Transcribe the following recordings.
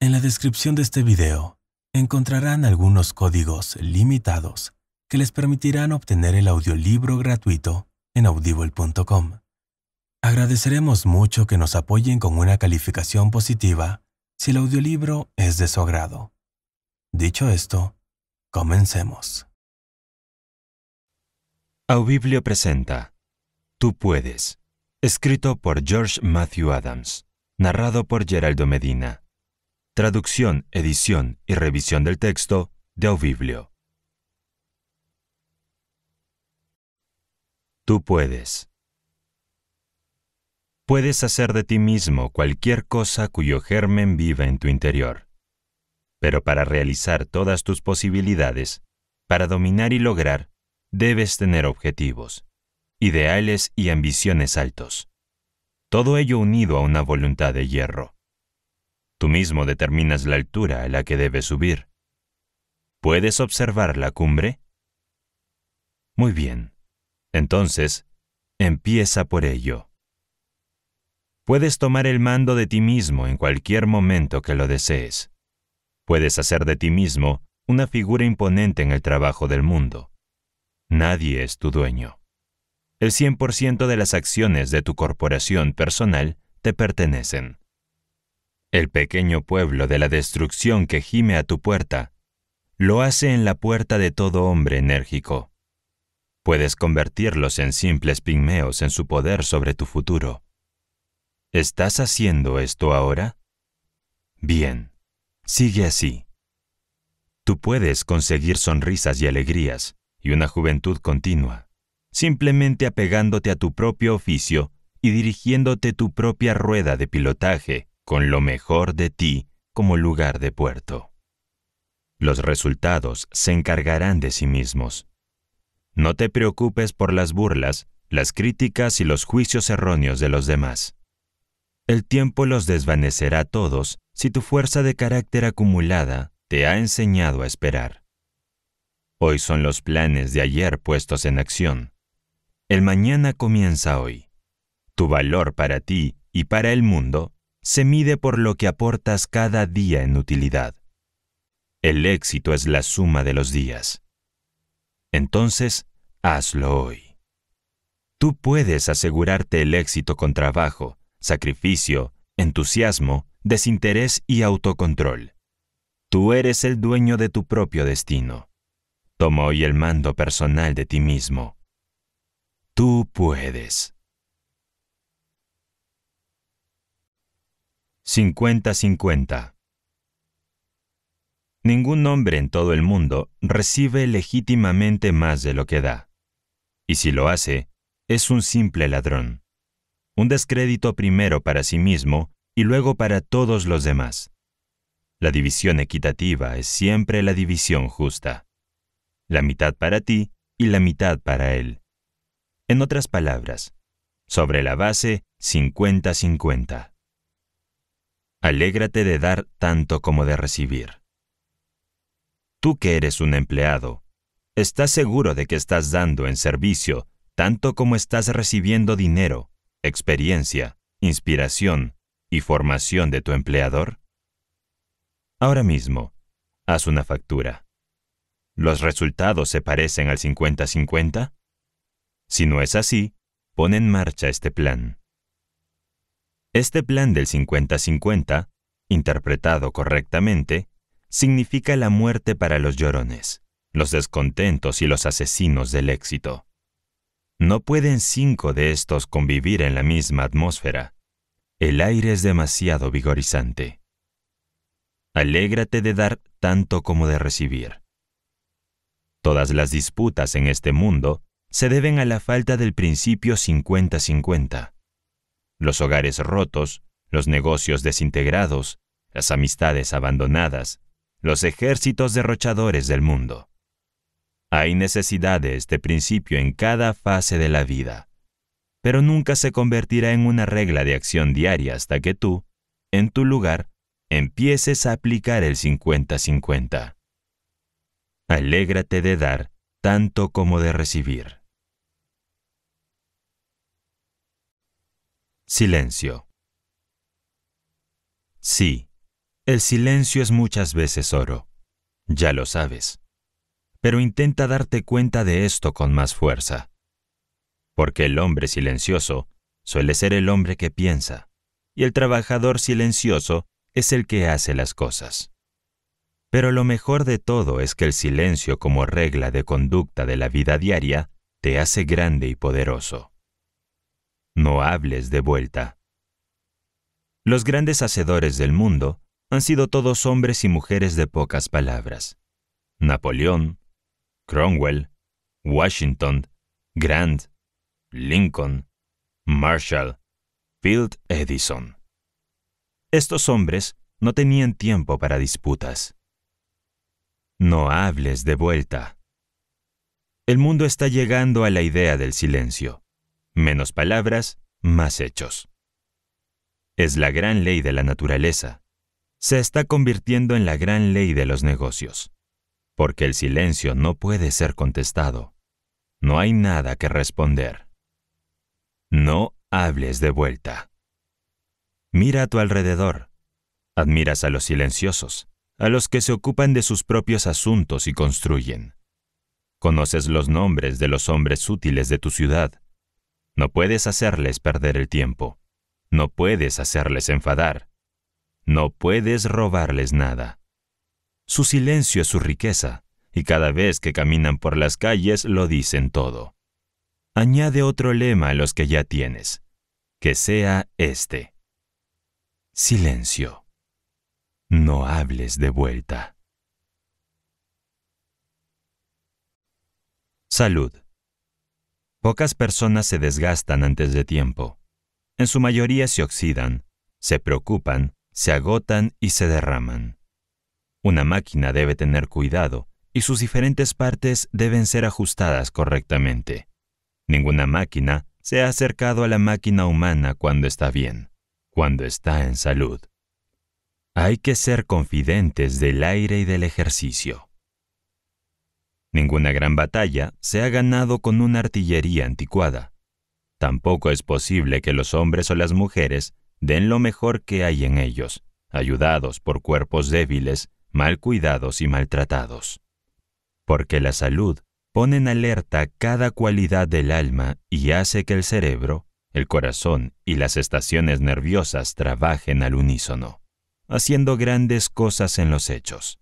En la descripción de este video encontrarán algunos códigos limitados que les permitirán obtener el audiolibro gratuito en audible.com. Agradeceremos mucho que nos apoyen con una calificación positiva si el audiolibro es de su agrado. Dicho esto, comencemos. Audible presenta Tú puedes. Escrito por George Matthew Adams. Narrado por Geraldo Medina. Traducción, edición y revisión del texto de Biblio. Tú puedes. Puedes hacer de ti mismo cualquier cosa cuyo germen viva en tu interior. Pero para realizar todas tus posibilidades, para dominar y lograr, debes tener objetivos ideales y ambiciones altos. Todo ello unido a una voluntad de hierro. Tú mismo determinas la altura a la que debes subir. ¿Puedes observar la cumbre? Muy bien. Entonces, empieza por ello. Puedes tomar el mando de ti mismo en cualquier momento que lo desees. Puedes hacer de ti mismo una figura imponente en el trabajo del mundo. Nadie es tu dueño el 100% de las acciones de tu corporación personal te pertenecen. El pequeño pueblo de la destrucción que gime a tu puerta, lo hace en la puerta de todo hombre enérgico. Puedes convertirlos en simples pigmeos en su poder sobre tu futuro. ¿Estás haciendo esto ahora? Bien, sigue así. Tú puedes conseguir sonrisas y alegrías y una juventud continua simplemente apegándote a tu propio oficio y dirigiéndote tu propia rueda de pilotaje, con lo mejor de ti como lugar de puerto. Los resultados se encargarán de sí mismos. No te preocupes por las burlas, las críticas y los juicios erróneos de los demás. El tiempo los desvanecerá todos si tu fuerza de carácter acumulada te ha enseñado a esperar. Hoy son los planes de ayer puestos en acción. El mañana comienza hoy. Tu valor para ti y para el mundo se mide por lo que aportas cada día en utilidad. El éxito es la suma de los días. Entonces, hazlo hoy. Tú puedes asegurarte el éxito con trabajo, sacrificio, entusiasmo, desinterés y autocontrol. Tú eres el dueño de tu propio destino. Toma hoy el mando personal de ti mismo. Tú puedes. 50-50. Ningún hombre en todo el mundo recibe legítimamente más de lo que da. Y si lo hace, es un simple ladrón. Un descrédito primero para sí mismo y luego para todos los demás. La división equitativa es siempre la división justa. La mitad para ti y la mitad para él. En otras palabras, sobre la base 50-50. Alégrate de dar tanto como de recibir. Tú que eres un empleado, ¿estás seguro de que estás dando en servicio tanto como estás recibiendo dinero, experiencia, inspiración y formación de tu empleador? Ahora mismo, haz una factura. ¿Los resultados se parecen al 50-50? Si no es así, pone en marcha este plan. Este plan del 50-50, interpretado correctamente, significa la muerte para los llorones, los descontentos y los asesinos del éxito. No pueden cinco de estos convivir en la misma atmósfera. El aire es demasiado vigorizante. Alégrate de dar tanto como de recibir. Todas las disputas en este mundo se deben a la falta del principio 50-50. Los hogares rotos, los negocios desintegrados, las amistades abandonadas, los ejércitos derrochadores del mundo. Hay necesidad de este principio en cada fase de la vida, pero nunca se convertirá en una regla de acción diaria hasta que tú, en tu lugar, empieces a aplicar el 50-50. Alégrate de dar tanto como de recibir. Silencio. Sí, el silencio es muchas veces oro. Ya lo sabes. Pero intenta darte cuenta de esto con más fuerza. Porque el hombre silencioso suele ser el hombre que piensa, y el trabajador silencioso es el que hace las cosas. Pero lo mejor de todo es que el silencio como regla de conducta de la vida diaria te hace grande y poderoso no hables de vuelta. Los grandes hacedores del mundo han sido todos hombres y mujeres de pocas palabras. Napoleón, Cromwell, Washington, Grant, Lincoln, Marshall, Field Edison. Estos hombres no tenían tiempo para disputas. No hables de vuelta. El mundo está llegando a la idea del silencio. Menos palabras, más hechos. Es la gran ley de la naturaleza. Se está convirtiendo en la gran ley de los negocios. Porque el silencio no puede ser contestado. No hay nada que responder. No hables de vuelta. Mira a tu alrededor. Admiras a los silenciosos, a los que se ocupan de sus propios asuntos y construyen. Conoces los nombres de los hombres útiles de tu ciudad, no puedes hacerles perder el tiempo. No puedes hacerles enfadar. No puedes robarles nada. Su silencio es su riqueza, y cada vez que caminan por las calles lo dicen todo. Añade otro lema a los que ya tienes, que sea este. Silencio. No hables de vuelta. Salud. Pocas personas se desgastan antes de tiempo. En su mayoría se oxidan, se preocupan, se agotan y se derraman. Una máquina debe tener cuidado y sus diferentes partes deben ser ajustadas correctamente. Ninguna máquina se ha acercado a la máquina humana cuando está bien, cuando está en salud. Hay que ser confidentes del aire y del ejercicio. Ninguna gran batalla se ha ganado con una artillería anticuada. Tampoco es posible que los hombres o las mujeres den lo mejor que hay en ellos, ayudados por cuerpos débiles, mal cuidados y maltratados. Porque la salud pone en alerta cada cualidad del alma y hace que el cerebro, el corazón y las estaciones nerviosas trabajen al unísono, haciendo grandes cosas en los hechos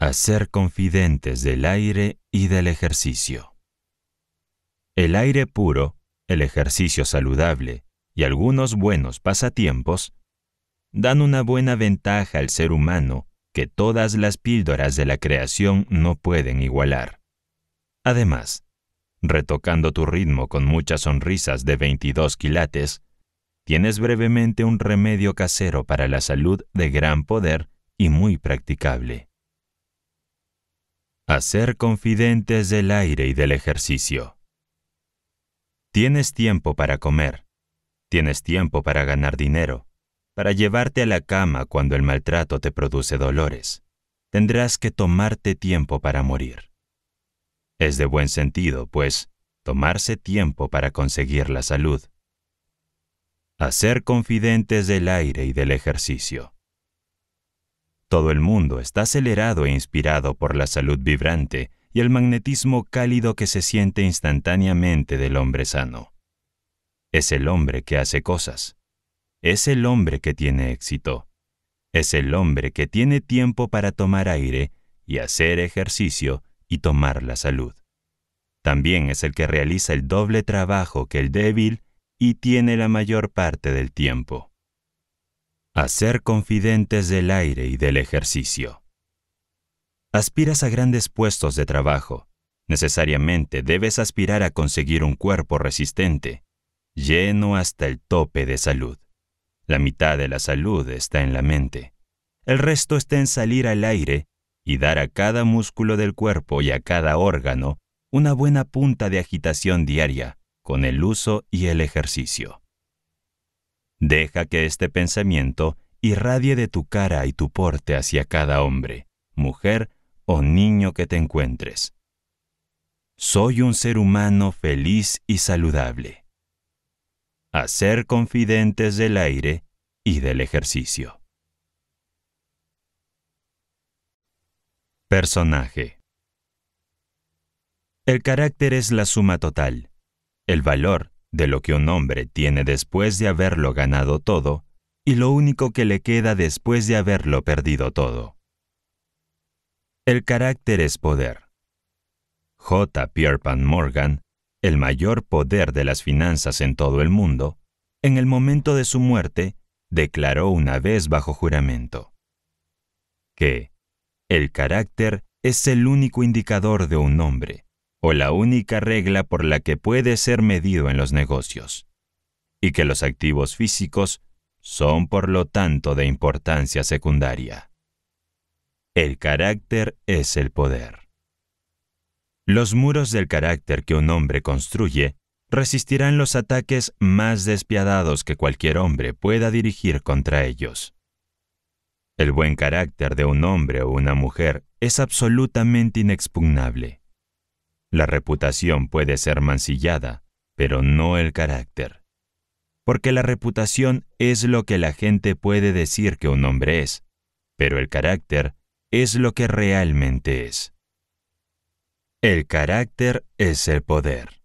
a ser confidentes del aire y del ejercicio. El aire puro, el ejercicio saludable y algunos buenos pasatiempos dan una buena ventaja al ser humano que todas las píldoras de la creación no pueden igualar. Además, retocando tu ritmo con muchas sonrisas de 22 quilates, tienes brevemente un remedio casero para la salud de gran poder y muy practicable. Hacer confidentes del aire y del ejercicio. Tienes tiempo para comer, tienes tiempo para ganar dinero, para llevarte a la cama cuando el maltrato te produce dolores. Tendrás que tomarte tiempo para morir. Es de buen sentido, pues, tomarse tiempo para conseguir la salud. Hacer confidentes del aire y del ejercicio. Todo el mundo está acelerado e inspirado por la salud vibrante y el magnetismo cálido que se siente instantáneamente del hombre sano. Es el hombre que hace cosas. Es el hombre que tiene éxito. Es el hombre que tiene tiempo para tomar aire y hacer ejercicio y tomar la salud. También es el que realiza el doble trabajo que el débil y tiene la mayor parte del tiempo a ser confidentes del aire y del ejercicio. Aspiras a grandes puestos de trabajo. Necesariamente debes aspirar a conseguir un cuerpo resistente, lleno hasta el tope de salud. La mitad de la salud está en la mente. El resto está en salir al aire y dar a cada músculo del cuerpo y a cada órgano una buena punta de agitación diaria con el uso y el ejercicio. Deja que este pensamiento irradie de tu cara y tu porte hacia cada hombre, mujer o niño que te encuentres. Soy un ser humano feliz y saludable. ser confidentes del aire y del ejercicio. Personaje. El carácter es la suma total. El valor de lo que un hombre tiene después de haberlo ganado todo y lo único que le queda después de haberlo perdido todo. El carácter es poder. J. Pierpan Morgan, el mayor poder de las finanzas en todo el mundo, en el momento de su muerte, declaró una vez bajo juramento que el carácter es el único indicador de un hombre o la única regla por la que puede ser medido en los negocios, y que los activos físicos son por lo tanto de importancia secundaria. El carácter es el poder. Los muros del carácter que un hombre construye resistirán los ataques más despiadados que cualquier hombre pueda dirigir contra ellos. El buen carácter de un hombre o una mujer es absolutamente inexpugnable. La reputación puede ser mancillada, pero no el carácter. Porque la reputación es lo que la gente puede decir que un hombre es, pero el carácter es lo que realmente es. El carácter es el poder.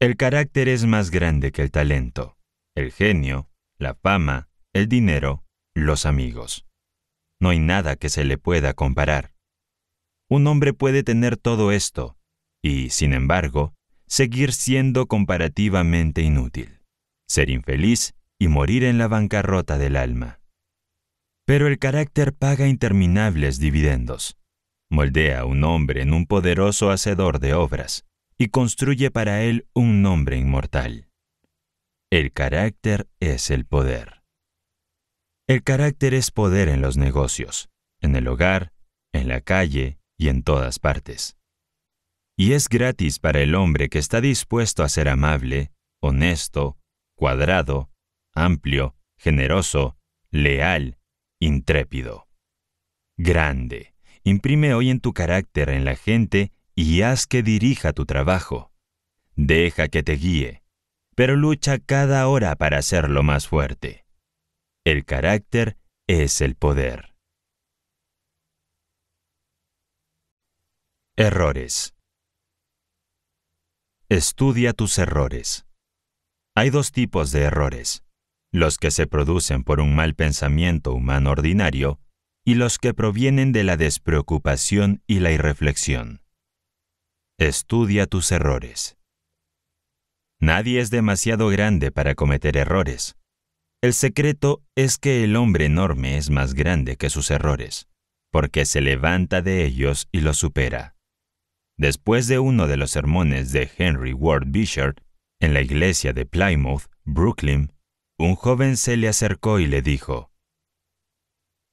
El carácter es más grande que el talento, el genio, la fama, el dinero, los amigos. No hay nada que se le pueda comparar. Un hombre puede tener todo esto, y, sin embargo, seguir siendo comparativamente inútil, ser infeliz y morir en la bancarrota del alma. Pero el carácter paga interminables dividendos. Moldea a un hombre en un poderoso hacedor de obras y construye para él un nombre inmortal. El carácter es el poder. El carácter es poder en los negocios, en el hogar, en la calle y en todas partes y es gratis para el hombre que está dispuesto a ser amable, honesto, cuadrado, amplio, generoso, leal, intrépido. Grande, imprime hoy en tu carácter en la gente y haz que dirija tu trabajo. Deja que te guíe, pero lucha cada hora para hacerlo más fuerte. El carácter es el poder. Errores. Estudia tus errores. Hay dos tipos de errores, los que se producen por un mal pensamiento humano ordinario y los que provienen de la despreocupación y la irreflexión. Estudia tus errores. Nadie es demasiado grande para cometer errores. El secreto es que el hombre enorme es más grande que sus errores, porque se levanta de ellos y los supera. Después de uno de los sermones de Henry Ward Bishop en la iglesia de Plymouth, Brooklyn, un joven se le acercó y le dijo,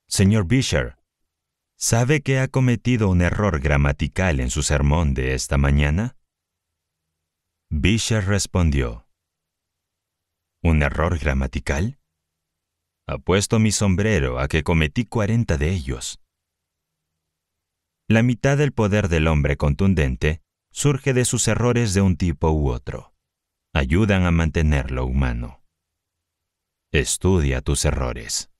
Señor Bishop, ¿sabe que ha cometido un error gramatical en su sermón de esta mañana? Bishop respondió, ¿Un error gramatical? Apuesto mi sombrero a que cometí cuarenta de ellos. La mitad del poder del hombre contundente surge de sus errores de un tipo u otro. Ayudan a mantenerlo humano. Estudia tus errores.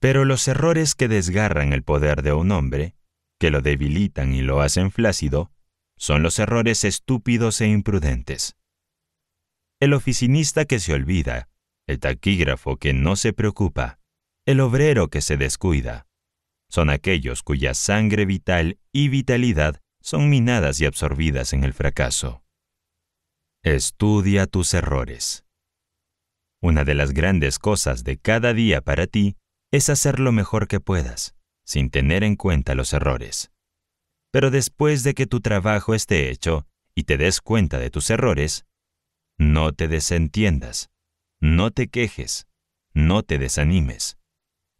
Pero los errores que desgarran el poder de un hombre, que lo debilitan y lo hacen flácido, son los errores estúpidos e imprudentes. El oficinista que se olvida, el taquígrafo que no se preocupa, el obrero que se descuida, son aquellos cuya sangre vital y vitalidad son minadas y absorbidas en el fracaso. Estudia tus errores. Una de las grandes cosas de cada día para ti es hacer lo mejor que puedas, sin tener en cuenta los errores. Pero después de que tu trabajo esté hecho y te des cuenta de tus errores, no te desentiendas, no te quejes, no te desanimes.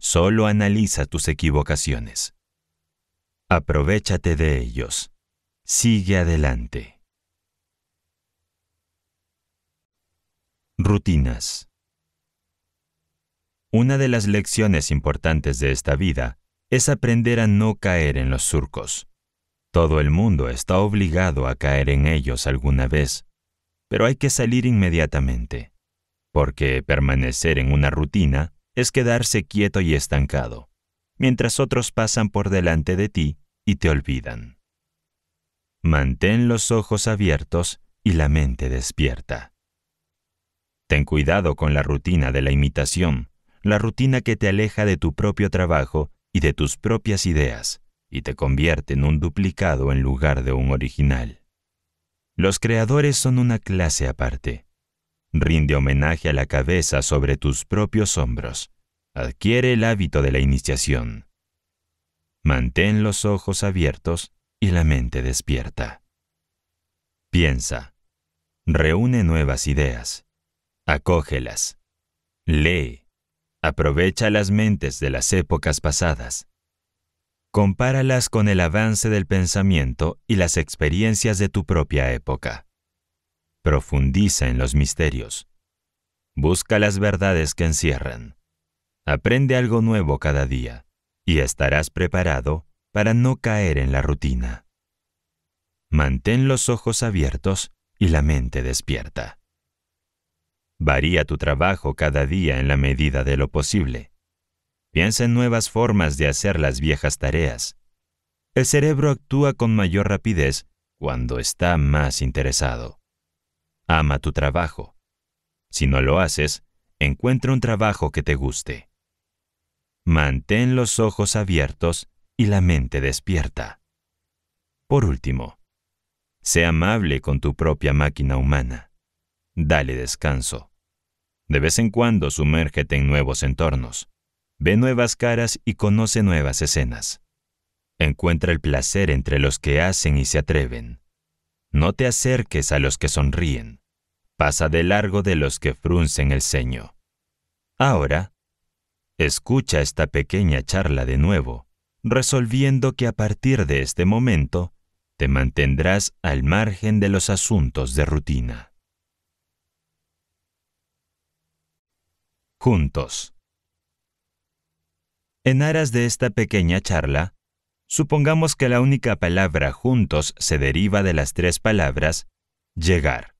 Solo analiza tus equivocaciones. Aprovechate de ellos. Sigue adelante. Rutinas. Una de las lecciones importantes de esta vida es aprender a no caer en los surcos. Todo el mundo está obligado a caer en ellos alguna vez, pero hay que salir inmediatamente, porque permanecer en una rutina es quedarse quieto y estancado, mientras otros pasan por delante de ti y te olvidan. Mantén los ojos abiertos y la mente despierta. Ten cuidado con la rutina de la imitación, la rutina que te aleja de tu propio trabajo y de tus propias ideas, y te convierte en un duplicado en lugar de un original. Los creadores son una clase aparte, Rinde homenaje a la cabeza sobre tus propios hombros. Adquiere el hábito de la iniciación. Mantén los ojos abiertos y la mente despierta. Piensa. Reúne nuevas ideas. Acógelas. Lee. Aprovecha las mentes de las épocas pasadas. Compáralas con el avance del pensamiento y las experiencias de tu propia época. Profundiza en los misterios. Busca las verdades que encierran. Aprende algo nuevo cada día y estarás preparado para no caer en la rutina. Mantén los ojos abiertos y la mente despierta. Varía tu trabajo cada día en la medida de lo posible. Piensa en nuevas formas de hacer las viejas tareas. El cerebro actúa con mayor rapidez cuando está más interesado. Ama tu trabajo. Si no lo haces, encuentra un trabajo que te guste. Mantén los ojos abiertos y la mente despierta. Por último, sé amable con tu propia máquina humana. Dale descanso. De vez en cuando sumérgete en nuevos entornos. Ve nuevas caras y conoce nuevas escenas. Encuentra el placer entre los que hacen y se atreven. No te acerques a los que sonríen, pasa de largo de los que fruncen el ceño. Ahora, escucha esta pequeña charla de nuevo, resolviendo que a partir de este momento te mantendrás al margen de los asuntos de rutina. Juntos. En aras de esta pequeña charla, Supongamos que la única palabra juntos se deriva de las tres palabras llegar.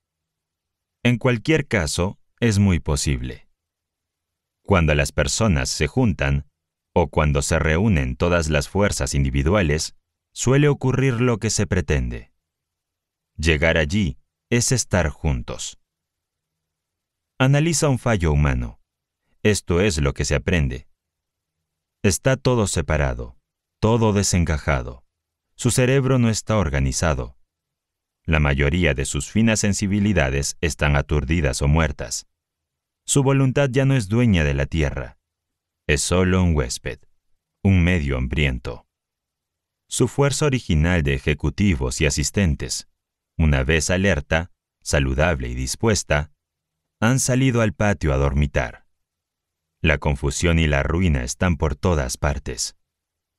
En cualquier caso, es muy posible. Cuando las personas se juntan, o cuando se reúnen todas las fuerzas individuales, suele ocurrir lo que se pretende. Llegar allí es estar juntos. Analiza un fallo humano. Esto es lo que se aprende. Está todo separado todo desencajado. Su cerebro no está organizado. La mayoría de sus finas sensibilidades están aturdidas o muertas. Su voluntad ya no es dueña de la tierra. Es solo un huésped, un medio hambriento. Su fuerza original de ejecutivos y asistentes, una vez alerta, saludable y dispuesta, han salido al patio a dormitar. La confusión y la ruina están por todas partes.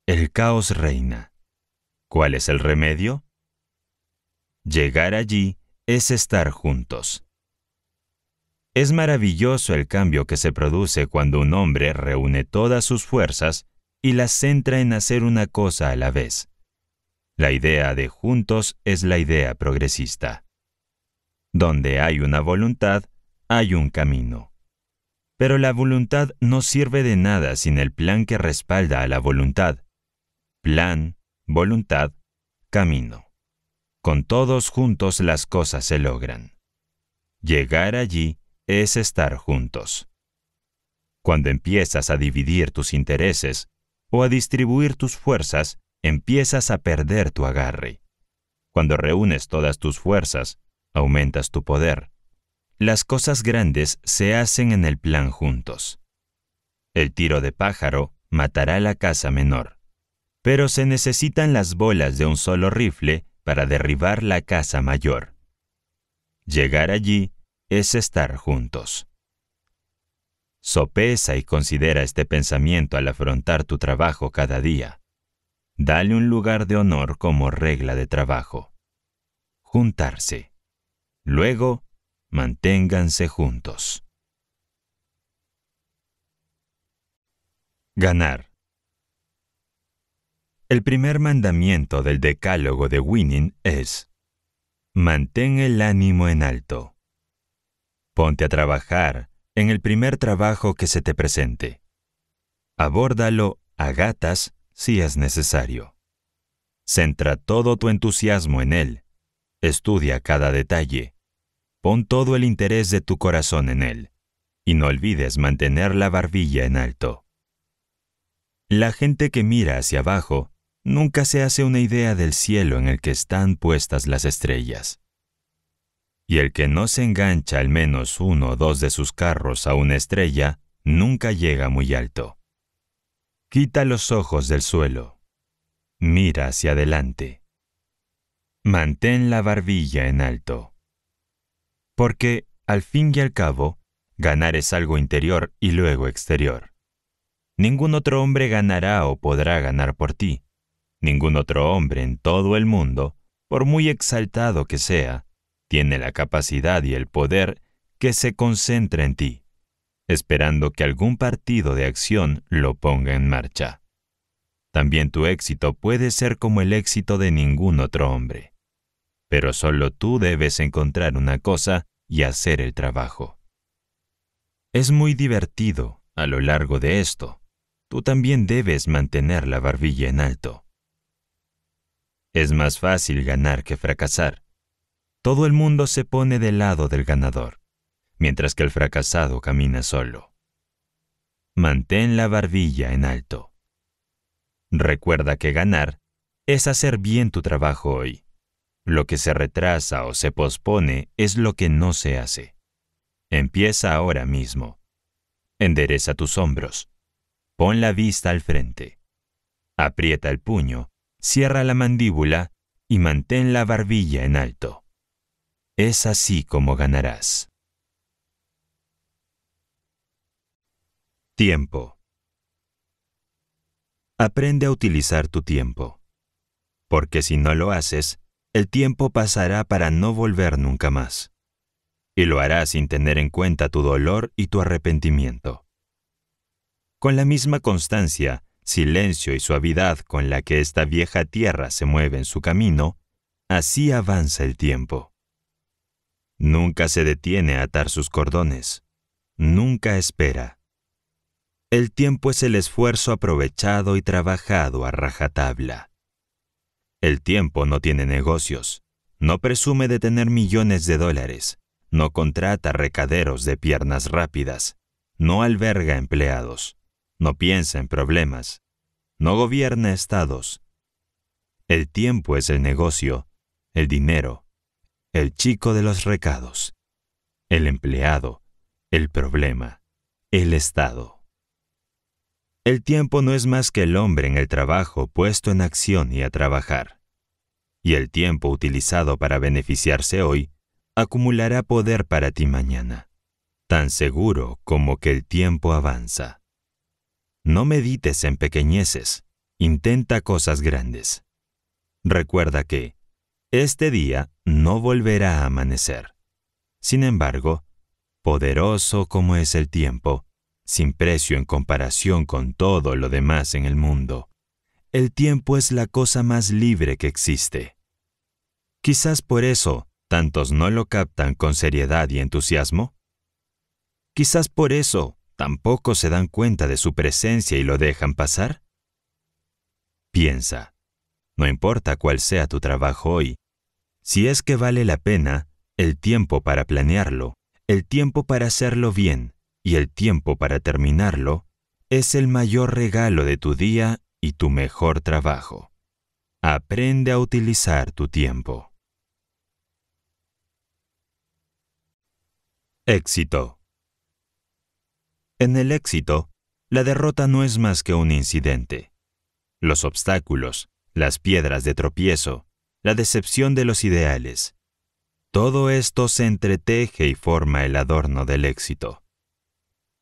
El caos reina. ¿Cuál es el remedio? Llegar allí es estar juntos. Es maravilloso el cambio que se produce cuando un hombre reúne todas sus fuerzas y las centra en hacer una cosa a la vez. La idea de juntos es la idea progresista. Donde hay una voluntad, hay un camino. Pero la voluntad no sirve de nada sin el plan que respalda a la voluntad, plan, voluntad, camino. Con todos juntos las cosas se logran. Llegar allí es estar juntos. Cuando empiezas a dividir tus intereses o a distribuir tus fuerzas, empiezas a perder tu agarre. Cuando reúnes todas tus fuerzas, aumentas tu poder. Las cosas grandes se hacen en el plan juntos. El tiro de pájaro matará la casa menor pero se necesitan las bolas de un solo rifle para derribar la casa mayor. Llegar allí es estar juntos. Sopesa y considera este pensamiento al afrontar tu trabajo cada día. Dale un lugar de honor como regla de trabajo. Juntarse. Luego, manténganse juntos. Ganar. El primer mandamiento del decálogo de Winning es, mantén el ánimo en alto. Ponte a trabajar en el primer trabajo que se te presente. Abórdalo a gatas si es necesario. Centra todo tu entusiasmo en él. Estudia cada detalle. Pon todo el interés de tu corazón en él. Y no olvides mantener la barbilla en alto. La gente que mira hacia abajo nunca se hace una idea del cielo en el que están puestas las estrellas. Y el que no se engancha al menos uno o dos de sus carros a una estrella, nunca llega muy alto. Quita los ojos del suelo. Mira hacia adelante. Mantén la barbilla en alto. Porque, al fin y al cabo, ganar es algo interior y luego exterior. Ningún otro hombre ganará o podrá ganar por ti. Ningún otro hombre en todo el mundo, por muy exaltado que sea, tiene la capacidad y el poder que se concentra en ti, esperando que algún partido de acción lo ponga en marcha. También tu éxito puede ser como el éxito de ningún otro hombre, pero solo tú debes encontrar una cosa y hacer el trabajo. Es muy divertido a lo largo de esto. Tú también debes mantener la barbilla en alto. Es más fácil ganar que fracasar. Todo el mundo se pone del lado del ganador, mientras que el fracasado camina solo. Mantén la barbilla en alto. Recuerda que ganar es hacer bien tu trabajo hoy. Lo que se retrasa o se pospone es lo que no se hace. Empieza ahora mismo. Endereza tus hombros. Pon la vista al frente. Aprieta el puño cierra la mandíbula y mantén la barbilla en alto. Es así como ganarás. Tiempo. Aprende a utilizar tu tiempo, porque si no lo haces, el tiempo pasará para no volver nunca más, y lo harás sin tener en cuenta tu dolor y tu arrepentimiento. Con la misma constancia, silencio y suavidad con la que esta vieja tierra se mueve en su camino, así avanza el tiempo. Nunca se detiene a atar sus cordones, nunca espera. El tiempo es el esfuerzo aprovechado y trabajado a rajatabla. El tiempo no tiene negocios, no presume de tener millones de dólares, no contrata recaderos de piernas rápidas, no alberga empleados, no piensa en problemas, no gobierna estados. El tiempo es el negocio, el dinero, el chico de los recados, el empleado, el problema, el estado. El tiempo no es más que el hombre en el trabajo puesto en acción y a trabajar. Y el tiempo utilizado para beneficiarse hoy acumulará poder para ti mañana, tan seguro como que el tiempo avanza. No medites en pequeñeces, intenta cosas grandes. Recuerda que este día no volverá a amanecer. Sin embargo, poderoso como es el tiempo, sin precio en comparación con todo lo demás en el mundo, el tiempo es la cosa más libre que existe. Quizás por eso tantos no lo captan con seriedad y entusiasmo. Quizás por eso tampoco se dan cuenta de su presencia y lo dejan pasar? Piensa, no importa cuál sea tu trabajo hoy, si es que vale la pena, el tiempo para planearlo, el tiempo para hacerlo bien y el tiempo para terminarlo, es el mayor regalo de tu día y tu mejor trabajo. Aprende a utilizar tu tiempo. Éxito. En el éxito, la derrota no es más que un incidente. Los obstáculos, las piedras de tropiezo, la decepción de los ideales, todo esto se entreteje y forma el adorno del éxito.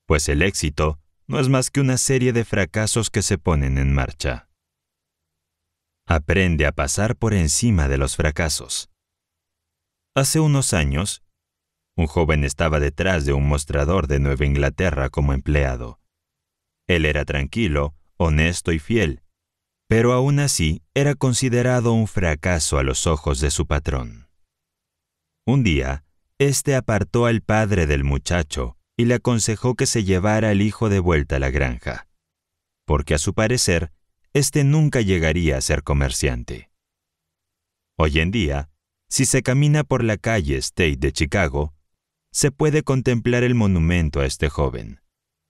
Pues el éxito no es más que una serie de fracasos que se ponen en marcha. Aprende a pasar por encima de los fracasos. Hace unos años un joven estaba detrás de un mostrador de Nueva Inglaterra como empleado. Él era tranquilo, honesto y fiel, pero aún así era considerado un fracaso a los ojos de su patrón. Un día, este apartó al padre del muchacho y le aconsejó que se llevara al hijo de vuelta a la granja, porque a su parecer, este nunca llegaría a ser comerciante. Hoy en día, si se camina por la calle State de Chicago, se puede contemplar el monumento a este joven,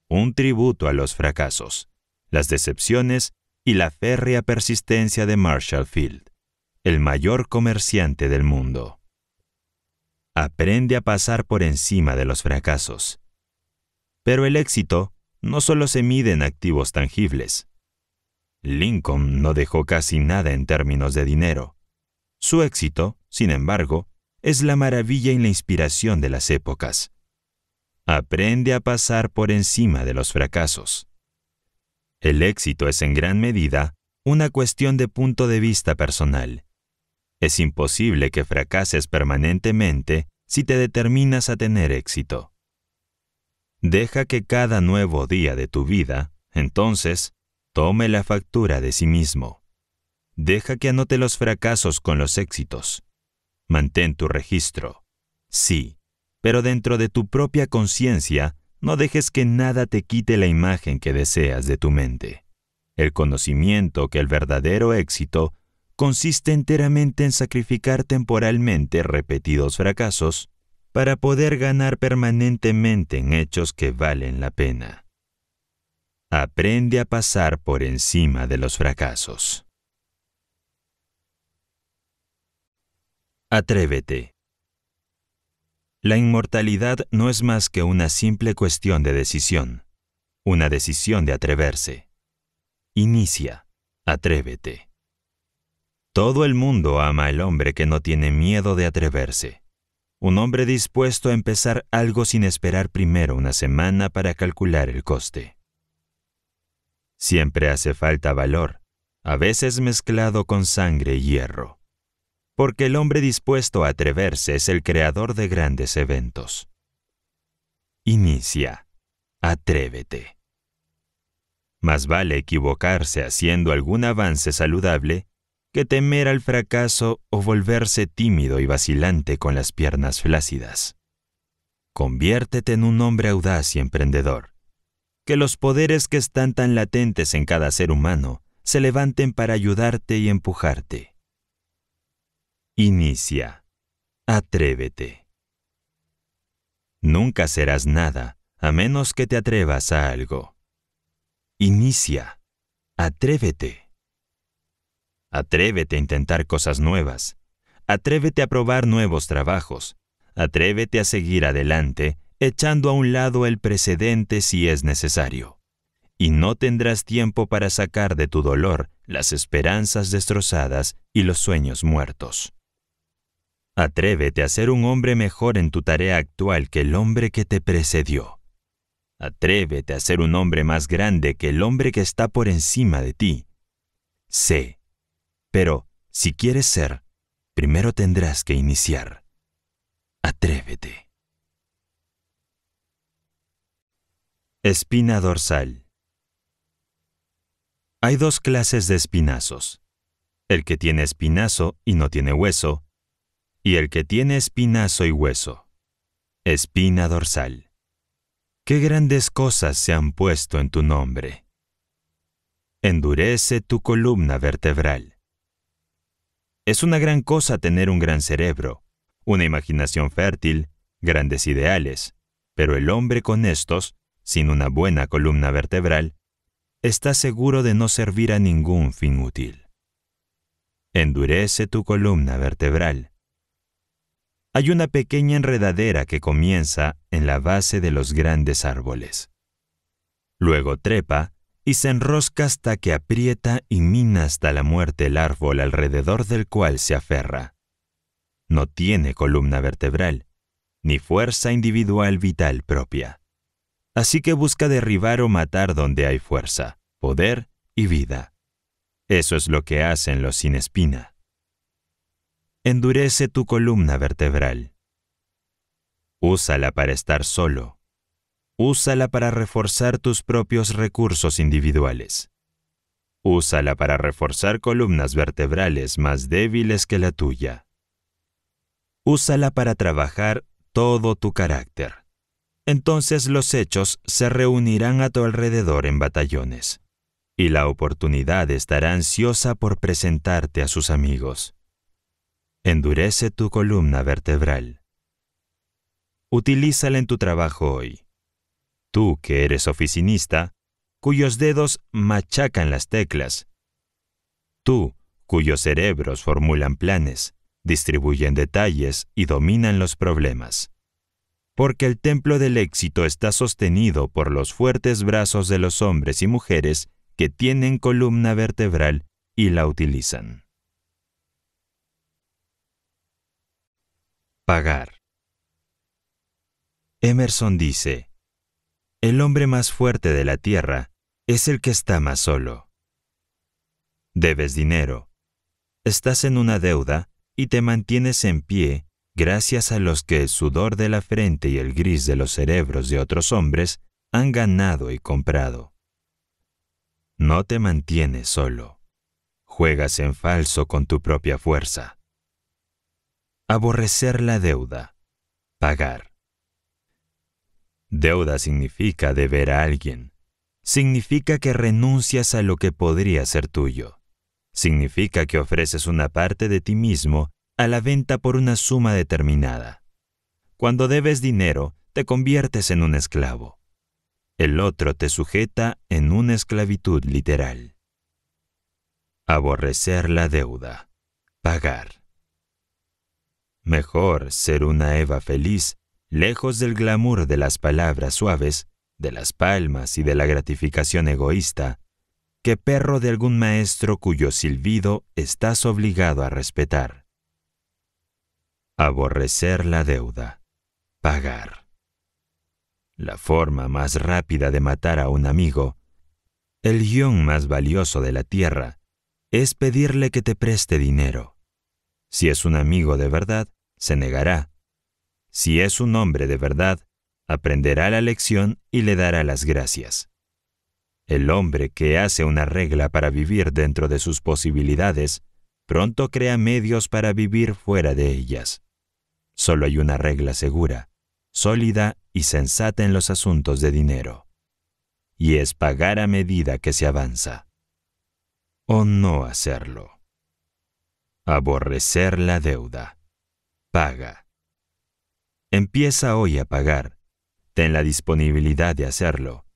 un tributo a los fracasos, las decepciones y la férrea persistencia de Marshall Field, el mayor comerciante del mundo. Aprende a pasar por encima de los fracasos. Pero el éxito no solo se mide en activos tangibles. Lincoln no dejó casi nada en términos de dinero. Su éxito, sin embargo, es la maravilla y la inspiración de las épocas. Aprende a pasar por encima de los fracasos. El éxito es en gran medida una cuestión de punto de vista personal. Es imposible que fracases permanentemente si te determinas a tener éxito. Deja que cada nuevo día de tu vida, entonces, tome la factura de sí mismo. Deja que anote los fracasos con los éxitos Mantén tu registro. Sí, pero dentro de tu propia conciencia, no dejes que nada te quite la imagen que deseas de tu mente. El conocimiento que el verdadero éxito consiste enteramente en sacrificar temporalmente repetidos fracasos para poder ganar permanentemente en hechos que valen la pena. Aprende a pasar por encima de los fracasos. Atrévete. La inmortalidad no es más que una simple cuestión de decisión, una decisión de atreverse. Inicia, atrévete. Todo el mundo ama al hombre que no tiene miedo de atreverse. Un hombre dispuesto a empezar algo sin esperar primero una semana para calcular el coste. Siempre hace falta valor, a veces mezclado con sangre y hierro porque el hombre dispuesto a atreverse es el creador de grandes eventos. Inicia. Atrévete. Más vale equivocarse haciendo algún avance saludable que temer al fracaso o volverse tímido y vacilante con las piernas flácidas. Conviértete en un hombre audaz y emprendedor. Que los poderes que están tan latentes en cada ser humano se levanten para ayudarte y empujarte. Inicia. Atrévete. Nunca serás nada a menos que te atrevas a algo. Inicia. Atrévete. Atrévete a intentar cosas nuevas. Atrévete a probar nuevos trabajos. Atrévete a seguir adelante, echando a un lado el precedente si es necesario. Y no tendrás tiempo para sacar de tu dolor las esperanzas destrozadas y los sueños muertos. Atrévete a ser un hombre mejor en tu tarea actual que el hombre que te precedió. Atrévete a ser un hombre más grande que el hombre que está por encima de ti. Sé. Pero, si quieres ser, primero tendrás que iniciar. Atrévete. Espina dorsal. Hay dos clases de espinazos. El que tiene espinazo y no tiene hueso, y el que tiene espinazo y hueso, espina dorsal. Qué grandes cosas se han puesto en tu nombre. Endurece tu columna vertebral. Es una gran cosa tener un gran cerebro, una imaginación fértil, grandes ideales, pero el hombre con estos, sin una buena columna vertebral, está seguro de no servir a ningún fin útil. Endurece tu columna vertebral hay una pequeña enredadera que comienza en la base de los grandes árboles. Luego trepa y se enrosca hasta que aprieta y mina hasta la muerte el árbol alrededor del cual se aferra. No tiene columna vertebral, ni fuerza individual vital propia. Así que busca derribar o matar donde hay fuerza, poder y vida. Eso es lo que hacen los sin espina endurece tu columna vertebral. Úsala para estar solo. Úsala para reforzar tus propios recursos individuales. Úsala para reforzar columnas vertebrales más débiles que la tuya. Úsala para trabajar todo tu carácter. Entonces los hechos se reunirán a tu alrededor en batallones, y la oportunidad estará ansiosa por presentarte a sus amigos. Endurece tu columna vertebral. Utilízala en tu trabajo hoy. Tú que eres oficinista, cuyos dedos machacan las teclas. Tú, cuyos cerebros formulan planes, distribuyen detalles y dominan los problemas. Porque el templo del éxito está sostenido por los fuertes brazos de los hombres y mujeres que tienen columna vertebral y la utilizan. pagar. Emerson dice, El hombre más fuerte de la tierra es el que está más solo. Debes dinero, estás en una deuda y te mantienes en pie gracias a los que el sudor de la frente y el gris de los cerebros de otros hombres han ganado y comprado. No te mantienes solo. Juegas en falso con tu propia fuerza. Aborrecer la deuda. Pagar. Deuda significa deber a alguien. Significa que renuncias a lo que podría ser tuyo. Significa que ofreces una parte de ti mismo a la venta por una suma determinada. Cuando debes dinero, te conviertes en un esclavo. El otro te sujeta en una esclavitud literal. Aborrecer la deuda. Pagar. Mejor ser una Eva feliz, lejos del glamour de las palabras suaves, de las palmas y de la gratificación egoísta, que perro de algún maestro cuyo silbido estás obligado a respetar. Aborrecer la deuda. Pagar. La forma más rápida de matar a un amigo, el guión más valioso de la tierra, es pedirle que te preste dinero. Si es un amigo de verdad, se negará. Si es un hombre de verdad, aprenderá la lección y le dará las gracias. El hombre que hace una regla para vivir dentro de sus posibilidades, pronto crea medios para vivir fuera de ellas. Solo hay una regla segura, sólida y sensata en los asuntos de dinero. Y es pagar a medida que se avanza. O no hacerlo. Aborrecer la deuda. Paga. Empieza hoy a pagar. Ten la disponibilidad de hacerlo.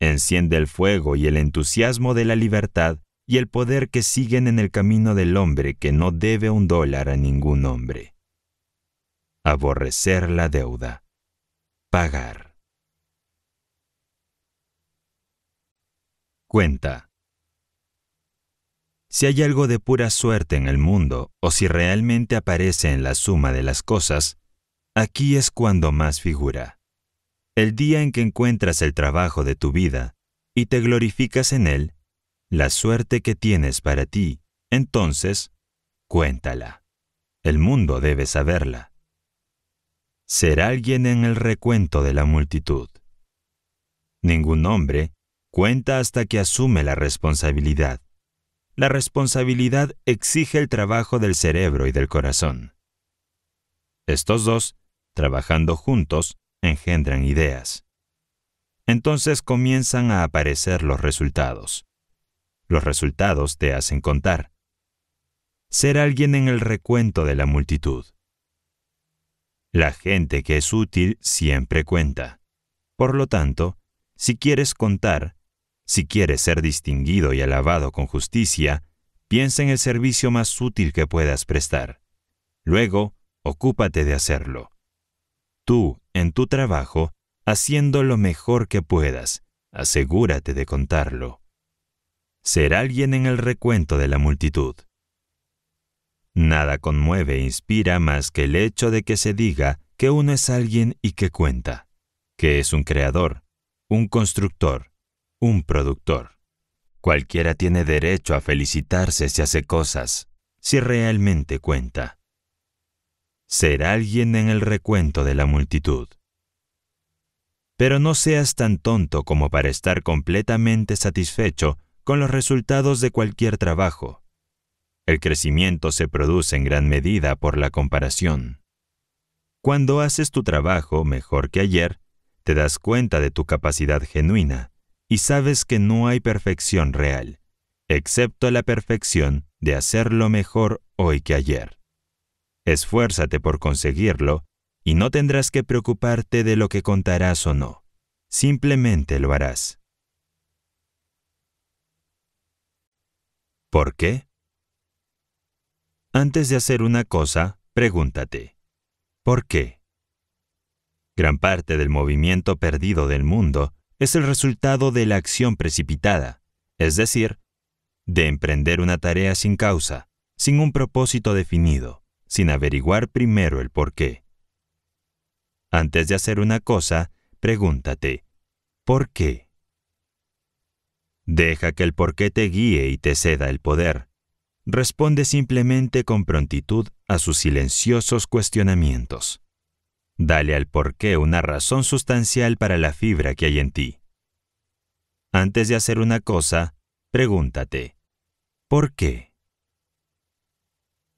Enciende el fuego y el entusiasmo de la libertad y el poder que siguen en el camino del hombre que no debe un dólar a ningún hombre. Aborrecer la deuda. Pagar. Cuenta. Si hay algo de pura suerte en el mundo, o si realmente aparece en la suma de las cosas, aquí es cuando más figura. El día en que encuentras el trabajo de tu vida y te glorificas en él, la suerte que tienes para ti, entonces, cuéntala. El mundo debe saberla. Ser alguien en el recuento de la multitud. Ningún hombre cuenta hasta que asume la responsabilidad la responsabilidad exige el trabajo del cerebro y del corazón. Estos dos, trabajando juntos, engendran ideas. Entonces comienzan a aparecer los resultados. Los resultados te hacen contar. Ser alguien en el recuento de la multitud. La gente que es útil siempre cuenta. Por lo tanto, si quieres contar, si quieres ser distinguido y alabado con justicia, piensa en el servicio más útil que puedas prestar. Luego, ocúpate de hacerlo. Tú, en tu trabajo, haciendo lo mejor que puedas, asegúrate de contarlo. Ser alguien en el recuento de la multitud. Nada conmueve e inspira más que el hecho de que se diga que uno es alguien y que cuenta, que es un creador, un constructor, un productor. Cualquiera tiene derecho a felicitarse si hace cosas, si realmente cuenta. Ser alguien en el recuento de la multitud. Pero no seas tan tonto como para estar completamente satisfecho con los resultados de cualquier trabajo. El crecimiento se produce en gran medida por la comparación. Cuando haces tu trabajo mejor que ayer, te das cuenta de tu capacidad genuina y sabes que no hay perfección real, excepto la perfección de hacerlo mejor hoy que ayer. Esfuérzate por conseguirlo y no tendrás que preocuparte de lo que contarás o no, simplemente lo harás. ¿Por qué? Antes de hacer una cosa, pregúntate, ¿por qué? Gran parte del movimiento perdido del mundo es el resultado de la acción precipitada, es decir, de emprender una tarea sin causa, sin un propósito definido, sin averiguar primero el porqué. Antes de hacer una cosa, pregúntate, ¿por qué? Deja que el porqué te guíe y te ceda el poder. Responde simplemente con prontitud a sus silenciosos cuestionamientos. Dale al porqué una razón sustancial para la fibra que hay en ti. Antes de hacer una cosa, pregúntate, ¿por qué?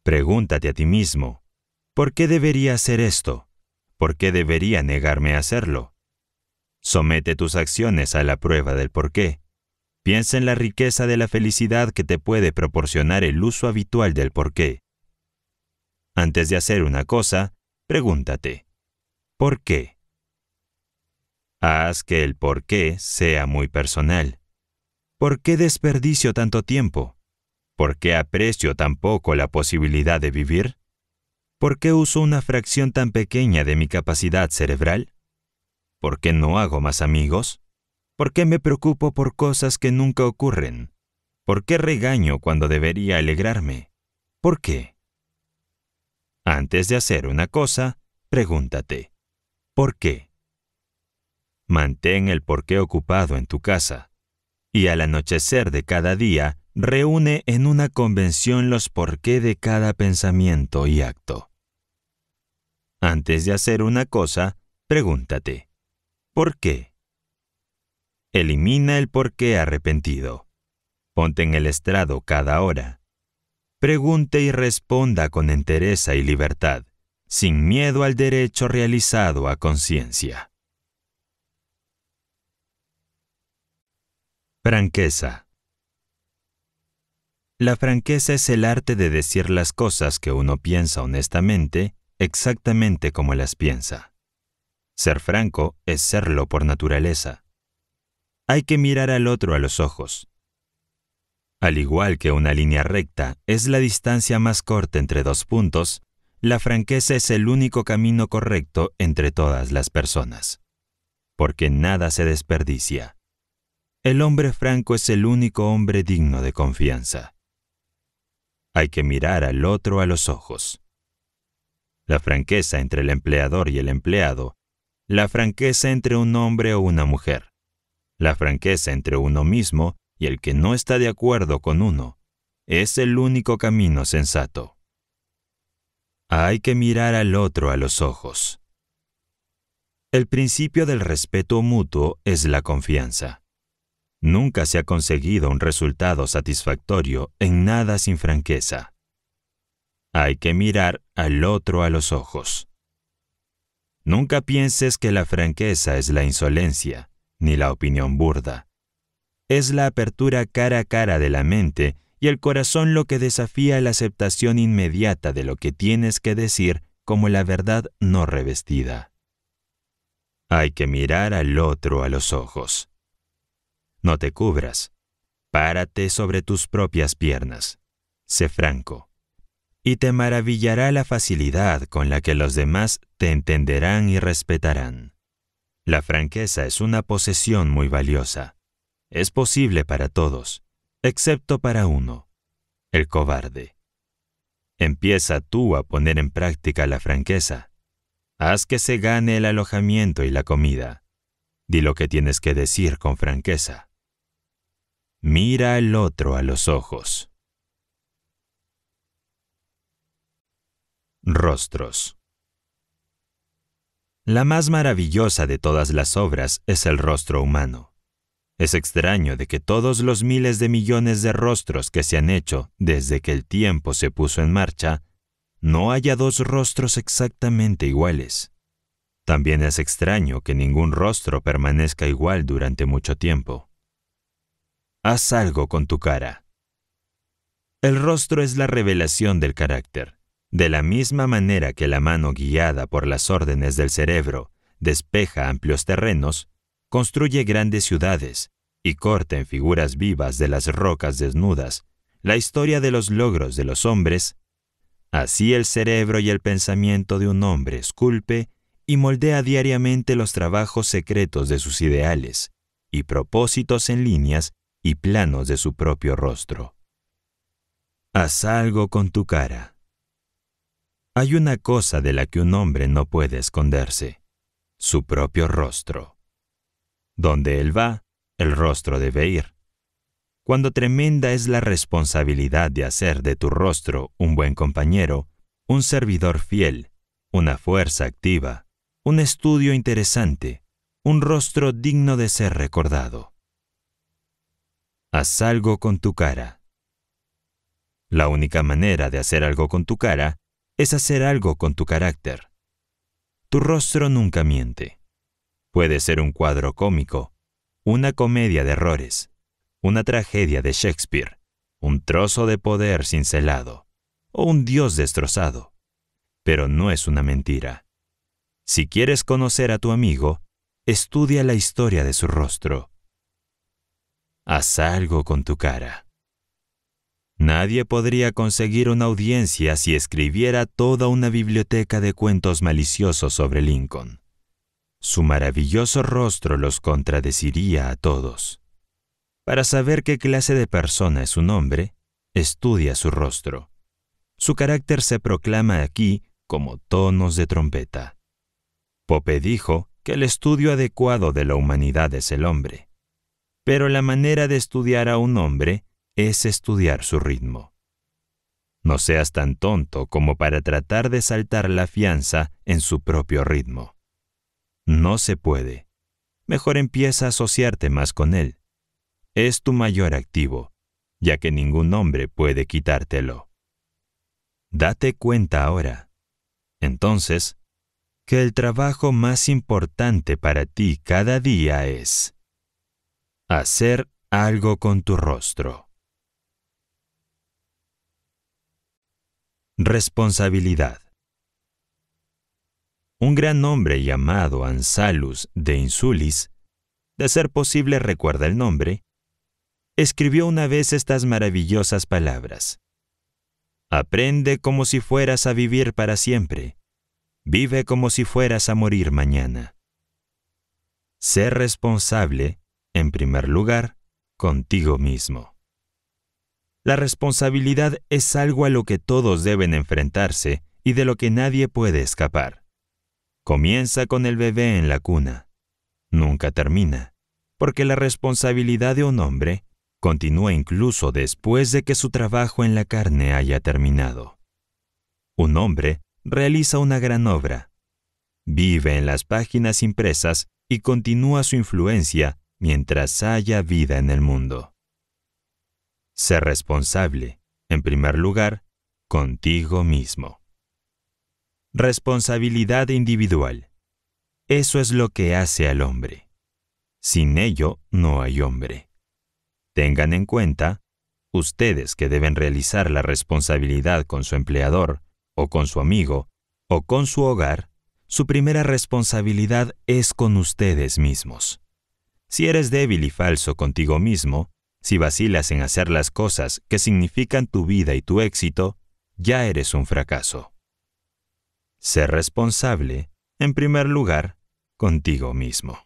Pregúntate a ti mismo, ¿por qué debería hacer esto? ¿Por qué debería negarme a hacerlo? Somete tus acciones a la prueba del porqué. Piensa en la riqueza de la felicidad que te puede proporcionar el uso habitual del porqué. Antes de hacer una cosa, pregúntate, ¿Por qué? Haz que el por qué sea muy personal. ¿Por qué desperdicio tanto tiempo? ¿Por qué aprecio tan poco la posibilidad de vivir? ¿Por qué uso una fracción tan pequeña de mi capacidad cerebral? ¿Por qué no hago más amigos? ¿Por qué me preocupo por cosas que nunca ocurren? ¿Por qué regaño cuando debería alegrarme? ¿Por qué? Antes de hacer una cosa, pregúntate, ¿Por qué? Mantén el porqué ocupado en tu casa y al anochecer de cada día reúne en una convención los qué de cada pensamiento y acto. Antes de hacer una cosa, pregúntate, ¿por qué? Elimina el porqué arrepentido. Ponte en el estrado cada hora. Pregunte y responda con entereza y libertad sin miedo al derecho realizado a conciencia. Franqueza. La franqueza es el arte de decir las cosas que uno piensa honestamente, exactamente como las piensa. Ser franco es serlo por naturaleza. Hay que mirar al otro a los ojos. Al igual que una línea recta es la distancia más corta entre dos puntos, la franqueza es el único camino correcto entre todas las personas, porque nada se desperdicia. El hombre franco es el único hombre digno de confianza. Hay que mirar al otro a los ojos. La franqueza entre el empleador y el empleado, la franqueza entre un hombre o una mujer, la franqueza entre uno mismo y el que no está de acuerdo con uno, es el único camino sensato. Hay que mirar al otro a los ojos. El principio del respeto mutuo es la confianza. Nunca se ha conseguido un resultado satisfactorio en nada sin franqueza. Hay que mirar al otro a los ojos. Nunca pienses que la franqueza es la insolencia, ni la opinión burda. Es la apertura cara a cara de la mente y el corazón lo que desafía la aceptación inmediata de lo que tienes que decir como la verdad no revestida. Hay que mirar al otro a los ojos. No te cubras. Párate sobre tus propias piernas. Sé franco. Y te maravillará la facilidad con la que los demás te entenderán y respetarán. La franqueza es una posesión muy valiosa. Es posible para todos excepto para uno, el cobarde. Empieza tú a poner en práctica la franqueza. Haz que se gane el alojamiento y la comida. Di lo que tienes que decir con franqueza. Mira al otro a los ojos. Rostros. La más maravillosa de todas las obras es el rostro humano. Es extraño de que todos los miles de millones de rostros que se han hecho desde que el tiempo se puso en marcha, no haya dos rostros exactamente iguales. También es extraño que ningún rostro permanezca igual durante mucho tiempo. Haz algo con tu cara. El rostro es la revelación del carácter. De la misma manera que la mano guiada por las órdenes del cerebro despeja amplios terrenos, construye grandes ciudades y corta en figuras vivas de las rocas desnudas la historia de los logros de los hombres, así el cerebro y el pensamiento de un hombre esculpe y moldea diariamente los trabajos secretos de sus ideales y propósitos en líneas y planos de su propio rostro. Haz algo con tu cara. Hay una cosa de la que un hombre no puede esconderse, su propio rostro. Donde Él va, el rostro debe ir. Cuando tremenda es la responsabilidad de hacer de tu rostro un buen compañero, un servidor fiel, una fuerza activa, un estudio interesante, un rostro digno de ser recordado. Haz algo con tu cara. La única manera de hacer algo con tu cara es hacer algo con tu carácter. Tu rostro nunca miente. Puede ser un cuadro cómico, una comedia de errores, una tragedia de Shakespeare, un trozo de poder cincelado o un dios destrozado. Pero no es una mentira. Si quieres conocer a tu amigo, estudia la historia de su rostro. Haz algo con tu cara. Nadie podría conseguir una audiencia si escribiera toda una biblioteca de cuentos maliciosos sobre Lincoln. Su maravilloso rostro los contradeciría a todos. Para saber qué clase de persona es un hombre, estudia su rostro. Su carácter se proclama aquí como tonos de trompeta. Pope dijo que el estudio adecuado de la humanidad es el hombre, pero la manera de estudiar a un hombre es estudiar su ritmo. No seas tan tonto como para tratar de saltar la fianza en su propio ritmo no se puede. Mejor empieza a asociarte más con él. Es tu mayor activo, ya que ningún hombre puede quitártelo. Date cuenta ahora, entonces, que el trabajo más importante para ti cada día es hacer algo con tu rostro. Responsabilidad un gran hombre llamado Ansalus de Insulis, de ser posible recuerda el nombre, escribió una vez estas maravillosas palabras. Aprende como si fueras a vivir para siempre. Vive como si fueras a morir mañana. Sé responsable, en primer lugar, contigo mismo. La responsabilidad es algo a lo que todos deben enfrentarse y de lo que nadie puede escapar. Comienza con el bebé en la cuna. Nunca termina, porque la responsabilidad de un hombre continúa incluso después de que su trabajo en la carne haya terminado. Un hombre realiza una gran obra, vive en las páginas impresas y continúa su influencia mientras haya vida en el mundo. Ser responsable, en primer lugar, contigo mismo. Responsabilidad individual. Eso es lo que hace al hombre. Sin ello no hay hombre. Tengan en cuenta, ustedes que deben realizar la responsabilidad con su empleador, o con su amigo, o con su hogar, su primera responsabilidad es con ustedes mismos. Si eres débil y falso contigo mismo, si vacilas en hacer las cosas que significan tu vida y tu éxito, ya eres un fracaso. Ser responsable, en primer lugar, contigo mismo.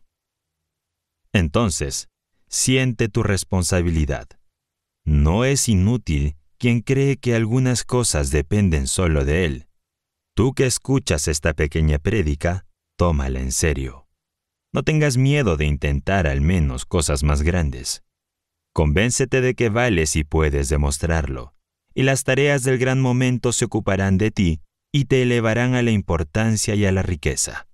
Entonces, siente tu responsabilidad. No es inútil quien cree que algunas cosas dependen solo de él. Tú que escuchas esta pequeña prédica, tómala en serio. No tengas miedo de intentar al menos cosas más grandes. Convéncete de que vales y puedes demostrarlo, y las tareas del gran momento se ocuparán de ti y te elevarán a la importancia y a la riqueza.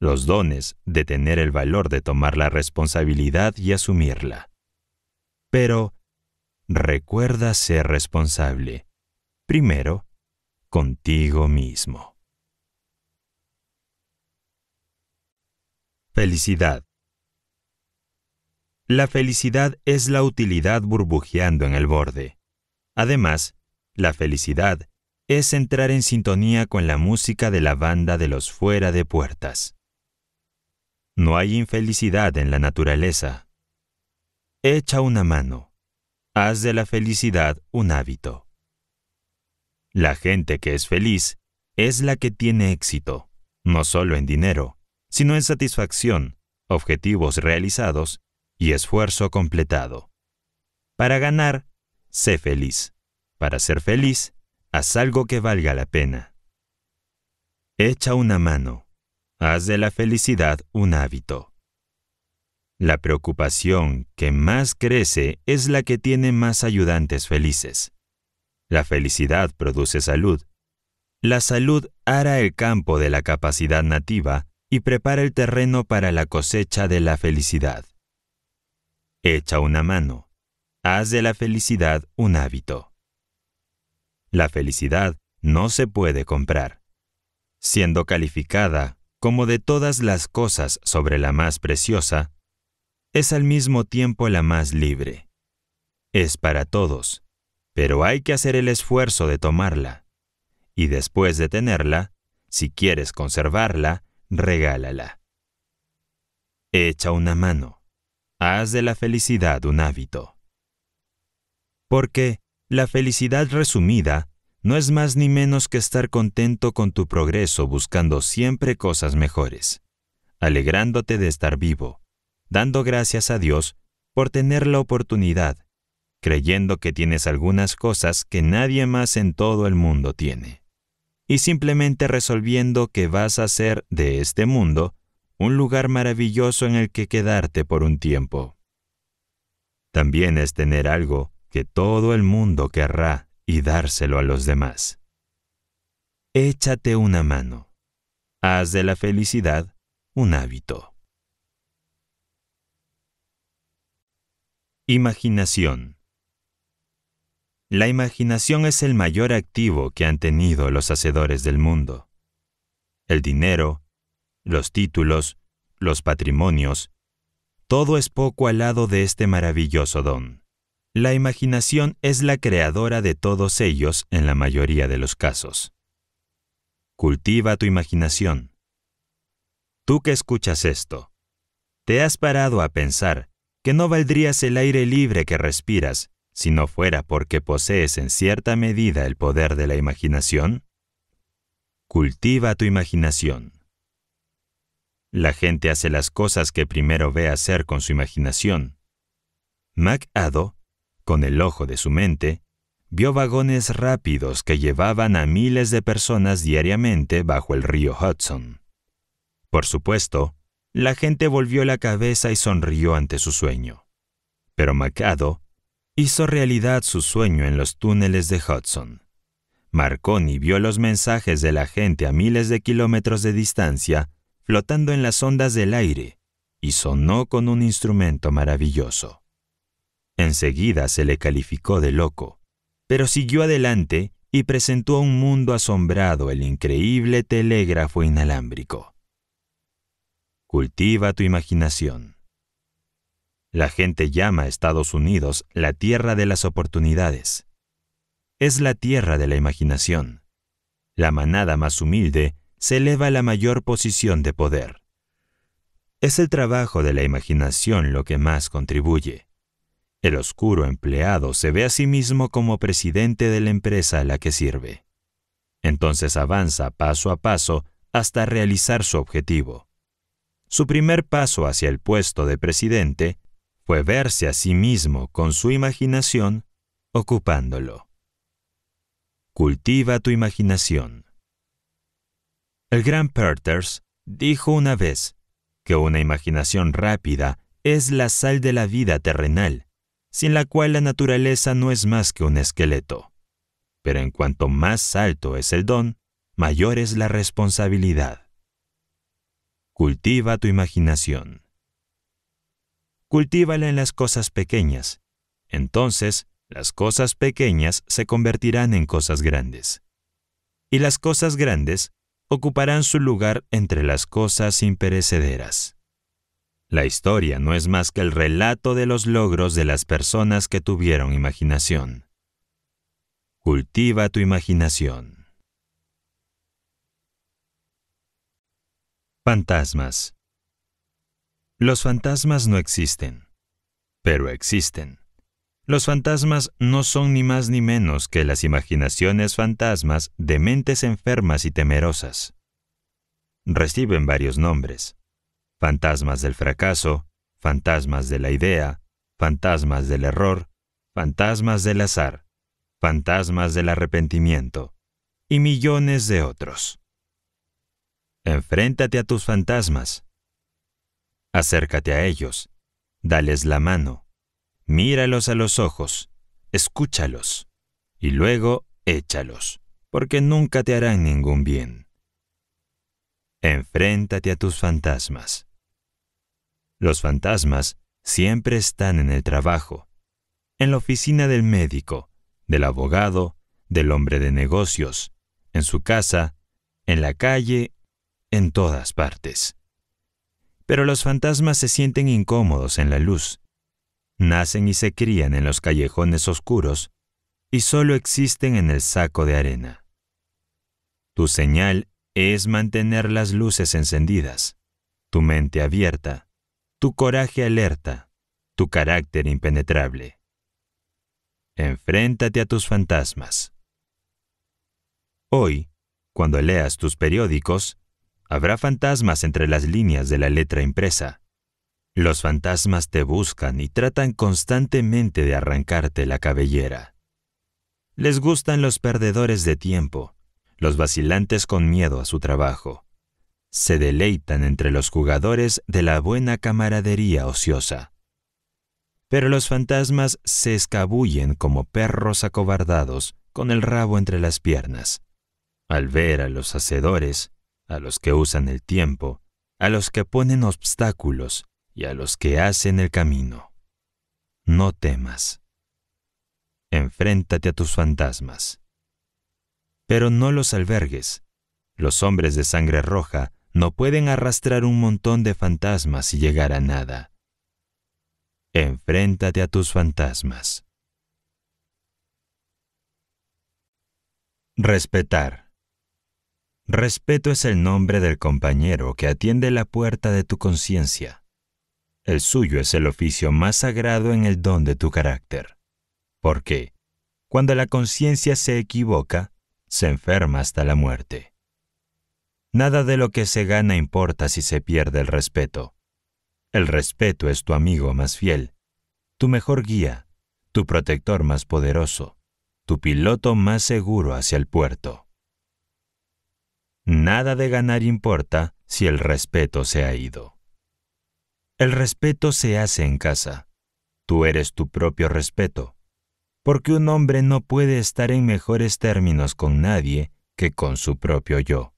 Los dones de tener el valor de tomar la responsabilidad y asumirla. Pero recuerda ser responsable, primero, contigo mismo. Felicidad. La felicidad es la utilidad burbujeando en el borde. Además, la felicidad es entrar en sintonía con la música de la banda de los fuera de puertas. No hay infelicidad en la naturaleza. Echa una mano. Haz de la felicidad un hábito. La gente que es feliz es la que tiene éxito, no solo en dinero, sino en satisfacción, objetivos realizados y esfuerzo completado. Para ganar, sé feliz. Para ser feliz, haz algo que valga la pena. Echa una mano, haz de la felicidad un hábito. La preocupación que más crece es la que tiene más ayudantes felices. La felicidad produce salud. La salud ara el campo de la capacidad nativa y prepara el terreno para la cosecha de la felicidad. Echa una mano. Haz de la felicidad un hábito. La felicidad no se puede comprar. Siendo calificada como de todas las cosas sobre la más preciosa, es al mismo tiempo la más libre. Es para todos, pero hay que hacer el esfuerzo de tomarla. Y después de tenerla, si quieres conservarla, regálala. Echa una mano. Haz de la felicidad un hábito. Porque, la felicidad resumida no es más ni menos que estar contento con tu progreso buscando siempre cosas mejores, alegrándote de estar vivo, dando gracias a Dios por tener la oportunidad, creyendo que tienes algunas cosas que nadie más en todo el mundo tiene, y simplemente resolviendo que vas a hacer de este mundo un lugar maravilloso en el que quedarte por un tiempo. También es tener algo que todo el mundo querrá y dárselo a los demás. Échate una mano. Haz de la felicidad un hábito. Imaginación. La imaginación es el mayor activo que han tenido los hacedores del mundo. El dinero, los títulos, los patrimonios, todo es poco al lado de este maravilloso don. La imaginación es la creadora de todos ellos en la mayoría de los casos. Cultiva tu imaginación. Tú que escuchas esto, ¿te has parado a pensar que no valdrías el aire libre que respiras si no fuera porque posees en cierta medida el poder de la imaginación? Cultiva tu imaginación. La gente hace las cosas que primero ve hacer con su imaginación. Mac con el ojo de su mente, vio vagones rápidos que llevaban a miles de personas diariamente bajo el río Hudson. Por supuesto, la gente volvió la cabeza y sonrió ante su sueño. Pero Macado hizo realidad su sueño en los túneles de Hudson. Marconi vio los mensajes de la gente a miles de kilómetros de distancia flotando en las ondas del aire y sonó con un instrumento maravilloso. Enseguida se le calificó de loco, pero siguió adelante y presentó a un mundo asombrado el increíble telégrafo inalámbrico. Cultiva tu imaginación. La gente llama a Estados Unidos la tierra de las oportunidades. Es la tierra de la imaginación. La manada más humilde se eleva a la mayor posición de poder. Es el trabajo de la imaginación lo que más contribuye el oscuro empleado se ve a sí mismo como presidente de la empresa a la que sirve. Entonces avanza paso a paso hasta realizar su objetivo. Su primer paso hacia el puesto de presidente fue verse a sí mismo con su imaginación ocupándolo. Cultiva tu imaginación. El gran Perters dijo una vez que una imaginación rápida es la sal de la vida terrenal sin la cual la naturaleza no es más que un esqueleto. Pero en cuanto más alto es el don, mayor es la responsabilidad. Cultiva tu imaginación. Cultívala en las cosas pequeñas. Entonces, las cosas pequeñas se convertirán en cosas grandes. Y las cosas grandes ocuparán su lugar entre las cosas imperecederas. La historia no es más que el relato de los logros de las personas que tuvieron imaginación. Cultiva tu imaginación. Fantasmas. Los fantasmas no existen, pero existen. Los fantasmas no son ni más ni menos que las imaginaciones fantasmas de mentes enfermas y temerosas. Reciben varios nombres fantasmas del fracaso, fantasmas de la idea, fantasmas del error, fantasmas del azar, fantasmas del arrepentimiento, y millones de otros. Enfréntate a tus fantasmas. Acércate a ellos, dales la mano, míralos a los ojos, escúchalos, y luego échalos, porque nunca te harán ningún bien. Enfréntate a tus fantasmas. Los fantasmas siempre están en el trabajo, en la oficina del médico, del abogado, del hombre de negocios, en su casa, en la calle, en todas partes. Pero los fantasmas se sienten incómodos en la luz. Nacen y se crían en los callejones oscuros y solo existen en el saco de arena. Tu señal es mantener las luces encendidas, tu mente abierta, tu coraje alerta, tu carácter impenetrable. Enfréntate a tus fantasmas. Hoy, cuando leas tus periódicos, habrá fantasmas entre las líneas de la letra impresa. Los fantasmas te buscan y tratan constantemente de arrancarte la cabellera. Les gustan los perdedores de tiempo, los vacilantes con miedo a su trabajo, se deleitan entre los jugadores de la buena camaradería ociosa. Pero los fantasmas se escabullen como perros acobardados con el rabo entre las piernas. Al ver a los hacedores, a los que usan el tiempo, a los que ponen obstáculos y a los que hacen el camino. No temas. Enfréntate a tus fantasmas. Pero no los albergues. Los hombres de sangre roja no pueden arrastrar un montón de fantasmas y llegar a nada. Enfréntate a tus fantasmas. Respetar. Respeto es el nombre del compañero que atiende la puerta de tu conciencia. El suyo es el oficio más sagrado en el don de tu carácter. Porque, cuando la conciencia se equivoca, se enferma hasta la muerte. Nada de lo que se gana importa si se pierde el respeto. El respeto es tu amigo más fiel, tu mejor guía, tu protector más poderoso, tu piloto más seguro hacia el puerto. Nada de ganar importa si el respeto se ha ido. El respeto se hace en casa. Tú eres tu propio respeto, porque un hombre no puede estar en mejores términos con nadie que con su propio yo.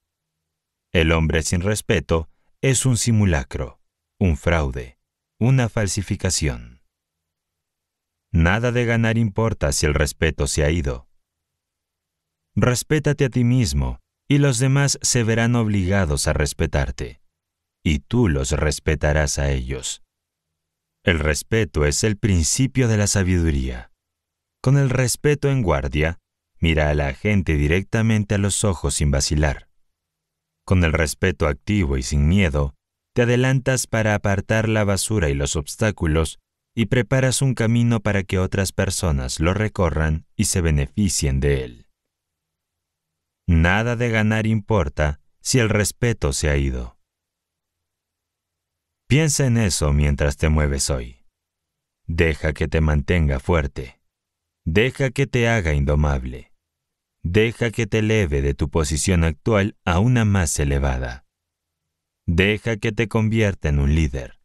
El hombre sin respeto es un simulacro, un fraude, una falsificación. Nada de ganar importa si el respeto se ha ido. Respétate a ti mismo y los demás se verán obligados a respetarte, y tú los respetarás a ellos. El respeto es el principio de la sabiduría. Con el respeto en guardia, mira a la gente directamente a los ojos sin vacilar. Con el respeto activo y sin miedo, te adelantas para apartar la basura y los obstáculos y preparas un camino para que otras personas lo recorran y se beneficien de él. Nada de ganar importa si el respeto se ha ido. Piensa en eso mientras te mueves hoy. Deja que te mantenga fuerte. Deja que te haga indomable. Deja que te eleve de tu posición actual a una más elevada. Deja que te convierta en un líder.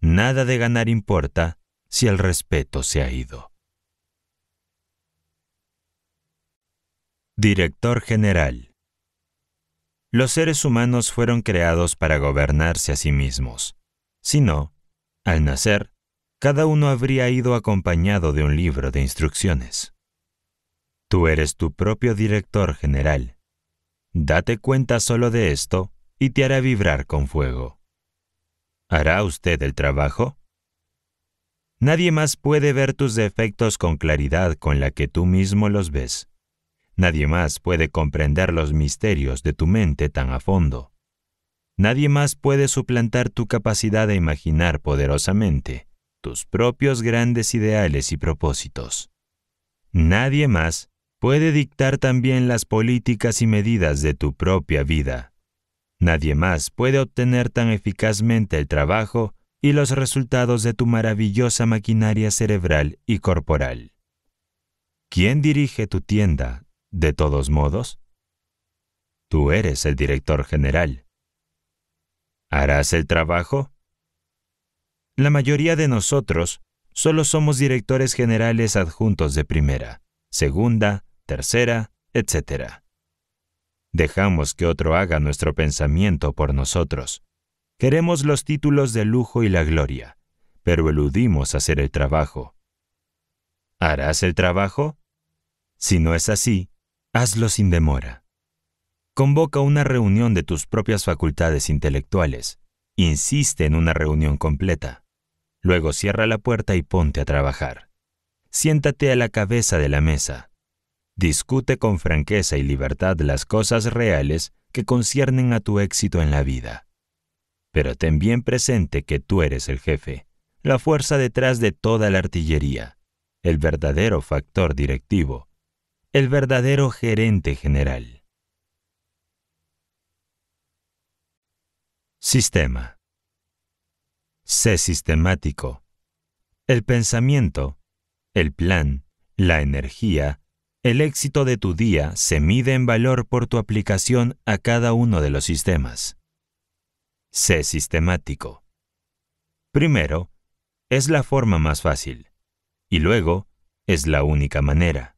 Nada de ganar importa si el respeto se ha ido. Director General Los seres humanos fueron creados para gobernarse a sí mismos. Si no, al nacer, cada uno habría ido acompañado de un libro de instrucciones. Tú eres tu propio director general. Date cuenta solo de esto y te hará vibrar con fuego. ¿Hará usted el trabajo? Nadie más puede ver tus defectos con claridad con la que tú mismo los ves. Nadie más puede comprender los misterios de tu mente tan a fondo. Nadie más puede suplantar tu capacidad de imaginar poderosamente tus propios grandes ideales y propósitos. Nadie más puede dictar también las políticas y medidas de tu propia vida. Nadie más puede obtener tan eficazmente el trabajo y los resultados de tu maravillosa maquinaria cerebral y corporal. ¿Quién dirige tu tienda, de todos modos? Tú eres el director general. ¿Harás el trabajo? La mayoría de nosotros solo somos directores generales adjuntos de primera, segunda tercera, etc. Dejamos que otro haga nuestro pensamiento por nosotros. Queremos los títulos de lujo y la gloria, pero eludimos hacer el trabajo. ¿Harás el trabajo? Si no es así, hazlo sin demora. Convoca una reunión de tus propias facultades intelectuales. Insiste en una reunión completa. Luego cierra la puerta y ponte a trabajar. Siéntate a la cabeza de la mesa. Discute con franqueza y libertad las cosas reales que conciernen a tu éxito en la vida. Pero ten bien presente que tú eres el jefe, la fuerza detrás de toda la artillería, el verdadero factor directivo, el verdadero gerente general. Sistema. Sé sistemático. El pensamiento, el plan, la energía, el éxito de tu día se mide en valor por tu aplicación a cada uno de los sistemas. Sé sistemático. Primero, es la forma más fácil. Y luego, es la única manera.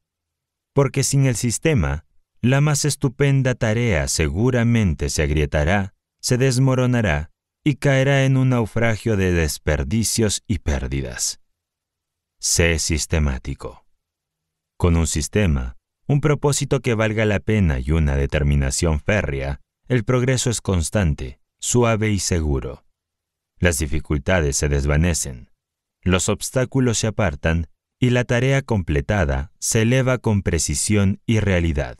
Porque sin el sistema, la más estupenda tarea seguramente se agrietará, se desmoronará y caerá en un naufragio de desperdicios y pérdidas. Sé sistemático. Con un sistema, un propósito que valga la pena y una determinación férrea, el progreso es constante, suave y seguro. Las dificultades se desvanecen, los obstáculos se apartan y la tarea completada se eleva con precisión y realidad.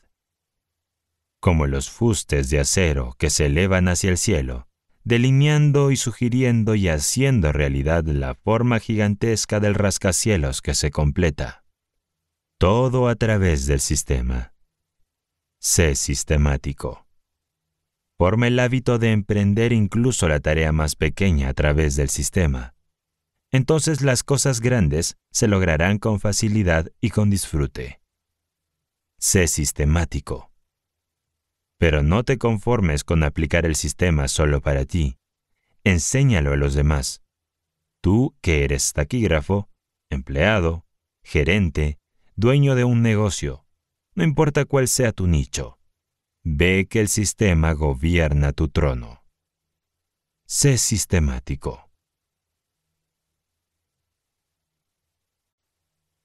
Como los fustes de acero que se elevan hacia el cielo, delineando y sugiriendo y haciendo realidad la forma gigantesca del rascacielos que se completa. Todo a través del sistema. Sé sistemático. Forma el hábito de emprender incluso la tarea más pequeña a través del sistema. Entonces las cosas grandes se lograrán con facilidad y con disfrute. Sé sistemático. Pero no te conformes con aplicar el sistema solo para ti. Enséñalo a los demás. Tú, que eres taquígrafo, empleado, gerente, dueño de un negocio, no importa cuál sea tu nicho. Ve que el sistema gobierna tu trono. Sé sistemático.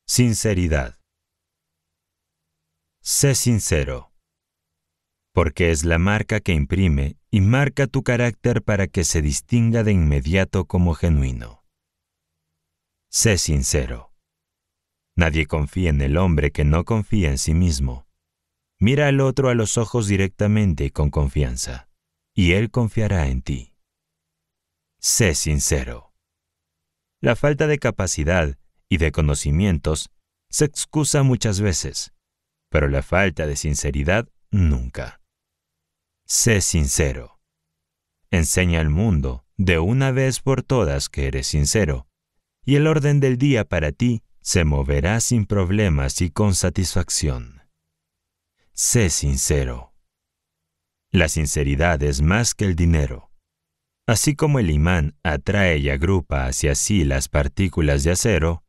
Sinceridad. Sé sincero, porque es la marca que imprime y marca tu carácter para que se distinga de inmediato como genuino. Sé sincero. Nadie confía en el hombre que no confía en sí mismo. Mira al otro a los ojos directamente y con confianza, y él confiará en ti. Sé sincero. La falta de capacidad y de conocimientos se excusa muchas veces, pero la falta de sinceridad nunca. Sé sincero. Enseña al mundo de una vez por todas que eres sincero, y el orden del día para ti se moverá sin problemas y con satisfacción. Sé sincero. La sinceridad es más que el dinero. Así como el imán atrae y agrupa hacia sí las partículas de acero,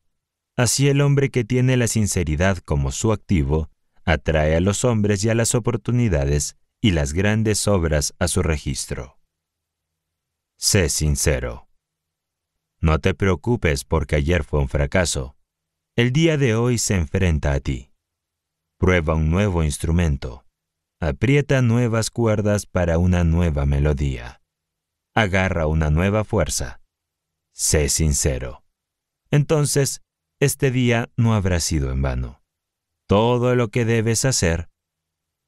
así el hombre que tiene la sinceridad como su activo atrae a los hombres y a las oportunidades y las grandes obras a su registro. Sé sincero. No te preocupes porque ayer fue un fracaso el día de hoy se enfrenta a ti. Prueba un nuevo instrumento. Aprieta nuevas cuerdas para una nueva melodía. Agarra una nueva fuerza. Sé sincero. Entonces, este día no habrá sido en vano. Todo lo que debes hacer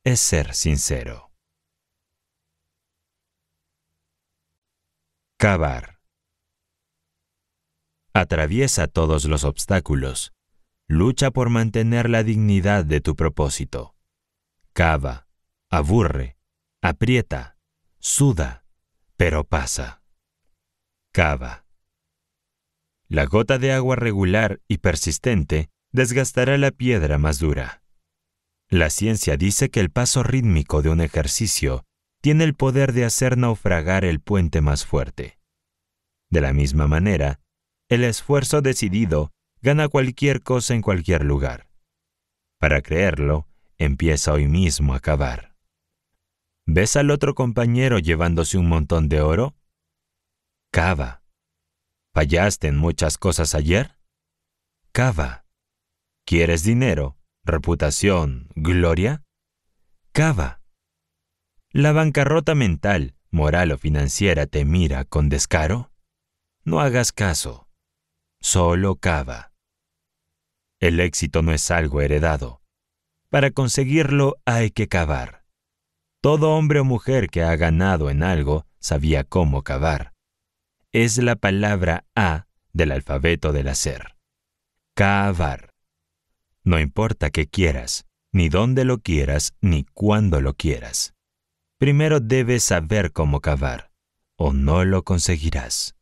es ser sincero. Cavar. Atraviesa todos los obstáculos, Lucha por mantener la dignidad de tu propósito. Cava, aburre, aprieta, suda, pero pasa. Cava. La gota de agua regular y persistente desgastará la piedra más dura. La ciencia dice que el paso rítmico de un ejercicio tiene el poder de hacer naufragar el puente más fuerte. De la misma manera, el esfuerzo decidido gana cualquier cosa en cualquier lugar. Para creerlo, empieza hoy mismo a cavar. ¿Ves al otro compañero llevándose un montón de oro? Cava. ¿Fallaste en muchas cosas ayer? Cava. ¿Quieres dinero, reputación, gloria? Cava. ¿La bancarrota mental, moral o financiera te mira con descaro? No hagas caso. Solo cava. El éxito no es algo heredado. Para conseguirlo hay que cavar. Todo hombre o mujer que ha ganado en algo sabía cómo cavar. Es la palabra A del alfabeto del hacer. Cavar. No importa qué quieras, ni dónde lo quieras, ni cuándo lo quieras. Primero debes saber cómo cavar, o no lo conseguirás.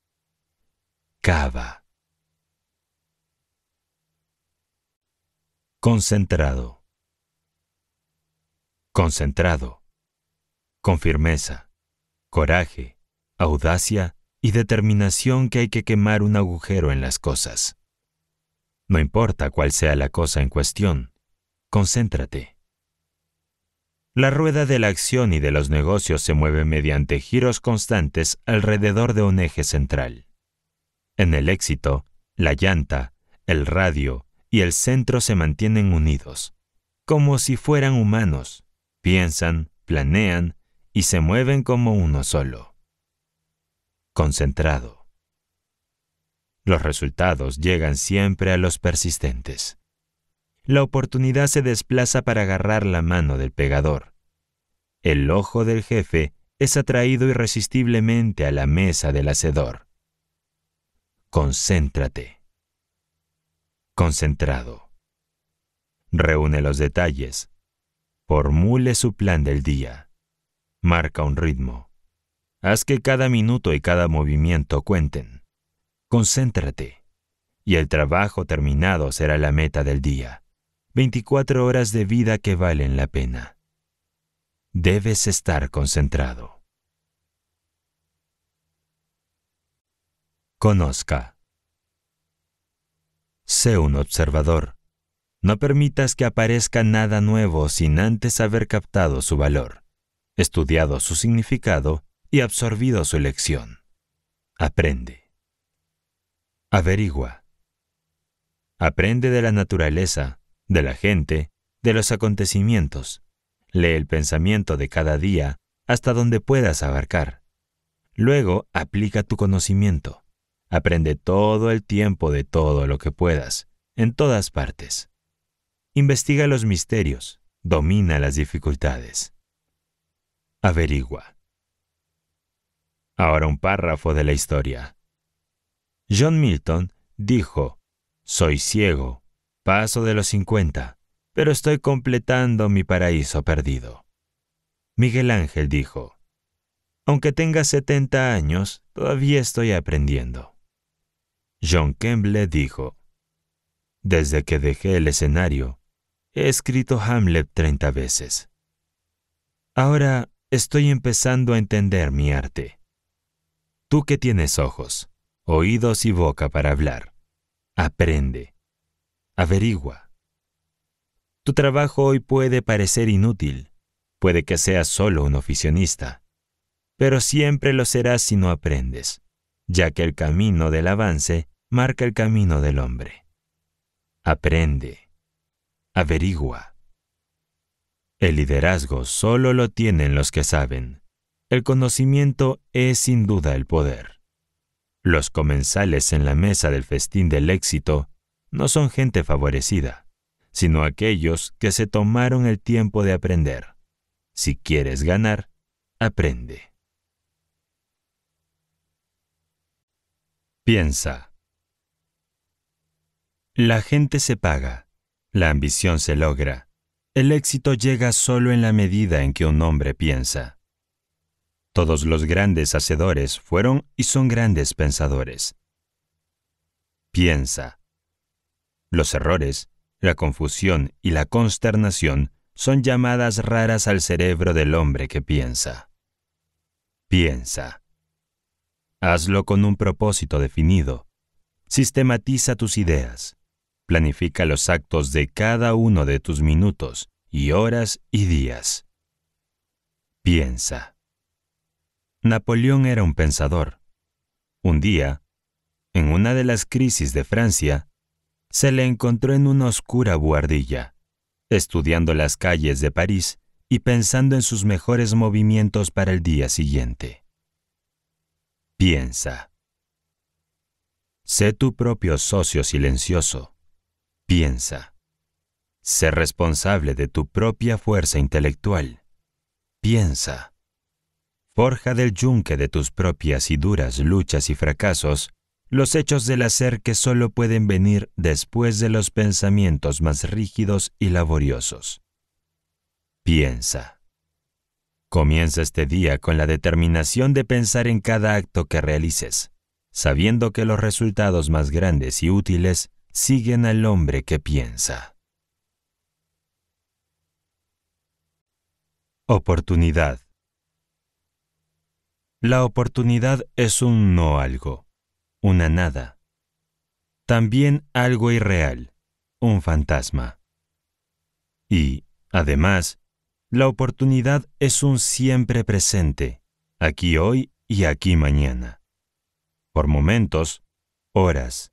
Cava. concentrado, concentrado, con firmeza, coraje, audacia y determinación que hay que quemar un agujero en las cosas. No importa cuál sea la cosa en cuestión, concéntrate. La rueda de la acción y de los negocios se mueve mediante giros constantes alrededor de un eje central. En el éxito, la llanta, el radio, y el centro se mantienen unidos, como si fueran humanos, piensan, planean y se mueven como uno solo. Concentrado. Los resultados llegan siempre a los persistentes. La oportunidad se desplaza para agarrar la mano del pegador. El ojo del jefe es atraído irresistiblemente a la mesa del hacedor. Concéntrate concentrado. Reúne los detalles, formule su plan del día, marca un ritmo. Haz que cada minuto y cada movimiento cuenten. Concéntrate. Y el trabajo terminado será la meta del día. 24 horas de vida que valen la pena. Debes estar concentrado. Conozca. Sé un observador. No permitas que aparezca nada nuevo sin antes haber captado su valor, estudiado su significado y absorbido su lección. Aprende. Averigua. Aprende de la naturaleza, de la gente, de los acontecimientos. Lee el pensamiento de cada día hasta donde puedas abarcar. Luego aplica tu conocimiento. Aprende todo el tiempo de todo lo que puedas, en todas partes. Investiga los misterios, domina las dificultades. Averigua. Ahora un párrafo de la historia. John Milton dijo, Soy ciego, paso de los 50, pero estoy completando mi paraíso perdido. Miguel Ángel dijo, Aunque tenga 70 años, todavía estoy aprendiendo. John Kemble dijo, Desde que dejé el escenario, he escrito Hamlet 30 veces. Ahora estoy empezando a entender mi arte. Tú que tienes ojos, oídos y boca para hablar, aprende, averigua. Tu trabajo hoy puede parecer inútil, puede que seas solo un oficionista, pero siempre lo serás si no aprendes, ya que el camino del avance marca el camino del hombre. Aprende. Averigua. El liderazgo solo lo tienen los que saben. El conocimiento es sin duda el poder. Los comensales en la mesa del festín del éxito no son gente favorecida, sino aquellos que se tomaron el tiempo de aprender. Si quieres ganar, aprende. Piensa. La gente se paga, la ambición se logra, el éxito llega solo en la medida en que un hombre piensa. Todos los grandes hacedores fueron y son grandes pensadores. Piensa. Los errores, la confusión y la consternación son llamadas raras al cerebro del hombre que piensa. Piensa. Hazlo con un propósito definido. Sistematiza tus ideas. Planifica los actos de cada uno de tus minutos y horas y días. Piensa. Napoleón era un pensador. Un día, en una de las crisis de Francia, se le encontró en una oscura buhardilla, estudiando las calles de París y pensando en sus mejores movimientos para el día siguiente. Piensa. Sé tu propio socio silencioso. Piensa. Sé responsable de tu propia fuerza intelectual. Piensa. Forja del yunque de tus propias y duras luchas y fracasos los hechos del hacer que solo pueden venir después de los pensamientos más rígidos y laboriosos. Piensa. Comienza este día con la determinación de pensar en cada acto que realices, sabiendo que los resultados más grandes y útiles siguen al hombre que piensa. Oportunidad. La oportunidad es un no algo, una nada. También algo irreal, un fantasma. Y, además, la oportunidad es un siempre presente, aquí hoy y aquí mañana. Por momentos, horas,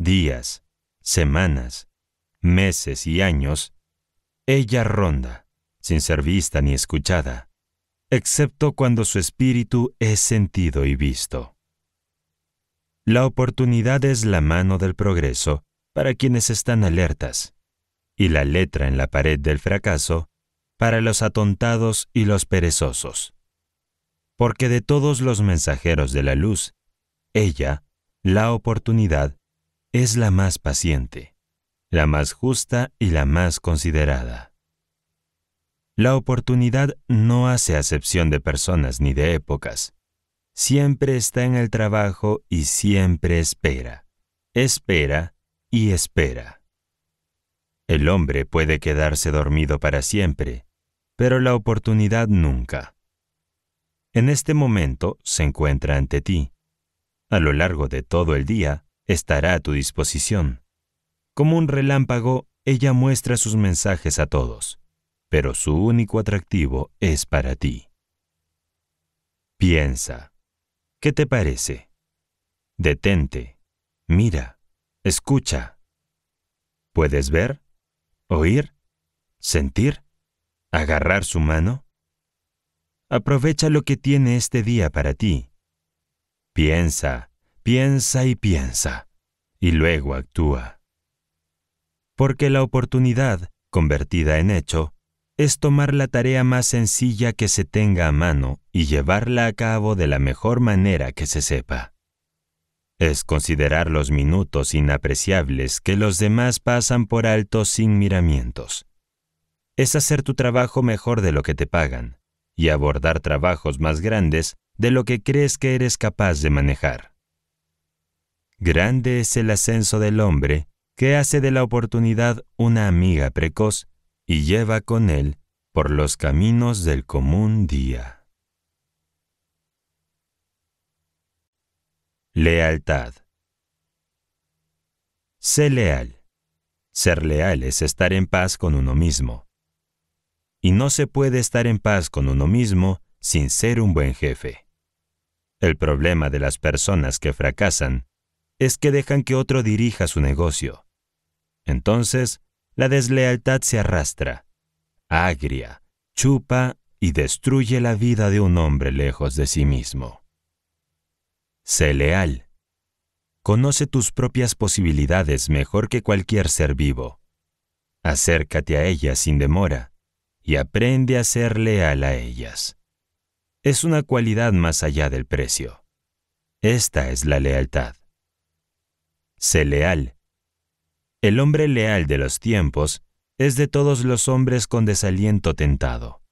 días, semanas, meses y años, ella ronda, sin ser vista ni escuchada, excepto cuando su espíritu es sentido y visto. La oportunidad es la mano del progreso para quienes están alertas, y la letra en la pared del fracaso para los atontados y los perezosos. Porque de todos los mensajeros de la luz, ella, la oportunidad, es la más paciente, la más justa y la más considerada. La oportunidad no hace acepción de personas ni de épocas. Siempre está en el trabajo y siempre espera, espera y espera. El hombre puede quedarse dormido para siempre, pero la oportunidad nunca. En este momento se encuentra ante ti. A lo largo de todo el día, estará a tu disposición. Como un relámpago, ella muestra sus mensajes a todos, pero su único atractivo es para ti. Piensa. ¿Qué te parece? Detente. Mira. Escucha. ¿Puedes ver? ¿Oír? ¿Sentir? ¿Agarrar su mano? Aprovecha lo que tiene este día para ti. Piensa, Piensa y piensa, y luego actúa. Porque la oportunidad, convertida en hecho, es tomar la tarea más sencilla que se tenga a mano y llevarla a cabo de la mejor manera que se sepa. Es considerar los minutos inapreciables que los demás pasan por alto sin miramientos. Es hacer tu trabajo mejor de lo que te pagan y abordar trabajos más grandes de lo que crees que eres capaz de manejar. Grande es el ascenso del hombre que hace de la oportunidad una amiga precoz y lleva con él por los caminos del común día. Lealtad. Sé leal. Ser leal es estar en paz con uno mismo. Y no se puede estar en paz con uno mismo sin ser un buen jefe. El problema de las personas que fracasan es que dejan que otro dirija su negocio. Entonces, la deslealtad se arrastra, agria, chupa y destruye la vida de un hombre lejos de sí mismo. Sé leal. Conoce tus propias posibilidades mejor que cualquier ser vivo. Acércate a ellas sin demora y aprende a ser leal a ellas. Es una cualidad más allá del precio. Esta es la lealtad sé leal. El hombre leal de los tiempos es de todos los hombres con desaliento tentado.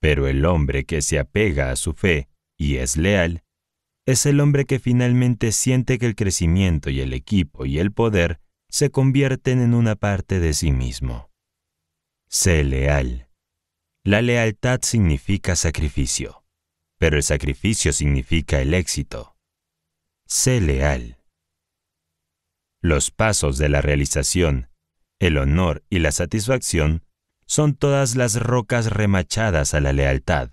Pero el hombre que se apega a su fe y es leal, es el hombre que finalmente siente que el crecimiento y el equipo y el poder se convierten en una parte de sí mismo. Sé leal. La lealtad significa sacrificio, pero el sacrificio significa el éxito. Sé leal. Los pasos de la realización, el honor y la satisfacción son todas las rocas remachadas a la lealtad,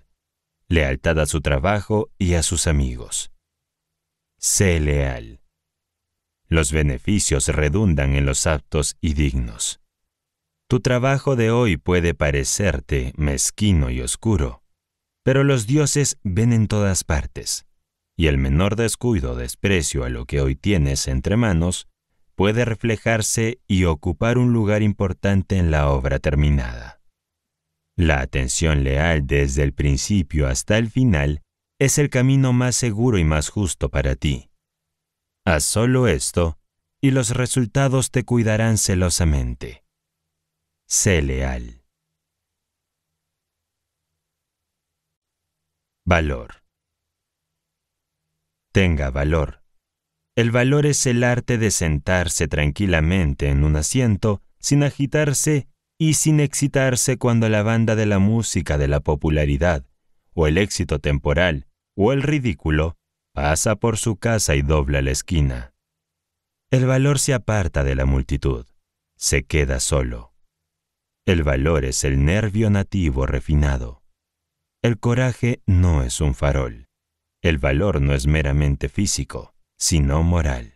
lealtad a su trabajo y a sus amigos. Sé leal. Los beneficios redundan en los aptos y dignos. Tu trabajo de hoy puede parecerte mezquino y oscuro, pero los dioses ven en todas partes, y el menor descuido, desprecio a lo que hoy tienes entre manos, puede reflejarse y ocupar un lugar importante en la obra terminada. La atención leal desde el principio hasta el final es el camino más seguro y más justo para ti. Haz solo esto y los resultados te cuidarán celosamente. Sé leal. Valor. Tenga valor. El valor es el arte de sentarse tranquilamente en un asiento, sin agitarse y sin excitarse cuando la banda de la música de la popularidad, o el éxito temporal, o el ridículo, pasa por su casa y dobla la esquina. El valor se aparta de la multitud, se queda solo. El valor es el nervio nativo refinado. El coraje no es un farol. El valor no es meramente físico sino moral.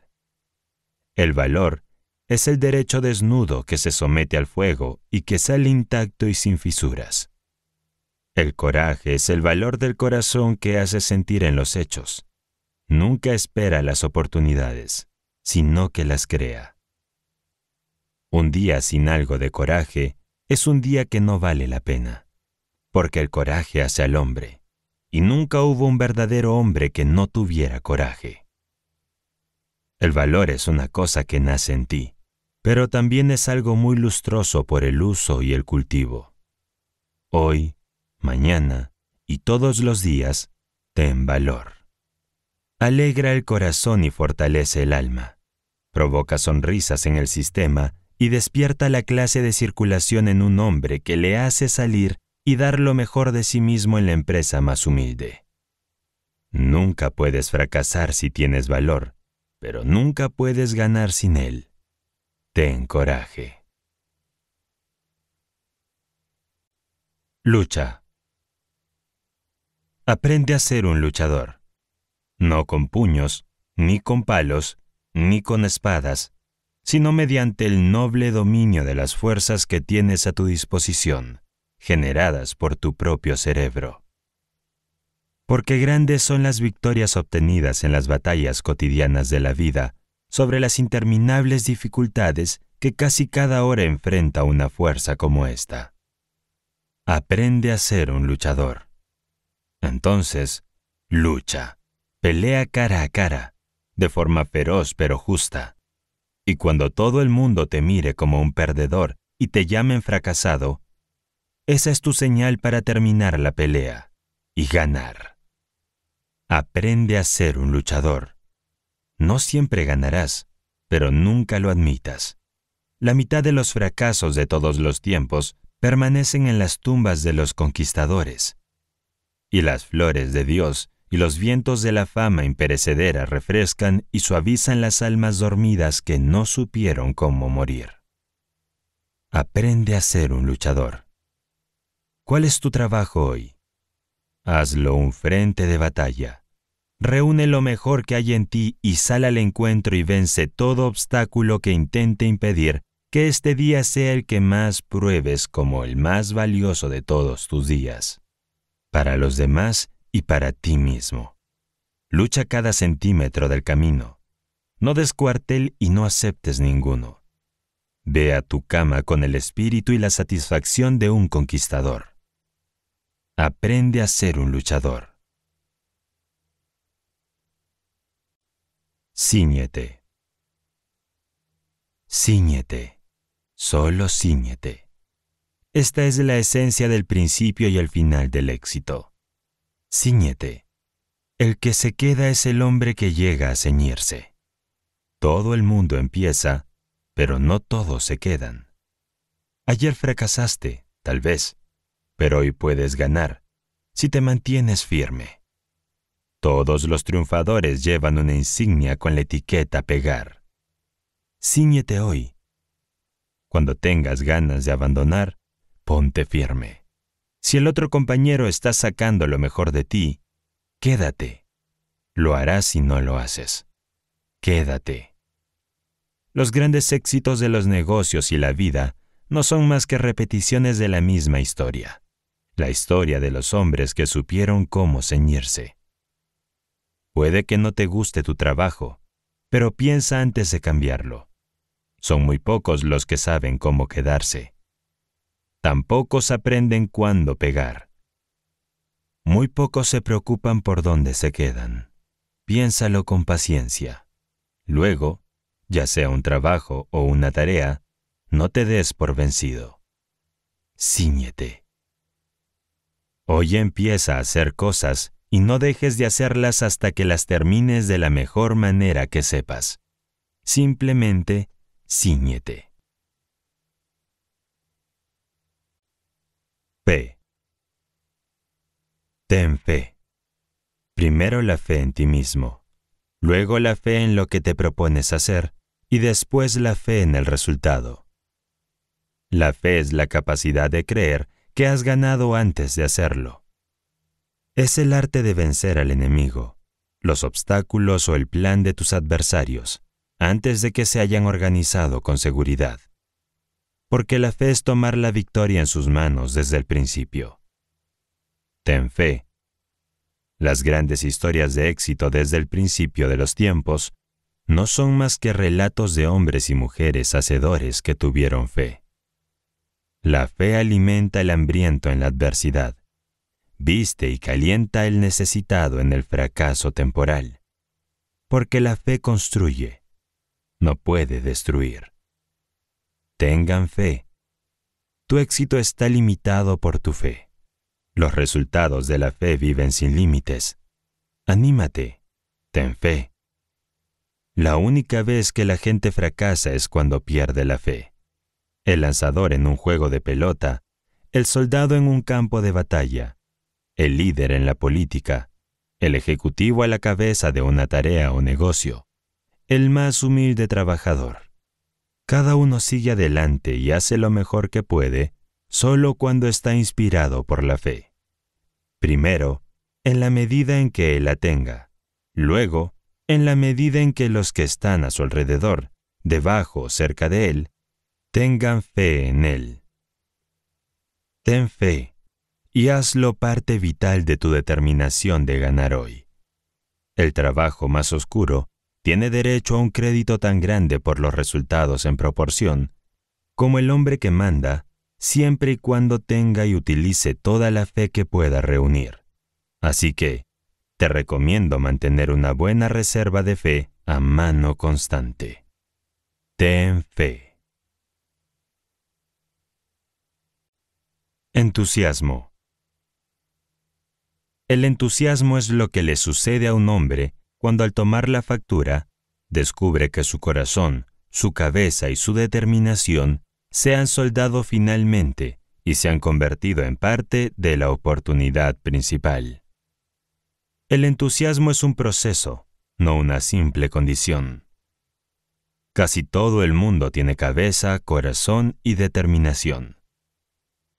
El valor es el derecho desnudo que se somete al fuego y que sale intacto y sin fisuras. El coraje es el valor del corazón que hace sentir en los hechos. Nunca espera las oportunidades, sino que las crea. Un día sin algo de coraje es un día que no vale la pena, porque el coraje hace al hombre, y nunca hubo un verdadero hombre que no tuviera coraje. El valor es una cosa que nace en ti, pero también es algo muy lustroso por el uso y el cultivo. Hoy, mañana y todos los días, ten valor. Alegra el corazón y fortalece el alma. Provoca sonrisas en el sistema y despierta la clase de circulación en un hombre que le hace salir y dar lo mejor de sí mismo en la empresa más humilde. Nunca puedes fracasar si tienes valor, pero nunca puedes ganar sin él. Ten coraje. Lucha. Aprende a ser un luchador. No con puños, ni con palos, ni con espadas, sino mediante el noble dominio de las fuerzas que tienes a tu disposición, generadas por tu propio cerebro porque grandes son las victorias obtenidas en las batallas cotidianas de la vida sobre las interminables dificultades que casi cada hora enfrenta una fuerza como esta. Aprende a ser un luchador. Entonces, lucha, pelea cara a cara, de forma feroz pero justa. Y cuando todo el mundo te mire como un perdedor y te llamen fracasado, esa es tu señal para terminar la pelea y ganar. Aprende a ser un luchador. No siempre ganarás, pero nunca lo admitas. La mitad de los fracasos de todos los tiempos permanecen en las tumbas de los conquistadores. Y las flores de Dios y los vientos de la fama imperecedera refrescan y suavizan las almas dormidas que no supieron cómo morir. Aprende a ser un luchador. ¿Cuál es tu trabajo hoy? Hazlo un frente de batalla. Reúne lo mejor que hay en ti y sal al encuentro y vence todo obstáculo que intente impedir que este día sea el que más pruebes como el más valioso de todos tus días, para los demás y para ti mismo. Lucha cada centímetro del camino. No descuartel y no aceptes ninguno. Ve a tu cama con el espíritu y la satisfacción de un conquistador. Aprende a ser un luchador. Cíñete. Cíñete. Solo cíñete. Esta es la esencia del principio y el final del éxito. Cíñete. El que se queda es el hombre que llega a ceñirse. Todo el mundo empieza, pero no todos se quedan. Ayer fracasaste, tal vez, pero hoy puedes ganar, si te mantienes firme. Todos los triunfadores llevan una insignia con la etiqueta pegar. Síñete hoy. Cuando tengas ganas de abandonar, ponte firme. Si el otro compañero está sacando lo mejor de ti, quédate. Lo harás si no lo haces. Quédate. Los grandes éxitos de los negocios y la vida no son más que repeticiones de la misma historia. La historia de los hombres que supieron cómo ceñirse. Puede que no te guste tu trabajo, pero piensa antes de cambiarlo. Son muy pocos los que saben cómo quedarse. Tampoco aprenden cuándo pegar. Muy pocos se preocupan por dónde se quedan. Piénsalo con paciencia. Luego, ya sea un trabajo o una tarea, no te des por vencido. Síñete. Hoy empieza a hacer cosas y no dejes de hacerlas hasta que las termines de la mejor manera que sepas. Simplemente ciñete. P. Ten fe. Primero la fe en ti mismo, luego la fe en lo que te propones hacer y después la fe en el resultado. La fe es la capacidad de creer que has ganado antes de hacerlo es el arte de vencer al enemigo, los obstáculos o el plan de tus adversarios, antes de que se hayan organizado con seguridad. Porque la fe es tomar la victoria en sus manos desde el principio. Ten fe. Las grandes historias de éxito desde el principio de los tiempos no son más que relatos de hombres y mujeres hacedores que tuvieron fe. La fe alimenta el hambriento en la adversidad viste y calienta el necesitado en el fracaso temporal, porque la fe construye, no puede destruir. Tengan fe. Tu éxito está limitado por tu fe. Los resultados de la fe viven sin límites. Anímate, ten fe. La única vez que la gente fracasa es cuando pierde la fe. El lanzador en un juego de pelota, el soldado en un campo de batalla, el líder en la política, el ejecutivo a la cabeza de una tarea o negocio, el más humilde trabajador. Cada uno sigue adelante y hace lo mejor que puede solo cuando está inspirado por la fe. Primero, en la medida en que él la tenga. Luego, en la medida en que los que están a su alrededor, debajo o cerca de él, tengan fe en él. Ten fe, y hazlo parte vital de tu determinación de ganar hoy. El trabajo más oscuro tiene derecho a un crédito tan grande por los resultados en proporción como el hombre que manda, siempre y cuando tenga y utilice toda la fe que pueda reunir. Así que, te recomiendo mantener una buena reserva de fe a mano constante. Ten fe. Entusiasmo. El entusiasmo es lo que le sucede a un hombre cuando al tomar la factura descubre que su corazón, su cabeza y su determinación se han soldado finalmente y se han convertido en parte de la oportunidad principal. El entusiasmo es un proceso, no una simple condición. Casi todo el mundo tiene cabeza, corazón y determinación.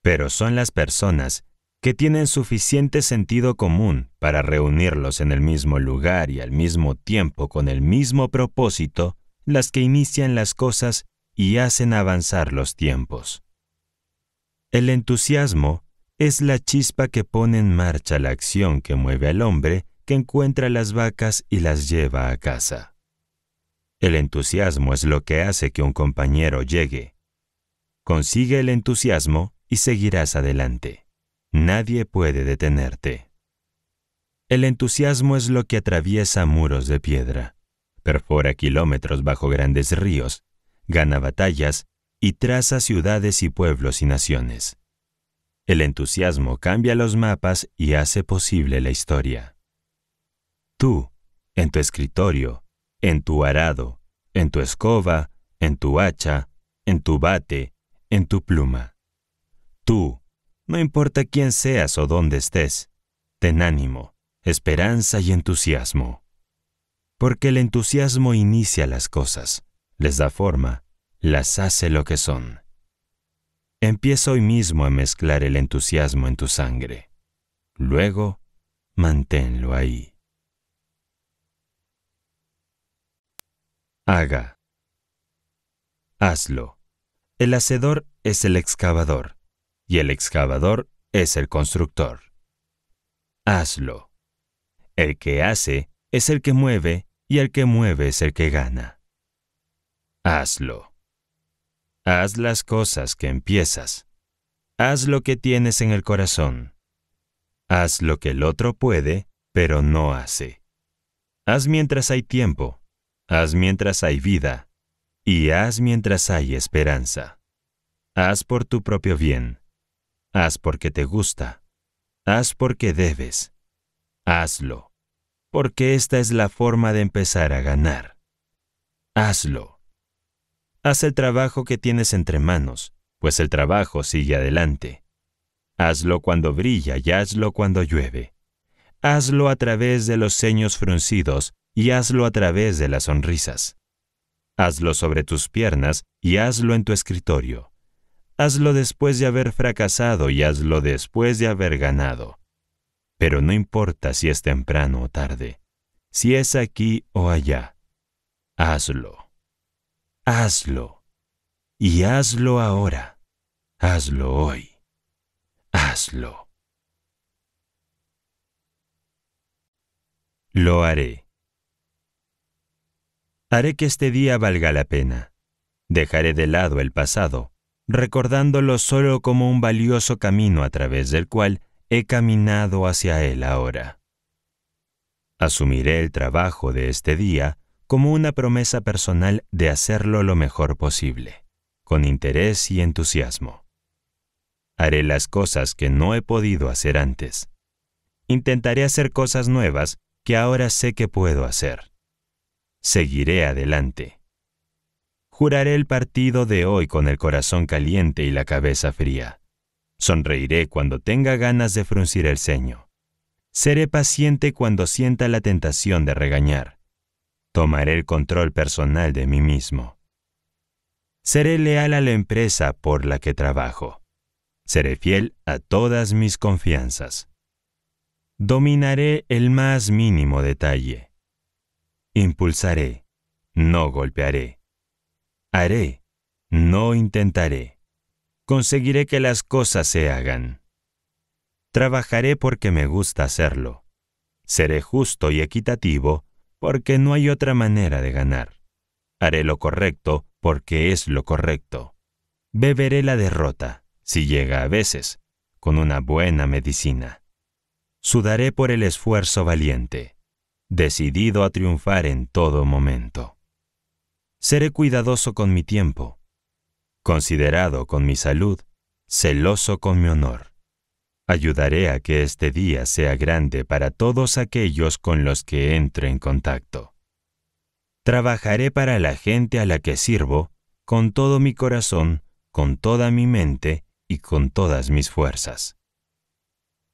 Pero son las personas que tienen suficiente sentido común para reunirlos en el mismo lugar y al mismo tiempo con el mismo propósito, las que inician las cosas y hacen avanzar los tiempos. El entusiasmo es la chispa que pone en marcha la acción que mueve al hombre que encuentra las vacas y las lleva a casa. El entusiasmo es lo que hace que un compañero llegue. Consigue el entusiasmo y seguirás adelante. Nadie puede detenerte. El entusiasmo es lo que atraviesa muros de piedra, perfora kilómetros bajo grandes ríos, gana batallas y traza ciudades y pueblos y naciones. El entusiasmo cambia los mapas y hace posible la historia. Tú, en tu escritorio, en tu arado, en tu escoba, en tu hacha, en tu bate, en tu pluma. Tú, no importa quién seas o dónde estés, ten ánimo, esperanza y entusiasmo. Porque el entusiasmo inicia las cosas, les da forma, las hace lo que son. Empieza hoy mismo a mezclar el entusiasmo en tu sangre. Luego, manténlo ahí. Haga. Hazlo. El hacedor es el excavador, y el excavador es el constructor. Hazlo. El que hace es el que mueve y el que mueve es el que gana. Hazlo. Haz las cosas que empiezas. Haz lo que tienes en el corazón. Haz lo que el otro puede, pero no hace. Haz mientras hay tiempo, haz mientras hay vida, y haz mientras hay esperanza. Haz por tu propio bien Haz porque te gusta. Haz porque debes. Hazlo. Porque esta es la forma de empezar a ganar. Hazlo. Haz el trabajo que tienes entre manos, pues el trabajo sigue adelante. Hazlo cuando brilla y hazlo cuando llueve. Hazlo a través de los ceños fruncidos y hazlo a través de las sonrisas. Hazlo sobre tus piernas y hazlo en tu escritorio hazlo después de haber fracasado y hazlo después de haber ganado. Pero no importa si es temprano o tarde, si es aquí o allá, hazlo. Hazlo. Y hazlo ahora. Hazlo hoy. Hazlo. Lo haré. Haré que este día valga la pena. Dejaré de lado el pasado recordándolo solo como un valioso camino a través del cual he caminado hacia Él ahora. Asumiré el trabajo de este día como una promesa personal de hacerlo lo mejor posible, con interés y entusiasmo. Haré las cosas que no he podido hacer antes. Intentaré hacer cosas nuevas que ahora sé que puedo hacer. Seguiré adelante. Juraré el partido de hoy con el corazón caliente y la cabeza fría. Sonreiré cuando tenga ganas de fruncir el ceño. Seré paciente cuando sienta la tentación de regañar. Tomaré el control personal de mí mismo. Seré leal a la empresa por la que trabajo. Seré fiel a todas mis confianzas. Dominaré el más mínimo detalle. Impulsaré, no golpearé. Haré, no intentaré. Conseguiré que las cosas se hagan. Trabajaré porque me gusta hacerlo. Seré justo y equitativo porque no hay otra manera de ganar. Haré lo correcto porque es lo correcto. Beberé la derrota, si llega a veces, con una buena medicina. Sudaré por el esfuerzo valiente, decidido a triunfar en todo momento. Seré cuidadoso con mi tiempo, considerado con mi salud, celoso con mi honor. Ayudaré a que este día sea grande para todos aquellos con los que entre en contacto. Trabajaré para la gente a la que sirvo, con todo mi corazón, con toda mi mente y con todas mis fuerzas.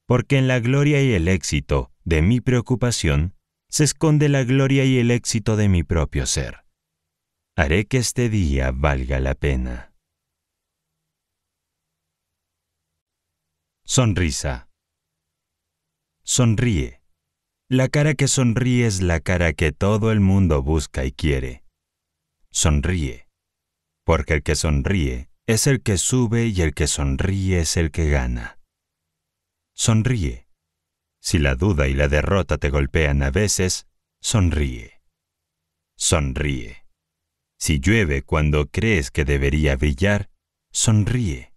Porque en la gloria y el éxito de mi preocupación se esconde la gloria y el éxito de mi propio ser haré que este día valga la pena. Sonrisa. Sonríe. La cara que sonríe es la cara que todo el mundo busca y quiere. Sonríe. Porque el que sonríe es el que sube y el que sonríe es el que gana. Sonríe. Si la duda y la derrota te golpean a veces, sonríe. Sonríe. Si llueve cuando crees que debería brillar, sonríe.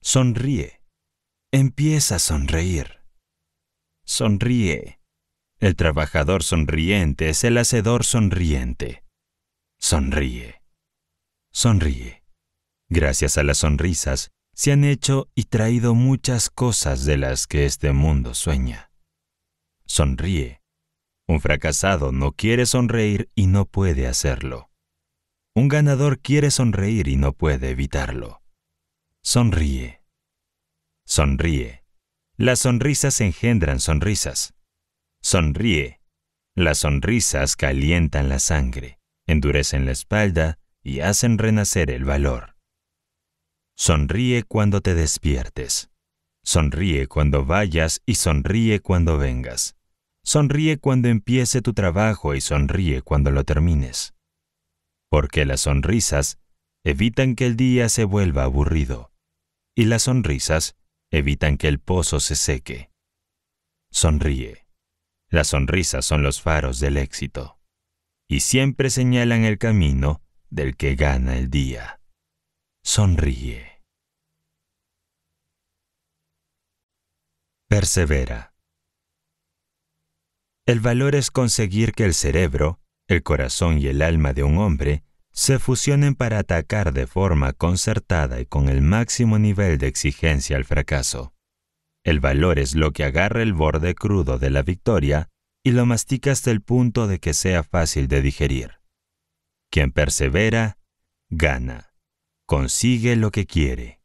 Sonríe. Empieza a sonreír. Sonríe. El trabajador sonriente es el hacedor sonriente. Sonríe. Sonríe. Gracias a las sonrisas, se han hecho y traído muchas cosas de las que este mundo sueña. Sonríe. Un fracasado no quiere sonreír y no puede hacerlo. Un ganador quiere sonreír y no puede evitarlo. Sonríe. Sonríe. Las sonrisas engendran sonrisas. Sonríe. Las sonrisas calientan la sangre, endurecen la espalda y hacen renacer el valor. Sonríe cuando te despiertes. Sonríe cuando vayas y sonríe cuando vengas. Sonríe cuando empiece tu trabajo y sonríe cuando lo termines porque las sonrisas evitan que el día se vuelva aburrido, y las sonrisas evitan que el pozo se seque. Sonríe. Las sonrisas son los faros del éxito, y siempre señalan el camino del que gana el día. Sonríe. Persevera. El valor es conseguir que el cerebro el corazón y el alma de un hombre se fusionen para atacar de forma concertada y con el máximo nivel de exigencia al fracaso. El valor es lo que agarra el borde crudo de la victoria y lo mastica hasta el punto de que sea fácil de digerir. Quien persevera, gana, consigue lo que quiere.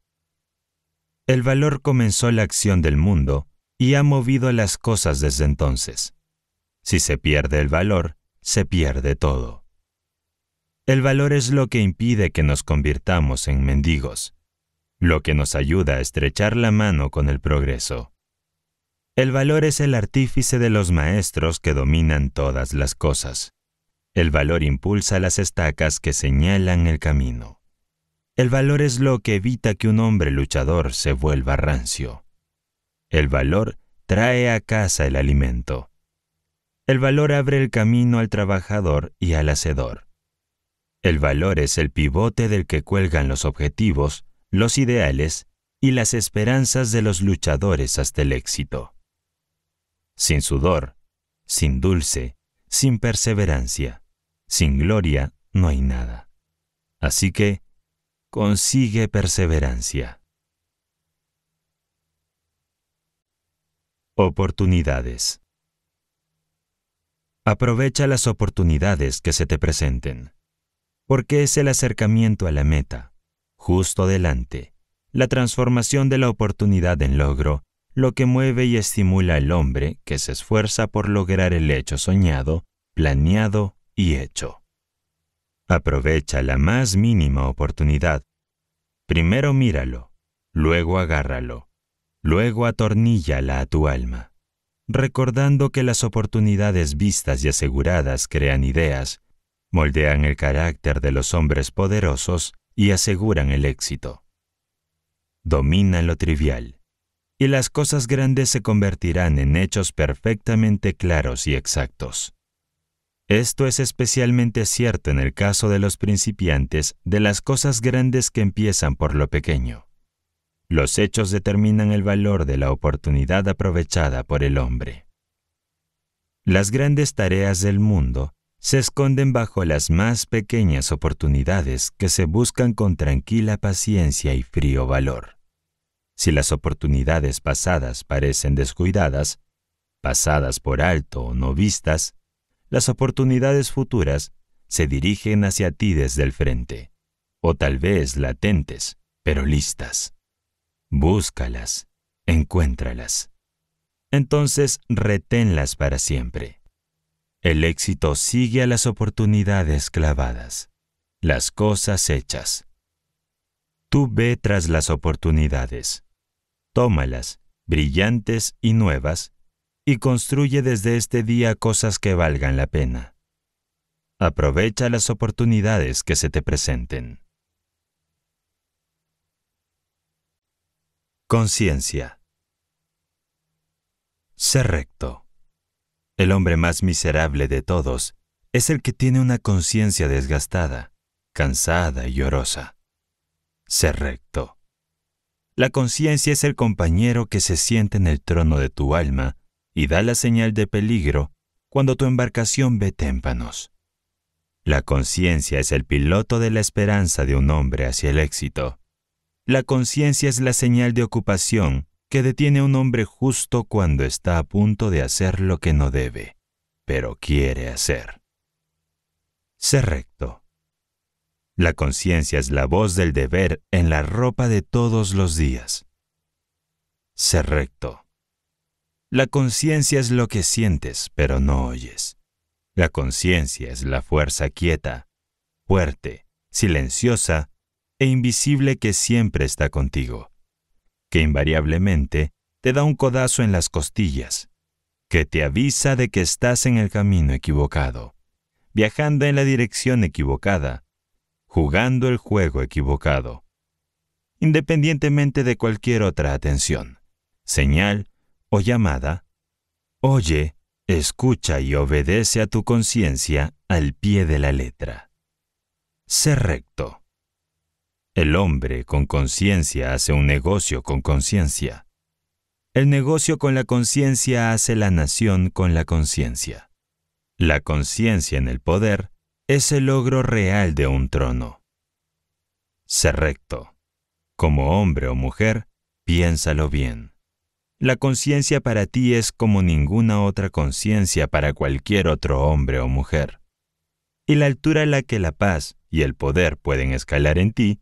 El valor comenzó la acción del mundo y ha movido las cosas desde entonces. Si se pierde el valor, se pierde todo. El valor es lo que impide que nos convirtamos en mendigos, lo que nos ayuda a estrechar la mano con el progreso. El valor es el artífice de los maestros que dominan todas las cosas. El valor impulsa las estacas que señalan el camino. El valor es lo que evita que un hombre luchador se vuelva rancio. El valor trae a casa el alimento. El valor abre el camino al trabajador y al hacedor. El valor es el pivote del que cuelgan los objetivos, los ideales y las esperanzas de los luchadores hasta el éxito. Sin sudor, sin dulce, sin perseverancia, sin gloria no hay nada. Así que, consigue perseverancia. Oportunidades. Aprovecha las oportunidades que se te presenten, porque es el acercamiento a la meta, justo delante, la transformación de la oportunidad en logro, lo que mueve y estimula al hombre que se esfuerza por lograr el hecho soñado, planeado y hecho. Aprovecha la más mínima oportunidad. Primero míralo, luego agárralo, luego atornillala a tu alma recordando que las oportunidades vistas y aseguradas crean ideas, moldean el carácter de los hombres poderosos y aseguran el éxito. Domina lo trivial, y las cosas grandes se convertirán en hechos perfectamente claros y exactos. Esto es especialmente cierto en el caso de los principiantes de las cosas grandes que empiezan por lo pequeño. Los hechos determinan el valor de la oportunidad aprovechada por el hombre. Las grandes tareas del mundo se esconden bajo las más pequeñas oportunidades que se buscan con tranquila paciencia y frío valor. Si las oportunidades pasadas parecen descuidadas, pasadas por alto o no vistas, las oportunidades futuras se dirigen hacia ti desde el frente, o tal vez latentes, pero listas búscalas, encuéntralas. Entonces reténlas para siempre. El éxito sigue a las oportunidades clavadas, las cosas hechas. Tú ve tras las oportunidades. Tómalas, brillantes y nuevas, y construye desde este día cosas que valgan la pena. Aprovecha las oportunidades que se te presenten. Conciencia. Ser recto. El hombre más miserable de todos es el que tiene una conciencia desgastada, cansada y llorosa. Ser recto. La conciencia es el compañero que se siente en el trono de tu alma y da la señal de peligro cuando tu embarcación ve témpanos. La conciencia es el piloto de la esperanza de un hombre hacia el éxito. La conciencia es la señal de ocupación que detiene a un hombre justo cuando está a punto de hacer lo que no debe, pero quiere hacer. ser recto. La conciencia es la voz del deber en la ropa de todos los días. ser recto. La conciencia es lo que sientes, pero no oyes. La conciencia es la fuerza quieta, fuerte, silenciosa, e invisible que siempre está contigo, que invariablemente te da un codazo en las costillas, que te avisa de que estás en el camino equivocado, viajando en la dirección equivocada, jugando el juego equivocado, independientemente de cualquier otra atención, señal o llamada, oye, escucha y obedece a tu conciencia al pie de la letra. Sé recto el hombre con conciencia hace un negocio con conciencia. El negocio con la conciencia hace la nación con la conciencia. La conciencia en el poder es el logro real de un trono. Sé recto. Como hombre o mujer, piénsalo bien. La conciencia para ti es como ninguna otra conciencia para cualquier otro hombre o mujer. Y la altura a la que la paz y el poder pueden escalar en ti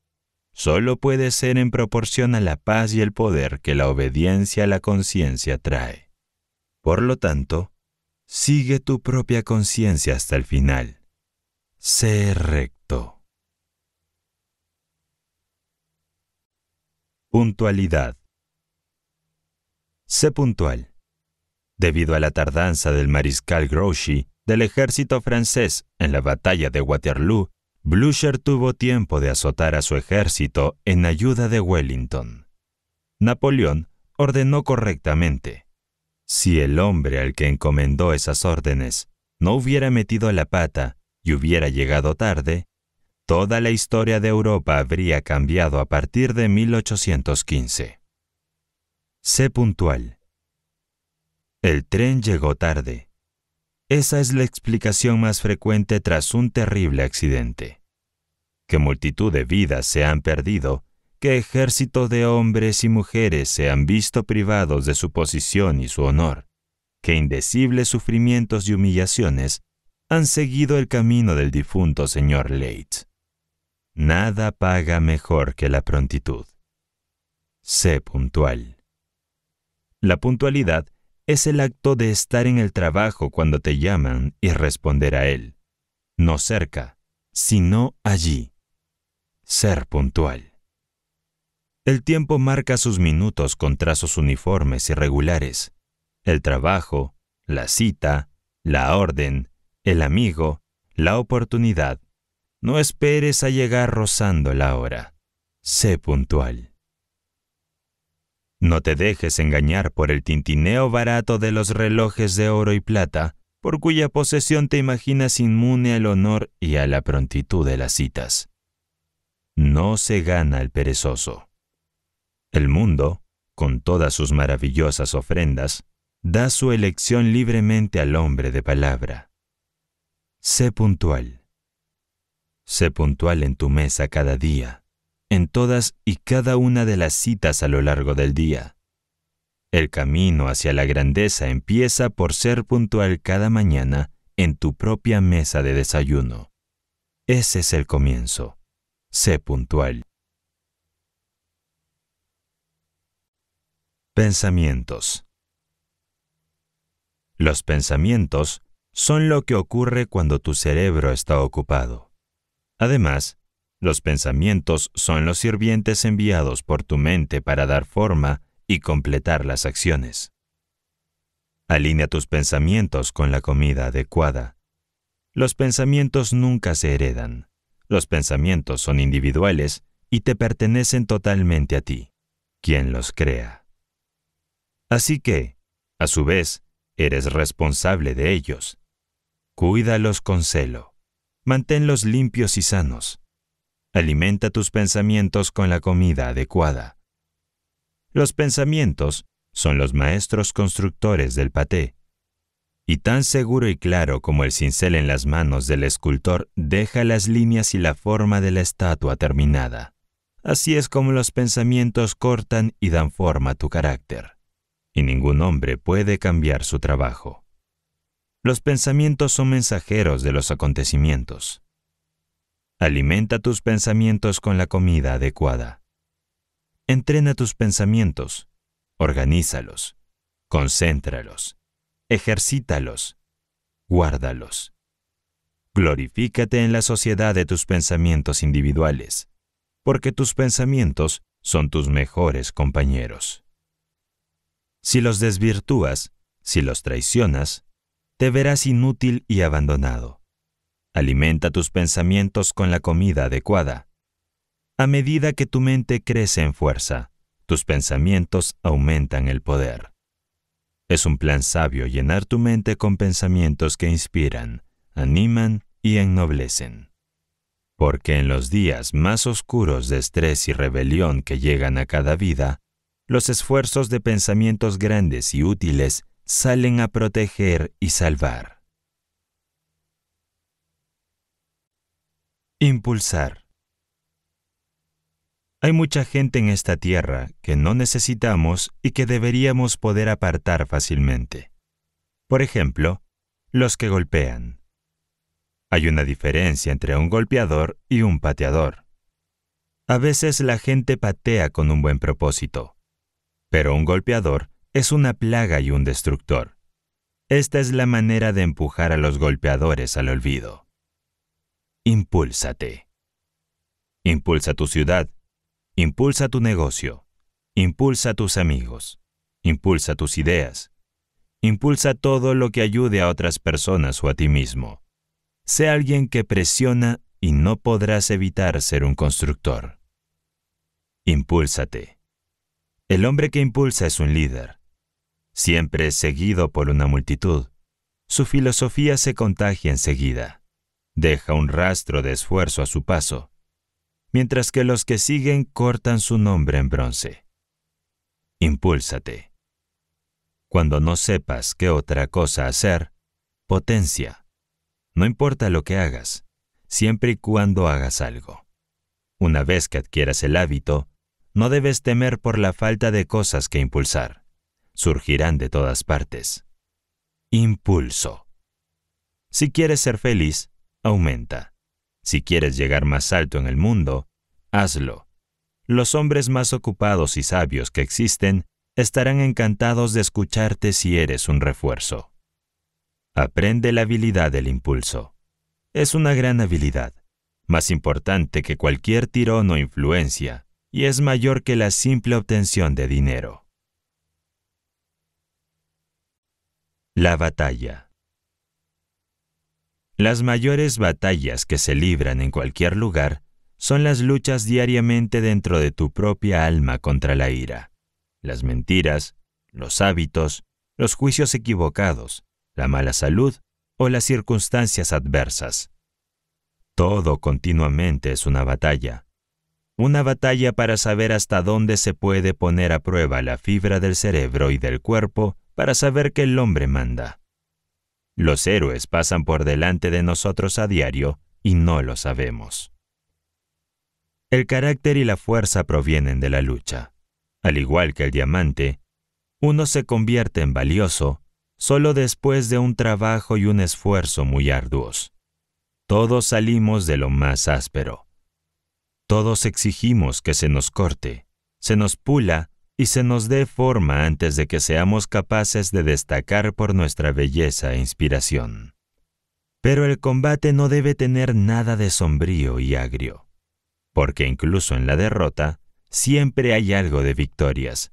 Sólo puede ser en proporción a la paz y el poder que la obediencia a la conciencia trae. Por lo tanto, sigue tu propia conciencia hasta el final. Sé recto. Puntualidad. Sé puntual. Debido a la tardanza del mariscal Grouchy del ejército francés en la batalla de Waterloo, Blücher tuvo tiempo de azotar a su ejército en ayuda de Wellington. Napoleón ordenó correctamente. Si el hombre al que encomendó esas órdenes no hubiera metido la pata y hubiera llegado tarde, toda la historia de Europa habría cambiado a partir de 1815. Sé puntual. El tren llegó tarde. Esa es la explicación más frecuente tras un terrible accidente. Que multitud de vidas se han perdido, que ejércitos de hombres y mujeres se han visto privados de su posición y su honor, que indecibles sufrimientos y humillaciones han seguido el camino del difunto señor Leitz. Nada paga mejor que la prontitud. Sé puntual. La puntualidad es el acto de estar en el trabajo cuando te llaman y responder a él. No cerca, sino allí. Ser puntual. El tiempo marca sus minutos con trazos uniformes y regulares. El trabajo, la cita, la orden, el amigo, la oportunidad. No esperes a llegar rozando la hora. Sé puntual. No te dejes engañar por el tintineo barato de los relojes de oro y plata, por cuya posesión te imaginas inmune al honor y a la prontitud de las citas. No se gana el perezoso. El mundo, con todas sus maravillosas ofrendas, da su elección libremente al hombre de palabra. Sé puntual. Sé puntual en tu mesa cada día en todas y cada una de las citas a lo largo del día. El camino hacia la grandeza empieza por ser puntual cada mañana en tu propia mesa de desayuno. Ese es el comienzo. Sé puntual. Pensamientos. Los pensamientos son lo que ocurre cuando tu cerebro está ocupado. Además, los pensamientos son los sirvientes enviados por tu mente para dar forma y completar las acciones. Alinea tus pensamientos con la comida adecuada. Los pensamientos nunca se heredan. Los pensamientos son individuales y te pertenecen totalmente a ti, quien los crea. Así que, a su vez, eres responsable de ellos. Cuídalos con celo. Manténlos limpios y sanos Alimenta tus pensamientos con la comida adecuada. Los pensamientos son los maestros constructores del paté. Y tan seguro y claro como el cincel en las manos del escultor deja las líneas y la forma de la estatua terminada. Así es como los pensamientos cortan y dan forma a tu carácter. Y ningún hombre puede cambiar su trabajo. Los pensamientos son mensajeros de los acontecimientos. Alimenta tus pensamientos con la comida adecuada. Entrena tus pensamientos, organízalos, concéntralos, ejercítalos, guárdalos. Glorifícate en la sociedad de tus pensamientos individuales, porque tus pensamientos son tus mejores compañeros. Si los desvirtúas, si los traicionas, te verás inútil y abandonado. Alimenta tus pensamientos con la comida adecuada. A medida que tu mente crece en fuerza, tus pensamientos aumentan el poder. Es un plan sabio llenar tu mente con pensamientos que inspiran, animan y ennoblecen. Porque en los días más oscuros de estrés y rebelión que llegan a cada vida, los esfuerzos de pensamientos grandes y útiles salen a proteger y salvar. Impulsar. Hay mucha gente en esta tierra que no necesitamos y que deberíamos poder apartar fácilmente. Por ejemplo, los que golpean. Hay una diferencia entre un golpeador y un pateador. A veces la gente patea con un buen propósito, pero un golpeador es una plaga y un destructor. Esta es la manera de empujar a los golpeadores al olvido. Impúlsate. Impulsa tu ciudad. Impulsa tu negocio. Impulsa tus amigos. Impulsa tus ideas. Impulsa todo lo que ayude a otras personas o a ti mismo. Sé alguien que presiona y no podrás evitar ser un constructor. Impúlsate. El hombre que impulsa es un líder. Siempre es seguido por una multitud. Su filosofía se contagia enseguida deja un rastro de esfuerzo a su paso, mientras que los que siguen cortan su nombre en bronce. Impúlsate. Cuando no sepas qué otra cosa hacer, potencia. No importa lo que hagas, siempre y cuando hagas algo. Una vez que adquieras el hábito, no debes temer por la falta de cosas que impulsar. Surgirán de todas partes. Impulso. Si quieres ser feliz, aumenta. Si quieres llegar más alto en el mundo, hazlo. Los hombres más ocupados y sabios que existen estarán encantados de escucharte si eres un refuerzo. Aprende la habilidad del impulso. Es una gran habilidad, más importante que cualquier tirón o influencia, y es mayor que la simple obtención de dinero. La batalla. Las mayores batallas que se libran en cualquier lugar son las luchas diariamente dentro de tu propia alma contra la ira, las mentiras, los hábitos, los juicios equivocados, la mala salud o las circunstancias adversas. Todo continuamente es una batalla. Una batalla para saber hasta dónde se puede poner a prueba la fibra del cerebro y del cuerpo para saber que el hombre manda. Los héroes pasan por delante de nosotros a diario y no lo sabemos. El carácter y la fuerza provienen de la lucha. Al igual que el diamante, uno se convierte en valioso solo después de un trabajo y un esfuerzo muy arduos. Todos salimos de lo más áspero. Todos exigimos que se nos corte, se nos pula y se nos dé forma antes de que seamos capaces de destacar por nuestra belleza e inspiración. Pero el combate no debe tener nada de sombrío y agrio, porque incluso en la derrota siempre hay algo de victorias.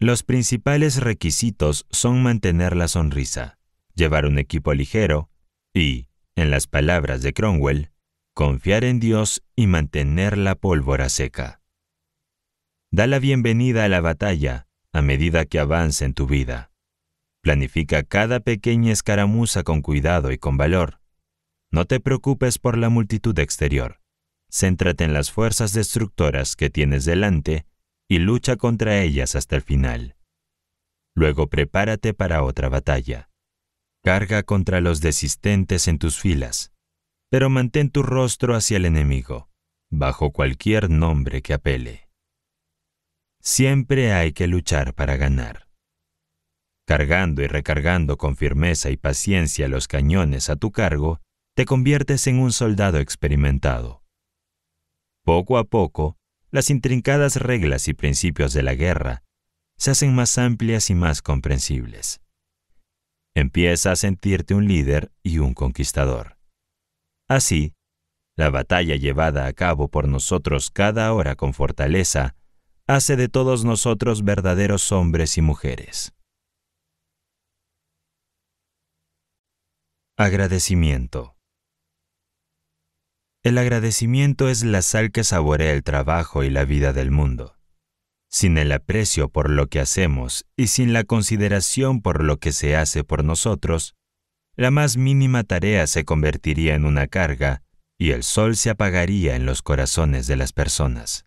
Los principales requisitos son mantener la sonrisa, llevar un equipo ligero y, en las palabras de Cromwell, confiar en Dios y mantener la pólvora seca. Da la bienvenida a la batalla a medida que avance en tu vida. Planifica cada pequeña escaramuza con cuidado y con valor. No te preocupes por la multitud exterior. Céntrate en las fuerzas destructoras que tienes delante y lucha contra ellas hasta el final. Luego prepárate para otra batalla. Carga contra los desistentes en tus filas, pero mantén tu rostro hacia el enemigo, bajo cualquier nombre que apele siempre hay que luchar para ganar. Cargando y recargando con firmeza y paciencia los cañones a tu cargo, te conviertes en un soldado experimentado. Poco a poco, las intrincadas reglas y principios de la guerra se hacen más amplias y más comprensibles. Empieza a sentirte un líder y un conquistador. Así, la batalla llevada a cabo por nosotros cada hora con fortaleza hace de todos nosotros verdaderos hombres y mujeres. Agradecimiento. El agradecimiento es la sal que saborea el trabajo y la vida del mundo. Sin el aprecio por lo que hacemos y sin la consideración por lo que se hace por nosotros, la más mínima tarea se convertiría en una carga y el sol se apagaría en los corazones de las personas.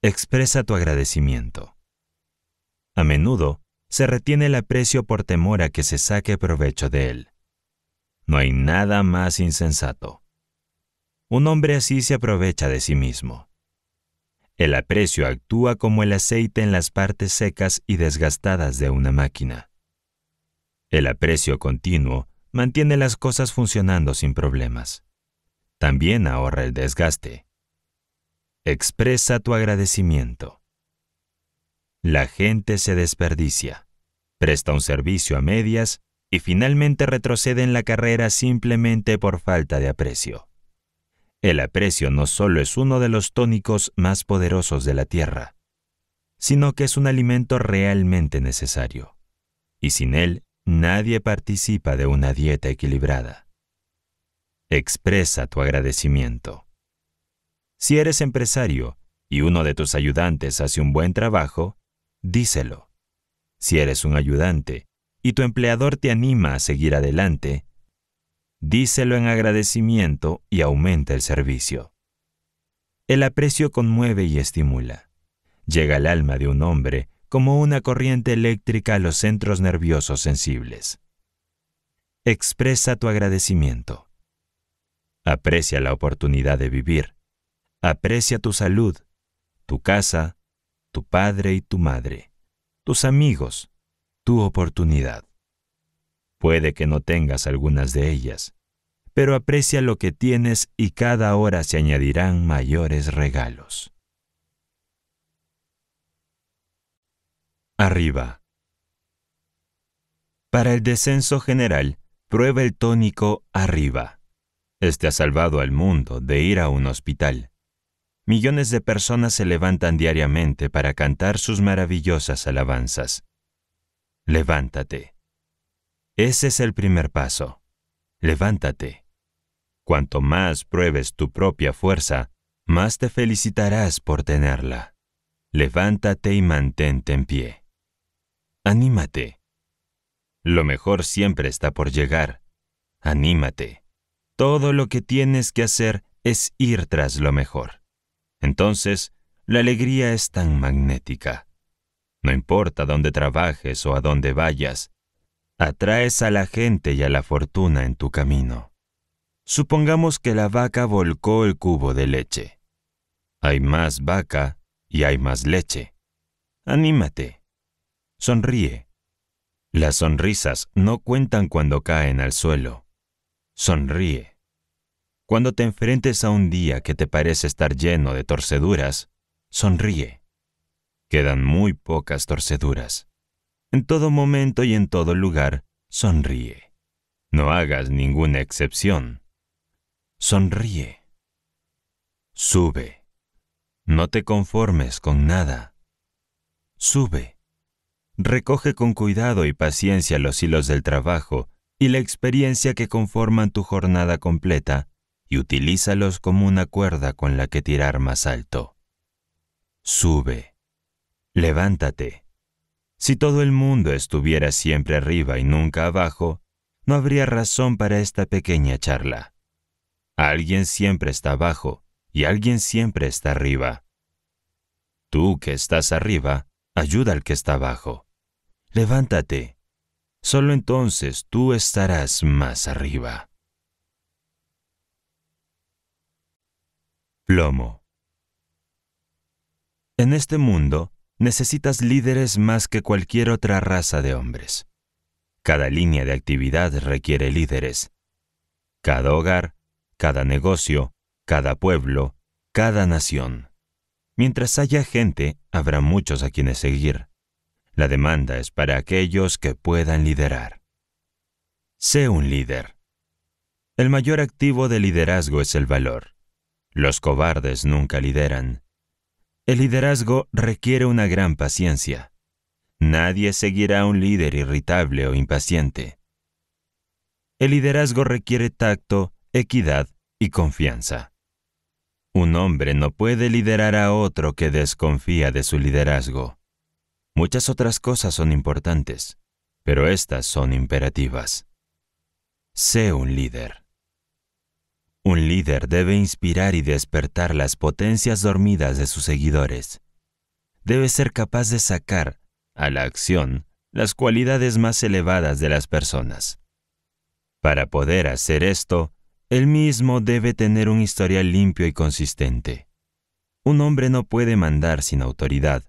Expresa tu agradecimiento. A menudo, se retiene el aprecio por temor a que se saque provecho de él. No hay nada más insensato. Un hombre así se aprovecha de sí mismo. El aprecio actúa como el aceite en las partes secas y desgastadas de una máquina. El aprecio continuo mantiene las cosas funcionando sin problemas. También ahorra el desgaste. Expresa tu agradecimiento. La gente se desperdicia, presta un servicio a medias y finalmente retrocede en la carrera simplemente por falta de aprecio. El aprecio no solo es uno de los tónicos más poderosos de la Tierra, sino que es un alimento realmente necesario, y sin él nadie participa de una dieta equilibrada. Expresa tu agradecimiento. Si eres empresario y uno de tus ayudantes hace un buen trabajo, díselo. Si eres un ayudante y tu empleador te anima a seguir adelante, díselo en agradecimiento y aumenta el servicio. El aprecio conmueve y estimula. Llega al alma de un hombre como una corriente eléctrica a los centros nerviosos sensibles. Expresa tu agradecimiento. Aprecia la oportunidad de vivir Aprecia tu salud, tu casa, tu padre y tu madre, tus amigos, tu oportunidad. Puede que no tengas algunas de ellas, pero aprecia lo que tienes y cada hora se añadirán mayores regalos. Arriba. Para el descenso general, prueba el tónico arriba. Este ha salvado al mundo de ir a un hospital millones de personas se levantan diariamente para cantar sus maravillosas alabanzas. Levántate. Ese es el primer paso. Levántate. Cuanto más pruebes tu propia fuerza, más te felicitarás por tenerla. Levántate y mantente en pie. Anímate. Lo mejor siempre está por llegar. Anímate. Todo lo que tienes que hacer es ir tras lo mejor. Entonces, la alegría es tan magnética. No importa dónde trabajes o a dónde vayas, atraes a la gente y a la fortuna en tu camino. Supongamos que la vaca volcó el cubo de leche. Hay más vaca y hay más leche. Anímate. Sonríe. Las sonrisas no cuentan cuando caen al suelo. Sonríe. Cuando te enfrentes a un día que te parece estar lleno de torceduras, sonríe. Quedan muy pocas torceduras. En todo momento y en todo lugar, sonríe. No hagas ninguna excepción. Sonríe. Sube. No te conformes con nada. Sube. Recoge con cuidado y paciencia los hilos del trabajo y la experiencia que conforman tu jornada completa y utilízalos como una cuerda con la que tirar más alto. Sube. Levántate. Si todo el mundo estuviera siempre arriba y nunca abajo, no habría razón para esta pequeña charla. Alguien siempre está abajo y alguien siempre está arriba. Tú que estás arriba, ayuda al que está abajo. Levántate. Solo entonces tú estarás más arriba. plomo. En este mundo necesitas líderes más que cualquier otra raza de hombres. Cada línea de actividad requiere líderes. Cada hogar, cada negocio, cada pueblo, cada nación. Mientras haya gente, habrá muchos a quienes seguir. La demanda es para aquellos que puedan liderar. Sé un líder. El mayor activo de liderazgo es el valor. Los cobardes nunca lideran. El liderazgo requiere una gran paciencia. Nadie seguirá a un líder irritable o impaciente. El liderazgo requiere tacto, equidad y confianza. Un hombre no puede liderar a otro que desconfía de su liderazgo. Muchas otras cosas son importantes, pero estas son imperativas. Sé un líder. Un líder debe inspirar y despertar las potencias dormidas de sus seguidores. Debe ser capaz de sacar, a la acción, las cualidades más elevadas de las personas. Para poder hacer esto, él mismo debe tener un historial limpio y consistente. Un hombre no puede mandar sin autoridad.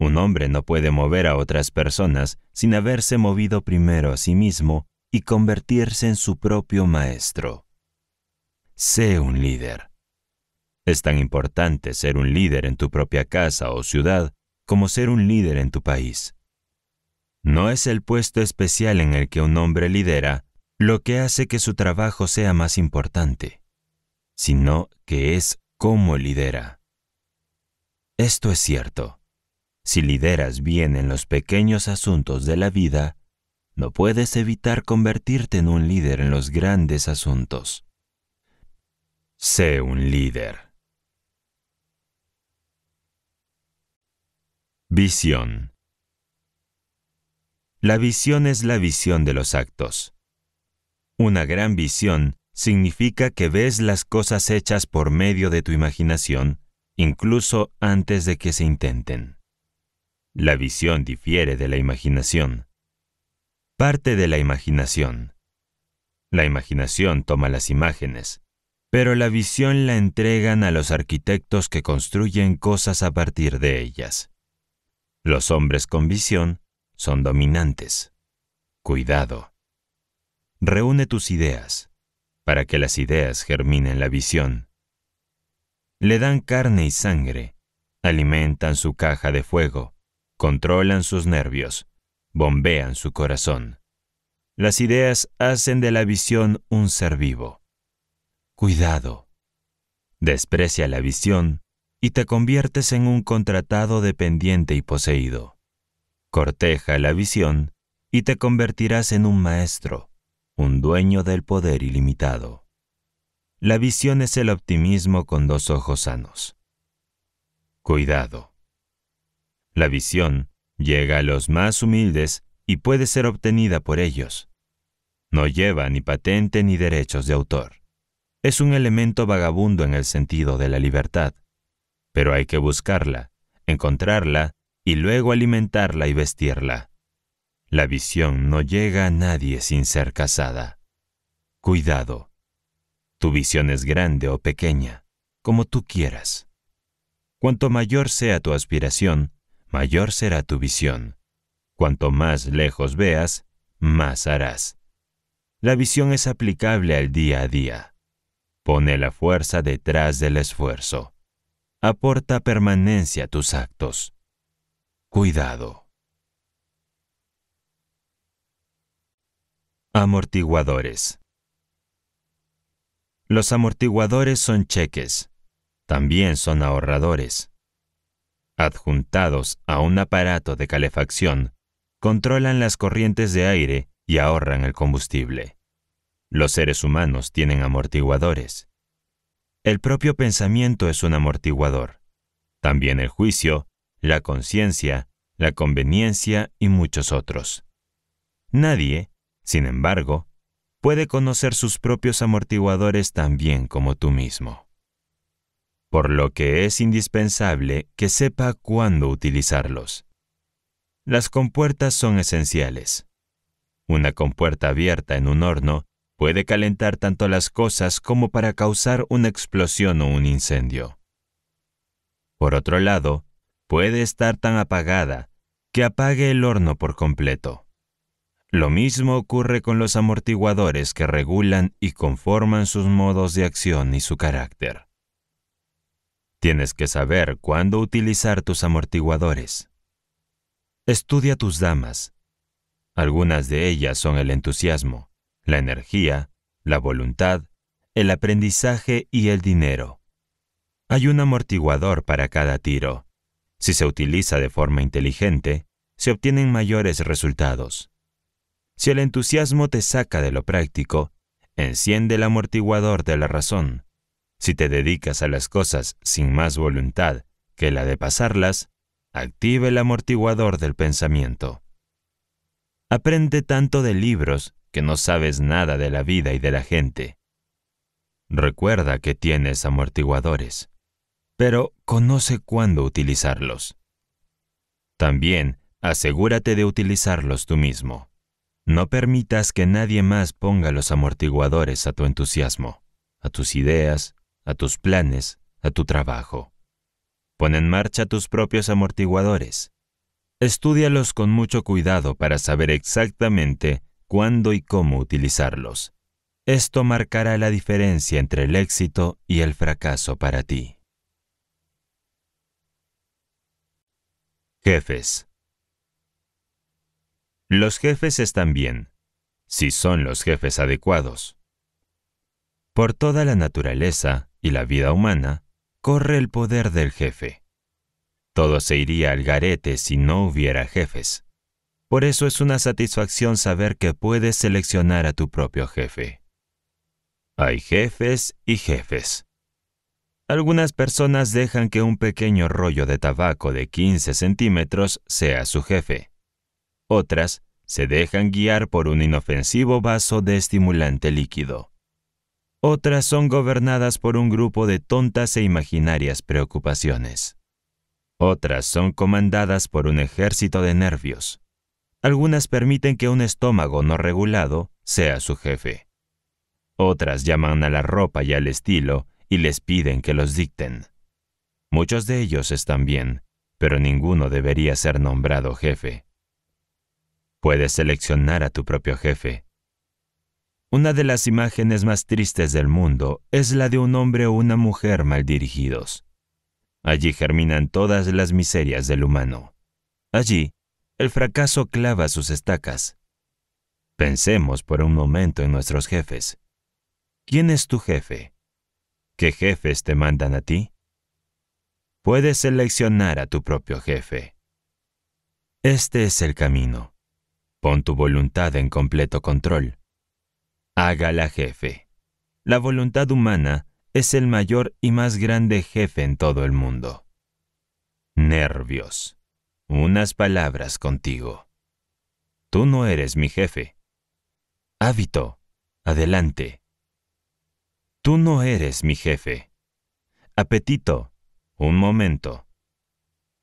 Un hombre no puede mover a otras personas sin haberse movido primero a sí mismo y convertirse en su propio maestro. Sé un líder. Es tan importante ser un líder en tu propia casa o ciudad como ser un líder en tu país. No es el puesto especial en el que un hombre lidera lo que hace que su trabajo sea más importante, sino que es cómo lidera. Esto es cierto. Si lideras bien en los pequeños asuntos de la vida, no puedes evitar convertirte en un líder en los grandes asuntos. Sé un líder. Visión. La visión es la visión de los actos. Una gran visión significa que ves las cosas hechas por medio de tu imaginación, incluso antes de que se intenten. La visión difiere de la imaginación. Parte de la imaginación. La imaginación toma las imágenes, pero la visión la entregan a los arquitectos que construyen cosas a partir de ellas. Los hombres con visión son dominantes. Cuidado. Reúne tus ideas, para que las ideas germinen la visión. Le dan carne y sangre, alimentan su caja de fuego, controlan sus nervios, bombean su corazón. Las ideas hacen de la visión un ser vivo Cuidado. Desprecia la visión y te conviertes en un contratado dependiente y poseído. Corteja la visión y te convertirás en un maestro, un dueño del poder ilimitado. La visión es el optimismo con dos ojos sanos. Cuidado. La visión llega a los más humildes y puede ser obtenida por ellos. No lleva ni patente ni derechos de autor es un elemento vagabundo en el sentido de la libertad, pero hay que buscarla, encontrarla y luego alimentarla y vestirla. La visión no llega a nadie sin ser casada. Cuidado. Tu visión es grande o pequeña, como tú quieras. Cuanto mayor sea tu aspiración, mayor será tu visión. Cuanto más lejos veas, más harás. La visión es aplicable al día a día. Pone la fuerza detrás del esfuerzo. Aporta permanencia a tus actos. Cuidado. Amortiguadores. Los amortiguadores son cheques. También son ahorradores. Adjuntados a un aparato de calefacción, controlan las corrientes de aire y ahorran el combustible. Los seres humanos tienen amortiguadores. El propio pensamiento es un amortiguador. También el juicio, la conciencia, la conveniencia y muchos otros. Nadie, sin embargo, puede conocer sus propios amortiguadores tan bien como tú mismo. Por lo que es indispensable que sepa cuándo utilizarlos. Las compuertas son esenciales. Una compuerta abierta en un horno puede calentar tanto las cosas como para causar una explosión o un incendio. Por otro lado, puede estar tan apagada que apague el horno por completo. Lo mismo ocurre con los amortiguadores que regulan y conforman sus modos de acción y su carácter. Tienes que saber cuándo utilizar tus amortiguadores. Estudia tus damas. Algunas de ellas son el entusiasmo, la energía, la voluntad, el aprendizaje y el dinero. Hay un amortiguador para cada tiro. Si se utiliza de forma inteligente, se obtienen mayores resultados. Si el entusiasmo te saca de lo práctico, enciende el amortiguador de la razón. Si te dedicas a las cosas sin más voluntad que la de pasarlas, activa el amortiguador del pensamiento. Aprende tanto de libros que no sabes nada de la vida y de la gente. Recuerda que tienes amortiguadores, pero conoce cuándo utilizarlos. También asegúrate de utilizarlos tú mismo. No permitas que nadie más ponga los amortiguadores a tu entusiasmo, a tus ideas, a tus planes, a tu trabajo. Pon en marcha tus propios amortiguadores. Estúdialos con mucho cuidado para saber exactamente cuándo y cómo utilizarlos. Esto marcará la diferencia entre el éxito y el fracaso para ti. Jefes. Los jefes están bien, si son los jefes adecuados. Por toda la naturaleza y la vida humana, corre el poder del jefe. Todo se iría al garete si no hubiera jefes. Por eso es una satisfacción saber que puedes seleccionar a tu propio jefe. Hay jefes y jefes. Algunas personas dejan que un pequeño rollo de tabaco de 15 centímetros sea su jefe. Otras se dejan guiar por un inofensivo vaso de estimulante líquido. Otras son gobernadas por un grupo de tontas e imaginarias preocupaciones. Otras son comandadas por un ejército de nervios. Algunas permiten que un estómago no regulado sea su jefe. Otras llaman a la ropa y al estilo y les piden que los dicten. Muchos de ellos están bien, pero ninguno debería ser nombrado jefe. Puedes seleccionar a tu propio jefe. Una de las imágenes más tristes del mundo es la de un hombre o una mujer mal dirigidos. Allí germinan todas las miserias del humano. Allí el fracaso clava sus estacas. Pensemos por un momento en nuestros jefes. ¿Quién es tu jefe? ¿Qué jefes te mandan a ti? Puedes seleccionar a tu propio jefe. Este es el camino. Pon tu voluntad en completo control. Hágala jefe. La voluntad humana es el mayor y más grande jefe en todo el mundo. Nervios unas palabras contigo. Tú no eres mi jefe. Hábito, adelante. Tú no eres mi jefe. Apetito, un momento.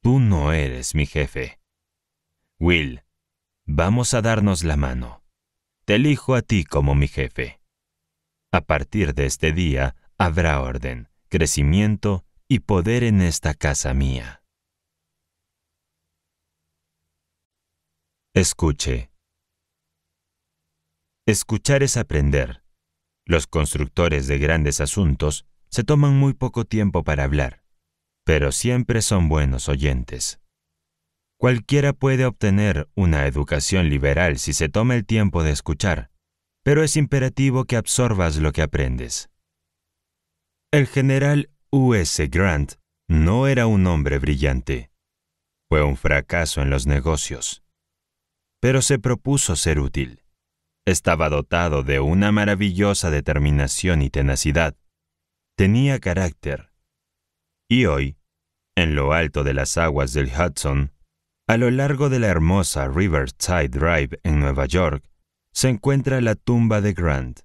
Tú no eres mi jefe. Will, vamos a darnos la mano. Te elijo a ti como mi jefe. A partir de este día habrá orden, crecimiento y poder en esta casa mía. Escuche. Escuchar es aprender. Los constructores de grandes asuntos se toman muy poco tiempo para hablar, pero siempre son buenos oyentes. Cualquiera puede obtener una educación liberal si se toma el tiempo de escuchar, pero es imperativo que absorbas lo que aprendes. El general U.S. Grant no era un hombre brillante. Fue un fracaso en los negocios pero se propuso ser útil. Estaba dotado de una maravillosa determinación y tenacidad. Tenía carácter. Y hoy, en lo alto de las aguas del Hudson, a lo largo de la hermosa Riverside Drive en Nueva York, se encuentra la tumba de Grant,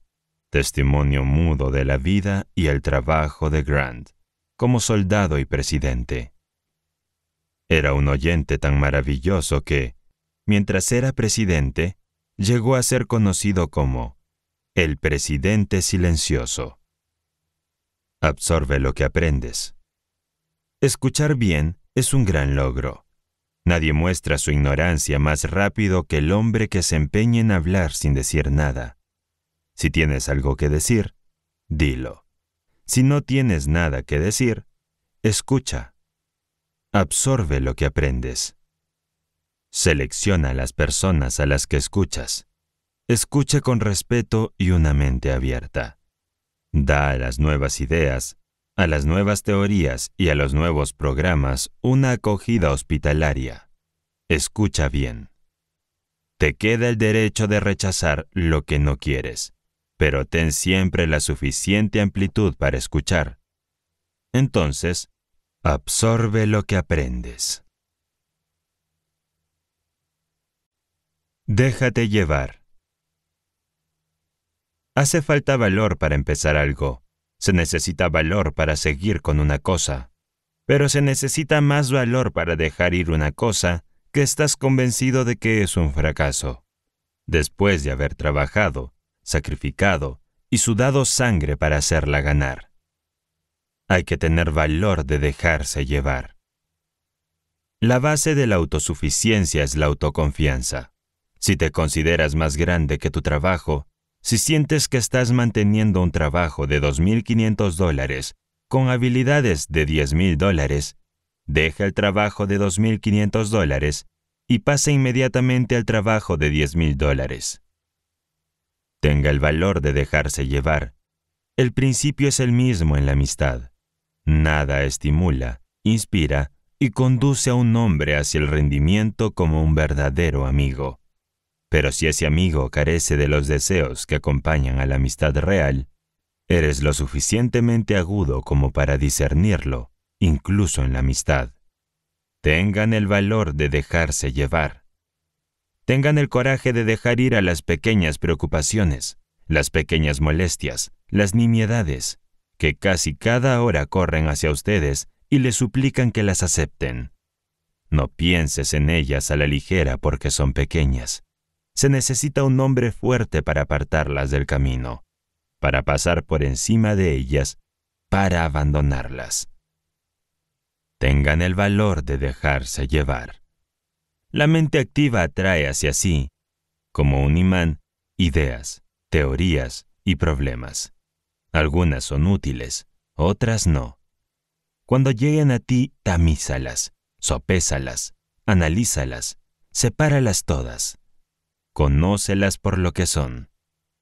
testimonio mudo de la vida y el trabajo de Grant como soldado y presidente. Era un oyente tan maravilloso que, mientras era presidente, llegó a ser conocido como el presidente silencioso. Absorbe lo que aprendes. Escuchar bien es un gran logro. Nadie muestra su ignorancia más rápido que el hombre que se empeñe en hablar sin decir nada. Si tienes algo que decir, dilo. Si no tienes nada que decir, escucha. Absorbe lo que aprendes. Selecciona a las personas a las que escuchas. Escucha con respeto y una mente abierta. Da a las nuevas ideas, a las nuevas teorías y a los nuevos programas una acogida hospitalaria. Escucha bien. Te queda el derecho de rechazar lo que no quieres, pero ten siempre la suficiente amplitud para escuchar. Entonces, absorbe lo que aprendes. Déjate llevar. Hace falta valor para empezar algo. Se necesita valor para seguir con una cosa. Pero se necesita más valor para dejar ir una cosa que estás convencido de que es un fracaso. Después de haber trabajado, sacrificado y sudado sangre para hacerla ganar. Hay que tener valor de dejarse llevar. La base de la autosuficiencia es la autoconfianza si te consideras más grande que tu trabajo, si sientes que estás manteniendo un trabajo de 2.500 dólares con habilidades de 10.000 dólares, deja el trabajo de 2.500 dólares y pasa inmediatamente al trabajo de 10.000 dólares. Tenga el valor de dejarse llevar. El principio es el mismo en la amistad. Nada estimula, inspira y conduce a un hombre hacia el rendimiento como un verdadero amigo. Pero si ese amigo carece de los deseos que acompañan a la amistad real, eres lo suficientemente agudo como para discernirlo, incluso en la amistad. Tengan el valor de dejarse llevar. Tengan el coraje de dejar ir a las pequeñas preocupaciones, las pequeñas molestias, las nimiedades, que casi cada hora corren hacia ustedes y les suplican que las acepten. No pienses en ellas a la ligera porque son pequeñas se necesita un hombre fuerte para apartarlas del camino, para pasar por encima de ellas, para abandonarlas. Tengan el valor de dejarse llevar. La mente activa atrae hacia sí, como un imán, ideas, teorías y problemas. Algunas son útiles, otras no. Cuando lleguen a ti, tamízalas, sopésalas, analízalas, sepáralas todas conócelas por lo que son.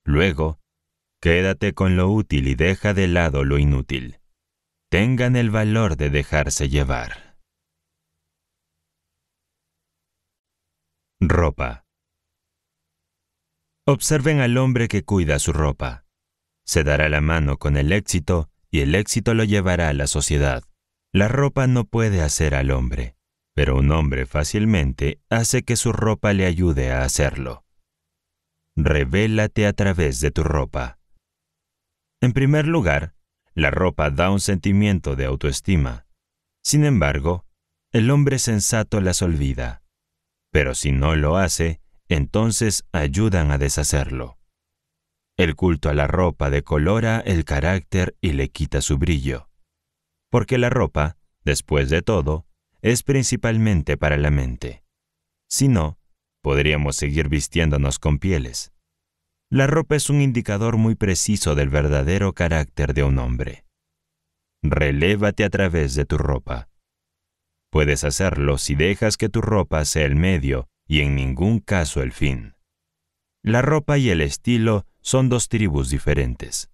Luego, quédate con lo útil y deja de lado lo inútil. Tengan el valor de dejarse llevar. Ropa. Observen al hombre que cuida su ropa. Se dará la mano con el éxito y el éxito lo llevará a la sociedad. La ropa no puede hacer al hombre, pero un hombre fácilmente hace que su ropa le ayude a hacerlo revélate a través de tu ropa. En primer lugar, la ropa da un sentimiento de autoestima. Sin embargo, el hombre sensato las olvida. Pero si no lo hace, entonces ayudan a deshacerlo. El culto a la ropa decolora el carácter y le quita su brillo. Porque la ropa, después de todo, es principalmente para la mente. Si no, podríamos seguir vistiéndonos con pieles. La ropa es un indicador muy preciso del verdadero carácter de un hombre. Relévate a través de tu ropa. Puedes hacerlo si dejas que tu ropa sea el medio y en ningún caso el fin. La ropa y el estilo son dos tribus diferentes.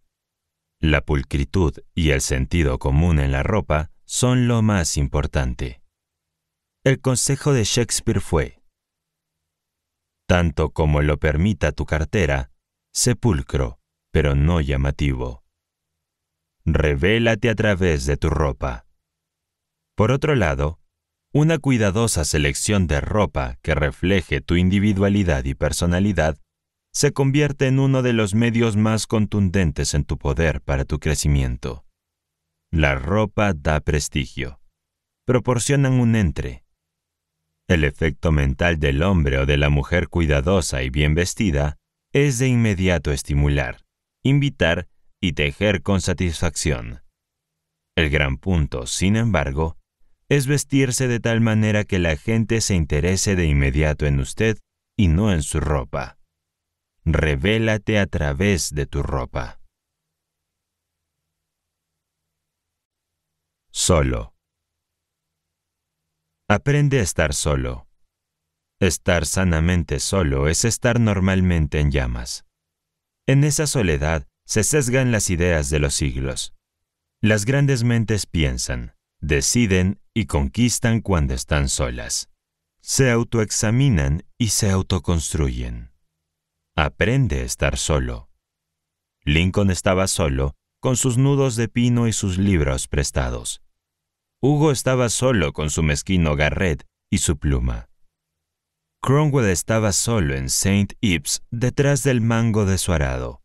La pulcritud y el sentido común en la ropa son lo más importante. El consejo de Shakespeare fue, tanto como lo permita tu cartera, sepulcro, pero no llamativo. Revélate a través de tu ropa. Por otro lado, una cuidadosa selección de ropa que refleje tu individualidad y personalidad se convierte en uno de los medios más contundentes en tu poder para tu crecimiento. La ropa da prestigio. Proporcionan un entre, el efecto mental del hombre o de la mujer cuidadosa y bien vestida es de inmediato estimular, invitar y tejer con satisfacción. El gran punto, sin embargo, es vestirse de tal manera que la gente se interese de inmediato en usted y no en su ropa. Revélate a través de tu ropa. Solo. Aprende a estar solo. Estar sanamente solo es estar normalmente en llamas. En esa soledad se sesgan las ideas de los siglos. Las grandes mentes piensan, deciden y conquistan cuando están solas. Se autoexaminan y se autoconstruyen. Aprende a estar solo. Lincoln estaba solo, con sus nudos de pino y sus libros prestados. Hugo estaba solo con su mezquino garret y su pluma. Cromwell estaba solo en St. Ives detrás del mango de su arado.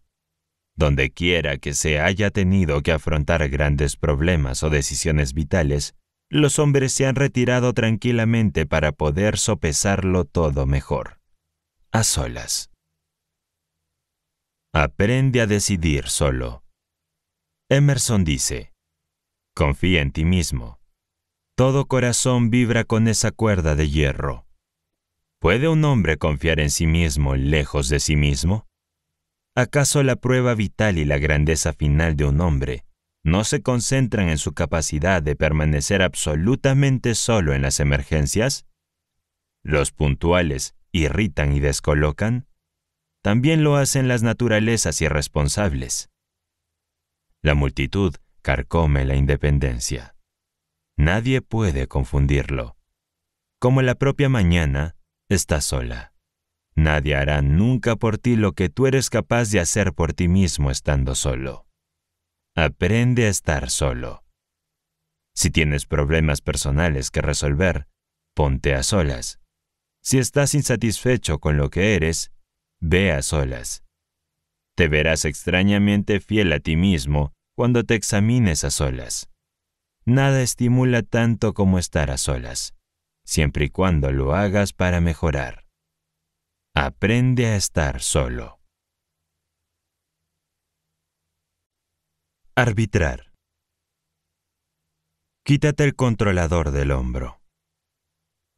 Donde quiera que se haya tenido que afrontar grandes problemas o decisiones vitales, los hombres se han retirado tranquilamente para poder sopesarlo todo mejor. A solas. Aprende a decidir solo. Emerson dice, confía en ti mismo, todo corazón vibra con esa cuerda de hierro. ¿Puede un hombre confiar en sí mismo lejos de sí mismo? ¿Acaso la prueba vital y la grandeza final de un hombre no se concentran en su capacidad de permanecer absolutamente solo en las emergencias? Los puntuales irritan y descolocan. También lo hacen las naturalezas irresponsables. La multitud carcome la independencia. Nadie puede confundirlo. Como la propia mañana, está sola. Nadie hará nunca por ti lo que tú eres capaz de hacer por ti mismo estando solo. Aprende a estar solo. Si tienes problemas personales que resolver, ponte a solas. Si estás insatisfecho con lo que eres, ve a solas. Te verás extrañamente fiel a ti mismo cuando te examines a solas. Nada estimula tanto como estar a solas, siempre y cuando lo hagas para mejorar. Aprende a estar solo. Arbitrar. Quítate el controlador del hombro.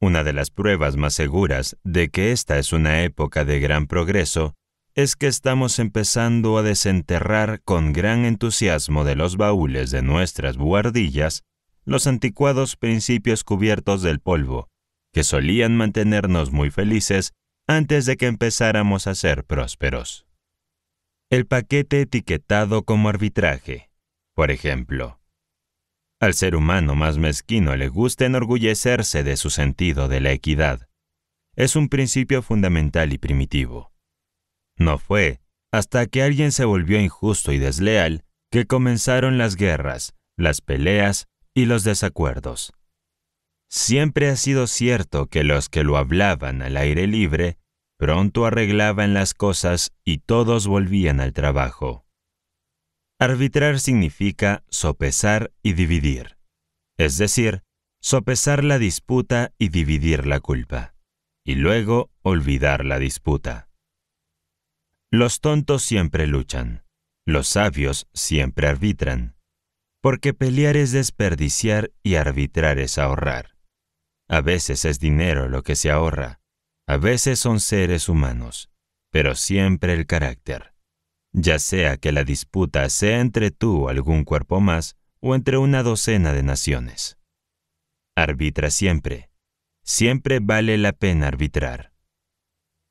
Una de las pruebas más seguras de que esta es una época de gran progreso es que estamos empezando a desenterrar con gran entusiasmo de los baúles de nuestras buhardillas los anticuados principios cubiertos del polvo, que solían mantenernos muy felices antes de que empezáramos a ser prósperos. El paquete etiquetado como arbitraje, por ejemplo. Al ser humano más mezquino le gusta enorgullecerse de su sentido de la equidad. Es un principio fundamental y primitivo. No fue hasta que alguien se volvió injusto y desleal que comenzaron las guerras, las peleas y los desacuerdos. Siempre ha sido cierto que los que lo hablaban al aire libre pronto arreglaban las cosas y todos volvían al trabajo. Arbitrar significa sopesar y dividir, es decir, sopesar la disputa y dividir la culpa, y luego olvidar la disputa. Los tontos siempre luchan, los sabios siempre arbitran, porque pelear es desperdiciar y arbitrar es ahorrar. A veces es dinero lo que se ahorra, a veces son seres humanos, pero siempre el carácter. Ya sea que la disputa sea entre tú o algún cuerpo más o entre una docena de naciones. Arbitra siempre. Siempre vale la pena arbitrar.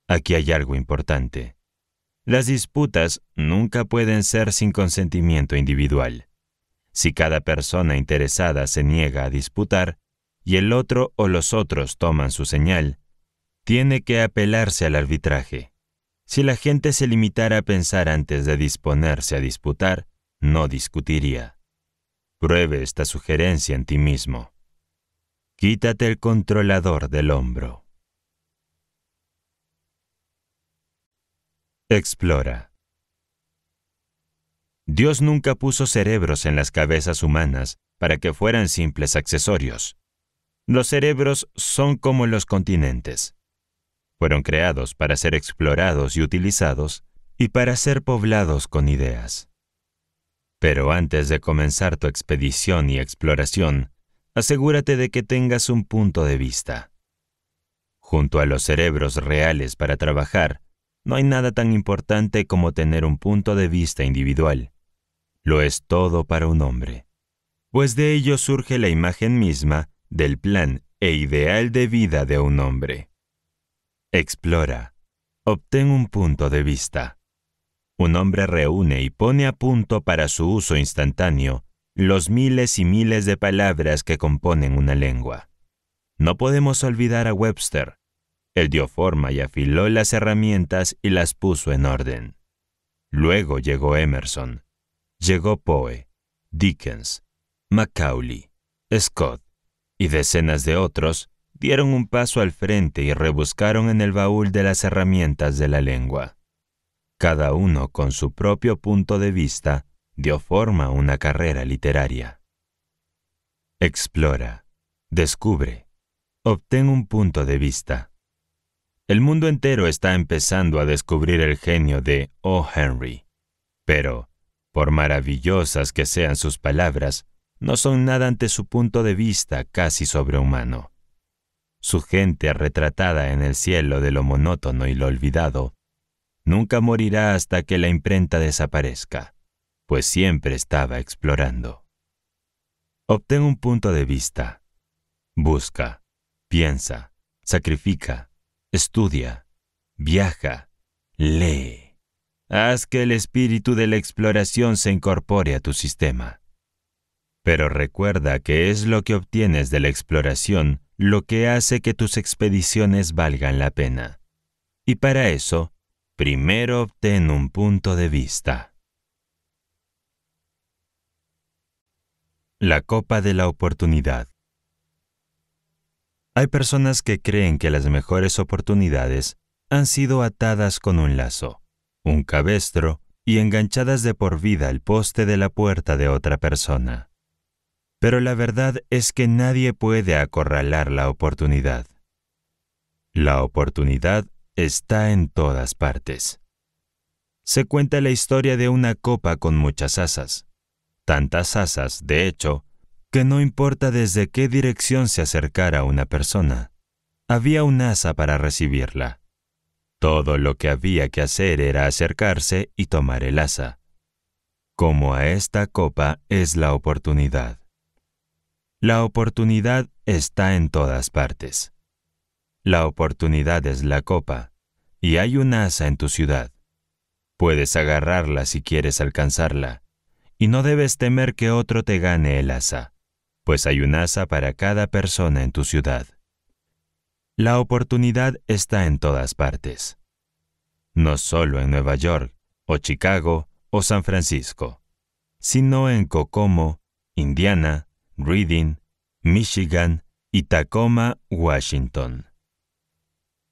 Aquí hay algo importante. Las disputas nunca pueden ser sin consentimiento individual. Si cada persona interesada se niega a disputar y el otro o los otros toman su señal, tiene que apelarse al arbitraje. Si la gente se limitara a pensar antes de disponerse a disputar, no discutiría. Pruebe esta sugerencia en ti mismo. Quítate el controlador del hombro. Explora. Dios nunca puso cerebros en las cabezas humanas para que fueran simples accesorios. Los cerebros son como los continentes. Fueron creados para ser explorados y utilizados y para ser poblados con ideas. Pero antes de comenzar tu expedición y exploración, asegúrate de que tengas un punto de vista. Junto a los cerebros reales para trabajar, no hay nada tan importante como tener un punto de vista individual. Lo es todo para un hombre. Pues de ello surge la imagen misma del plan e ideal de vida de un hombre. Explora. Obtén un punto de vista. Un hombre reúne y pone a punto para su uso instantáneo los miles y miles de palabras que componen una lengua. No podemos olvidar a Webster, él dio forma y afiló las herramientas y las puso en orden. Luego llegó Emerson, llegó Poe, Dickens, Macaulay, Scott y decenas de otros dieron un paso al frente y rebuscaron en el baúl de las herramientas de la lengua. Cada uno con su propio punto de vista dio forma a una carrera literaria. Explora, descubre, obtén un punto de vista el mundo entero está empezando a descubrir el genio de O. Henry. Pero, por maravillosas que sean sus palabras, no son nada ante su punto de vista casi sobrehumano. Su gente retratada en el cielo de lo monótono y lo olvidado, nunca morirá hasta que la imprenta desaparezca, pues siempre estaba explorando. Obtén un punto de vista. Busca, piensa, sacrifica, estudia, viaja, lee. Haz que el espíritu de la exploración se incorpore a tu sistema. Pero recuerda que es lo que obtienes de la exploración lo que hace que tus expediciones valgan la pena. Y para eso, primero obtén un punto de vista. La Copa de la Oportunidad hay personas que creen que las mejores oportunidades han sido atadas con un lazo, un cabestro y enganchadas de por vida al poste de la puerta de otra persona. Pero la verdad es que nadie puede acorralar la oportunidad. La oportunidad está en todas partes. Se cuenta la historia de una copa con muchas asas. Tantas asas, de hecho, que no importa desde qué dirección se acercara una persona, había un asa para recibirla. Todo lo que había que hacer era acercarse y tomar el asa. Como a esta copa es la oportunidad. La oportunidad está en todas partes. La oportunidad es la copa, y hay un asa en tu ciudad. Puedes agarrarla si quieres alcanzarla, y no debes temer que otro te gane el asa pues hay un asa para cada persona en tu ciudad. La oportunidad está en todas partes, no solo en Nueva York, o Chicago, o San Francisco, sino en Kokomo, Indiana, Reading, Michigan y Tacoma, Washington.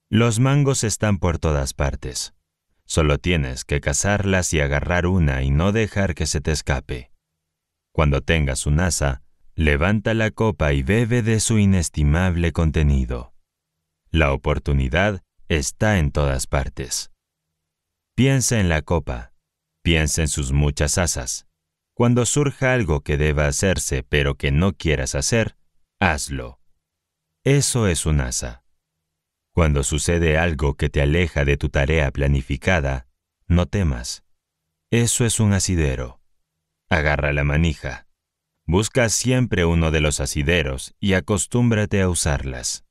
Los mangos están por todas partes. Solo tienes que cazarlas y agarrar una y no dejar que se te escape. Cuando tengas un asa, levanta la copa y bebe de su inestimable contenido. La oportunidad está en todas partes. Piensa en la copa, piensa en sus muchas asas. Cuando surja algo que deba hacerse pero que no quieras hacer, hazlo. Eso es un asa. Cuando sucede algo que te aleja de tu tarea planificada, no temas. Eso es un asidero. Agarra la manija Busca siempre uno de los asideros y acostúmbrate a usarlas.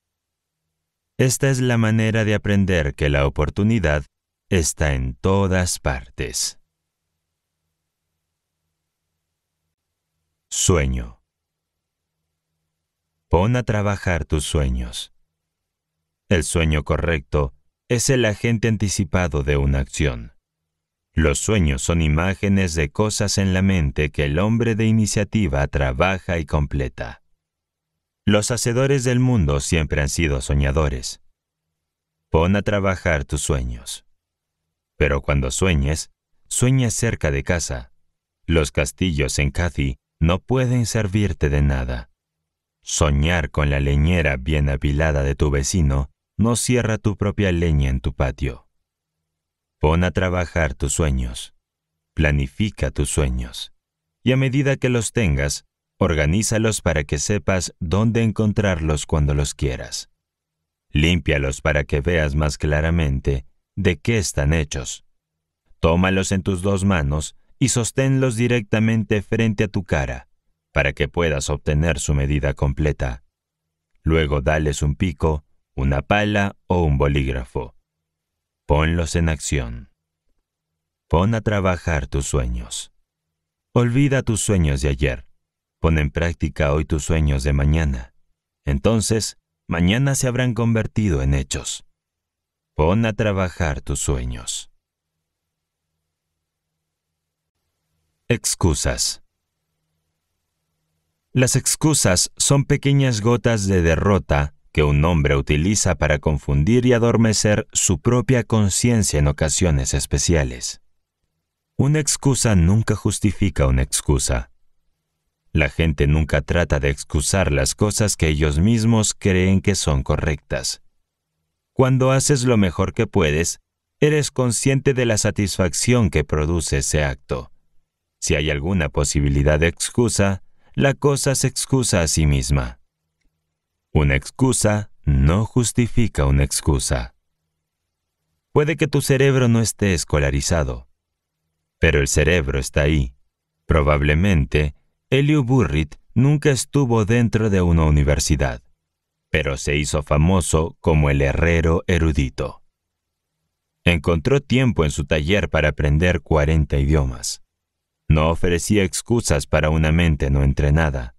Esta es la manera de aprender que la oportunidad está en todas partes. Sueño. Pon a trabajar tus sueños. El sueño correcto es el agente anticipado de una acción. Los sueños son imágenes de cosas en la mente que el hombre de iniciativa trabaja y completa. Los hacedores del mundo siempre han sido soñadores. Pon a trabajar tus sueños. Pero cuando sueñes, sueña cerca de casa. Los castillos en Cathy no pueden servirte de nada. Soñar con la leñera bien apilada de tu vecino no cierra tu propia leña en tu patio. Pon a trabajar tus sueños. Planifica tus sueños. Y a medida que los tengas, organízalos para que sepas dónde encontrarlos cuando los quieras. Límpialos para que veas más claramente de qué están hechos. Tómalos en tus dos manos y sosténlos directamente frente a tu cara, para que puedas obtener su medida completa. Luego dales un pico, una pala o un bolígrafo Ponlos en acción. Pon a trabajar tus sueños. Olvida tus sueños de ayer. Pon en práctica hoy tus sueños de mañana. Entonces, mañana se habrán convertido en hechos. Pon a trabajar tus sueños. Excusas. Las excusas son pequeñas gotas de derrota que un hombre utiliza para confundir y adormecer su propia conciencia en ocasiones especiales. Una excusa nunca justifica una excusa. La gente nunca trata de excusar las cosas que ellos mismos creen que son correctas. Cuando haces lo mejor que puedes, eres consciente de la satisfacción que produce ese acto. Si hay alguna posibilidad de excusa, la cosa se excusa a sí misma. Una excusa no justifica una excusa. Puede que tu cerebro no esté escolarizado, pero el cerebro está ahí. Probablemente, Elio Burrit nunca estuvo dentro de una universidad, pero se hizo famoso como el herrero erudito. Encontró tiempo en su taller para aprender 40 idiomas. No ofrecía excusas para una mente no entrenada.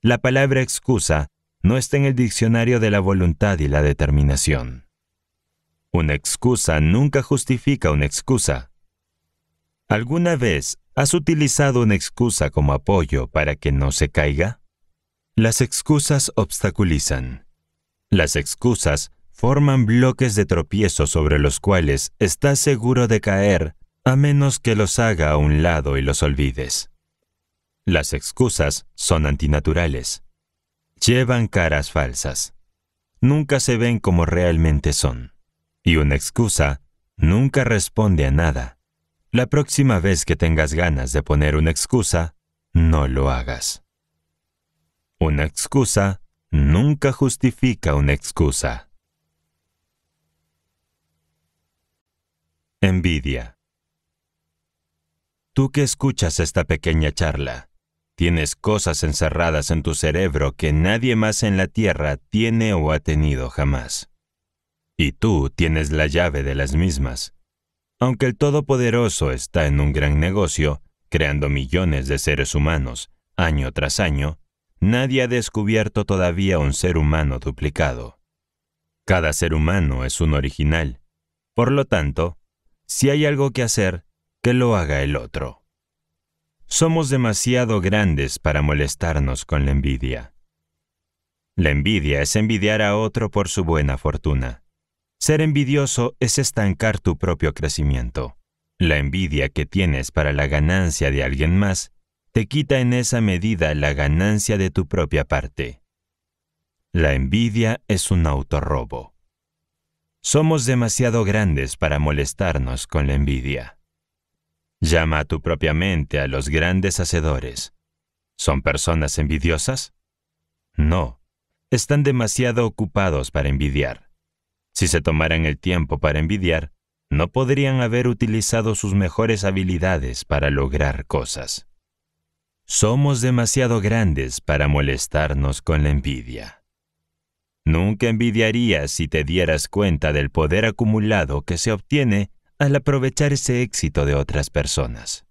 La palabra excusa no está en el diccionario de la voluntad y la determinación. Una excusa nunca justifica una excusa. ¿Alguna vez has utilizado una excusa como apoyo para que no se caiga? Las excusas obstaculizan. Las excusas forman bloques de tropiezo sobre los cuales estás seguro de caer a menos que los haga a un lado y los olvides. Las excusas son antinaturales. Llevan caras falsas. Nunca se ven como realmente son. Y una excusa nunca responde a nada. La próxima vez que tengas ganas de poner una excusa, no lo hagas. Una excusa nunca justifica una excusa. Envidia. Tú que escuchas esta pequeña charla, Tienes cosas encerradas en tu cerebro que nadie más en la Tierra tiene o ha tenido jamás. Y tú tienes la llave de las mismas. Aunque el Todopoderoso está en un gran negocio, creando millones de seres humanos, año tras año, nadie ha descubierto todavía un ser humano duplicado. Cada ser humano es un original. Por lo tanto, si hay algo que hacer, que lo haga el otro. Somos demasiado grandes para molestarnos con la envidia. La envidia es envidiar a otro por su buena fortuna. Ser envidioso es estancar tu propio crecimiento. La envidia que tienes para la ganancia de alguien más te quita en esa medida la ganancia de tu propia parte. La envidia es un autorrobo. Somos demasiado grandes para molestarnos con la envidia. Llama a tu propia mente a los grandes hacedores. ¿Son personas envidiosas? No, están demasiado ocupados para envidiar. Si se tomaran el tiempo para envidiar, no podrían haber utilizado sus mejores habilidades para lograr cosas. Somos demasiado grandes para molestarnos con la envidia. Nunca envidiarías si te dieras cuenta del poder acumulado que se obtiene al aprovechar ese éxito de otras personas.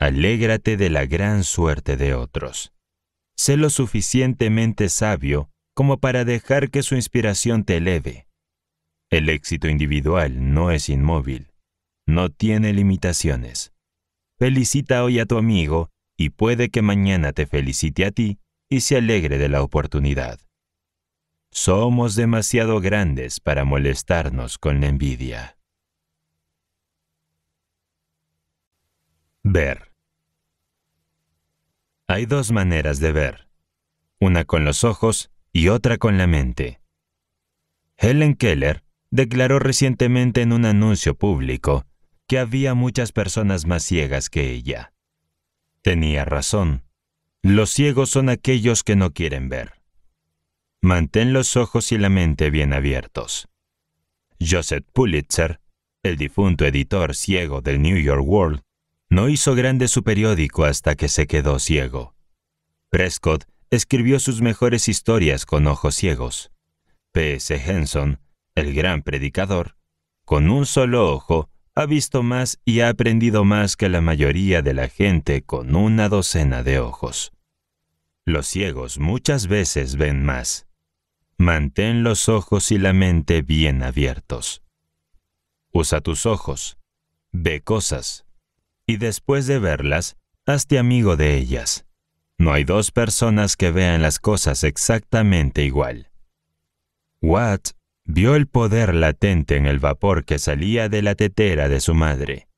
Alégrate de la gran suerte de otros. Sé lo suficientemente sabio como para dejar que su inspiración te eleve. El éxito individual no es inmóvil, no tiene limitaciones. Felicita hoy a tu amigo y puede que mañana te felicite a ti y se alegre de la oportunidad. Somos demasiado grandes para molestarnos con la envidia. Ver. Hay dos maneras de ver, una con los ojos y otra con la mente. Helen Keller declaró recientemente en un anuncio público que había muchas personas más ciegas que ella. Tenía razón. Los ciegos son aquellos que no quieren ver. Mantén los ojos y la mente bien abiertos. Joseph Pulitzer, el difunto editor ciego del New York World, no hizo grande su periódico hasta que se quedó ciego. Prescott escribió sus mejores historias con ojos ciegos. P.S. Henson, el gran predicador, con un solo ojo, ha visto más y ha aprendido más que la mayoría de la gente con una docena de ojos. Los ciegos muchas veces ven más. Mantén los ojos y la mente bien abiertos. Usa tus ojos. Ve cosas y después de verlas, hazte amigo de ellas. No hay dos personas que vean las cosas exactamente igual. Watt vio el poder latente en el vapor que salía de la tetera de su madre.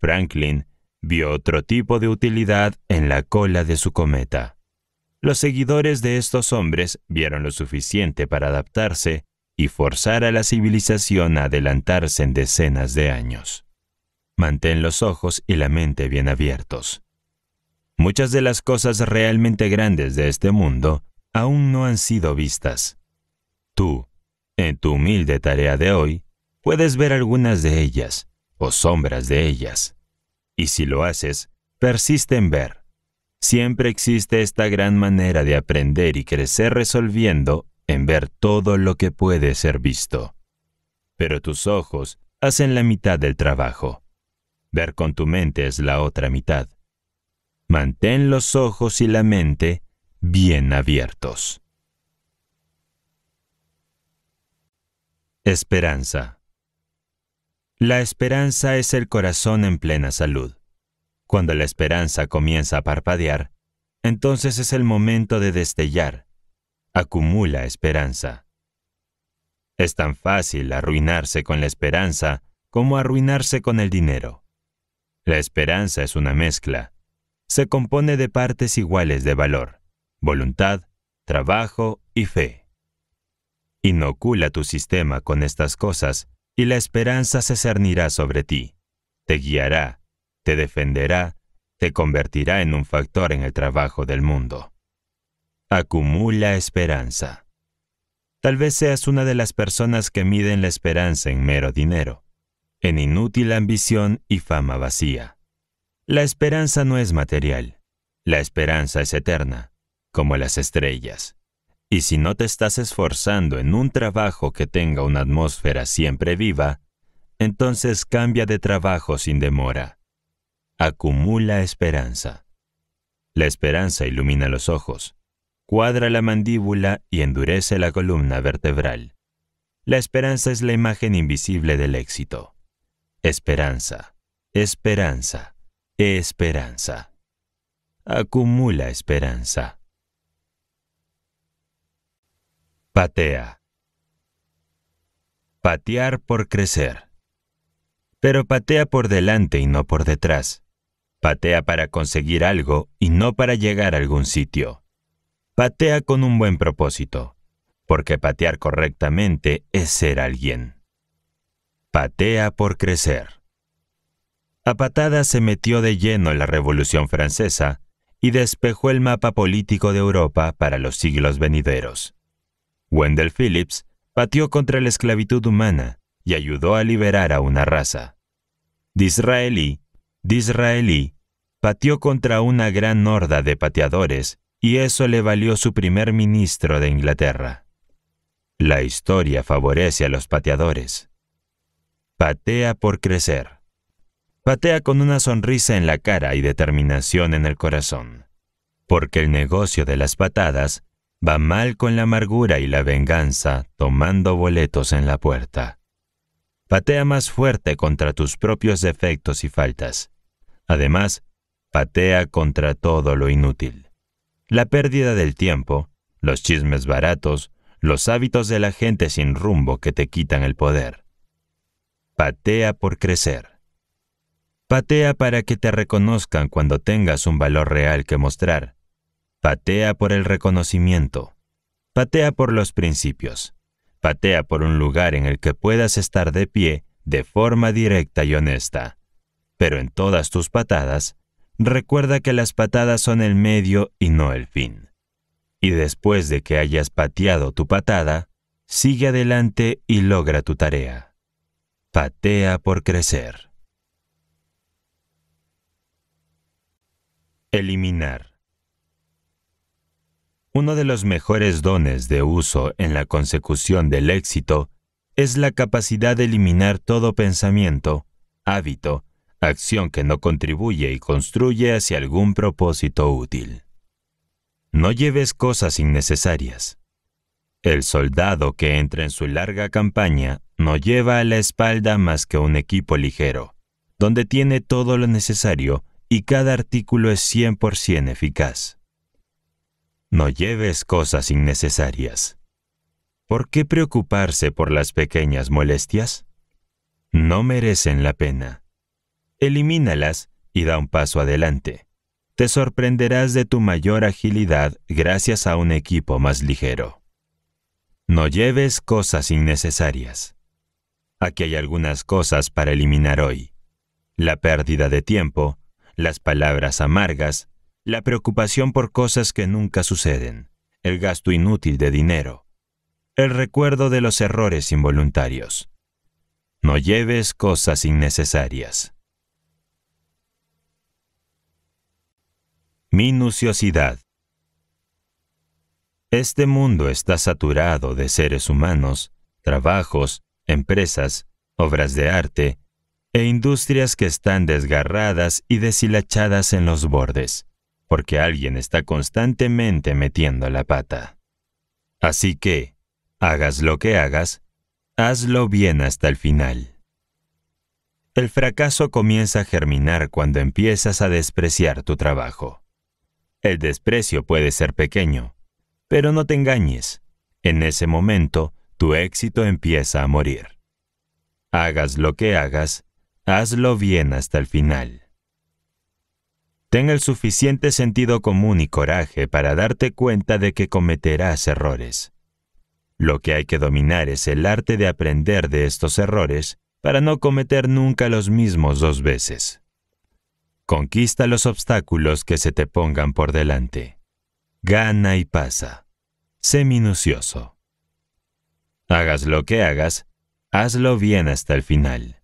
Franklin vio otro tipo de utilidad en la cola de su cometa. Los seguidores de estos hombres vieron lo suficiente para adaptarse y forzar a la civilización a adelantarse en decenas de años. Mantén los ojos y la mente bien abiertos. Muchas de las cosas realmente grandes de este mundo aún no han sido vistas. Tú, en tu humilde tarea de hoy, puedes ver algunas de ellas, o sombras de ellas. Y si lo haces, persiste en ver. Siempre existe esta gran manera de aprender y crecer resolviendo en ver todo lo que puede ser visto. Pero tus ojos hacen la mitad del trabajo. Ver con tu mente es la otra mitad. Mantén los ojos y la mente bien abiertos. Esperanza. La esperanza es el corazón en plena salud. Cuando la esperanza comienza a parpadear, entonces es el momento de destellar. Acumula esperanza. Es tan fácil arruinarse con la esperanza como arruinarse con el dinero. La esperanza es una mezcla. Se compone de partes iguales de valor, voluntad, trabajo y fe. Inocula tu sistema con estas cosas y la esperanza se cernirá sobre ti, te guiará, te defenderá, te convertirá en un factor en el trabajo del mundo. Acumula esperanza. Tal vez seas una de las personas que miden la esperanza en mero dinero en inútil ambición y fama vacía. La esperanza no es material, la esperanza es eterna, como las estrellas. Y si no te estás esforzando en un trabajo que tenga una atmósfera siempre viva, entonces cambia de trabajo sin demora. Acumula esperanza. La esperanza ilumina los ojos, cuadra la mandíbula y endurece la columna vertebral. La esperanza es la imagen invisible del éxito. Esperanza, esperanza, esperanza. Acumula esperanza. Patea. Patear por crecer. Pero patea por delante y no por detrás. Patea para conseguir algo y no para llegar a algún sitio. Patea con un buen propósito, porque patear correctamente es ser alguien. Patea por crecer. A patadas se metió de lleno en la Revolución Francesa y despejó el mapa político de Europa para los siglos venideros. Wendell Phillips pateó contra la esclavitud humana y ayudó a liberar a una raza. Disraeli, Disraeli, pateó contra una gran horda de pateadores y eso le valió su primer ministro de Inglaterra. La historia favorece a los pateadores. Patea por crecer. Patea con una sonrisa en la cara y determinación en el corazón, porque el negocio de las patadas va mal con la amargura y la venganza tomando boletos en la puerta. Patea más fuerte contra tus propios defectos y faltas. Además, patea contra todo lo inútil. La pérdida del tiempo, los chismes baratos, los hábitos de la gente sin rumbo que te quitan el poder Patea por crecer. Patea para que te reconozcan cuando tengas un valor real que mostrar. Patea por el reconocimiento. Patea por los principios. Patea por un lugar en el que puedas estar de pie de forma directa y honesta. Pero en todas tus patadas, recuerda que las patadas son el medio y no el fin. Y después de que hayas pateado tu patada, sigue adelante y logra tu tarea. Patea por crecer. Eliminar. Uno de los mejores dones de uso en la consecución del éxito es la capacidad de eliminar todo pensamiento, hábito, acción que no contribuye y construye hacia algún propósito útil. No lleves cosas innecesarias. El soldado que entra en su larga campaña no lleva a la espalda más que un equipo ligero, donde tiene todo lo necesario y cada artículo es 100% eficaz. No lleves cosas innecesarias. ¿Por qué preocuparse por las pequeñas molestias? No merecen la pena. Elimínalas y da un paso adelante. Te sorprenderás de tu mayor agilidad gracias a un equipo más ligero. No lleves cosas innecesarias. Aquí hay algunas cosas para eliminar hoy. La pérdida de tiempo, las palabras amargas, la preocupación por cosas que nunca suceden, el gasto inútil de dinero, el recuerdo de los errores involuntarios. No lleves cosas innecesarias. Minuciosidad. Este mundo está saturado de seres humanos, trabajos, empresas, obras de arte e industrias que están desgarradas y deshilachadas en los bordes, porque alguien está constantemente metiendo la pata. Así que, hagas lo que hagas, hazlo bien hasta el final. El fracaso comienza a germinar cuando empiezas a despreciar tu trabajo. El desprecio puede ser pequeño, pero no te engañes. En ese momento, tu éxito empieza a morir. Hagas lo que hagas, hazlo bien hasta el final. Ten el suficiente sentido común y coraje para darte cuenta de que cometerás errores. Lo que hay que dominar es el arte de aprender de estos errores para no cometer nunca los mismos dos veces. Conquista los obstáculos que se te pongan por delante. Gana y pasa. Sé minucioso. Hagas lo que hagas, hazlo bien hasta el final.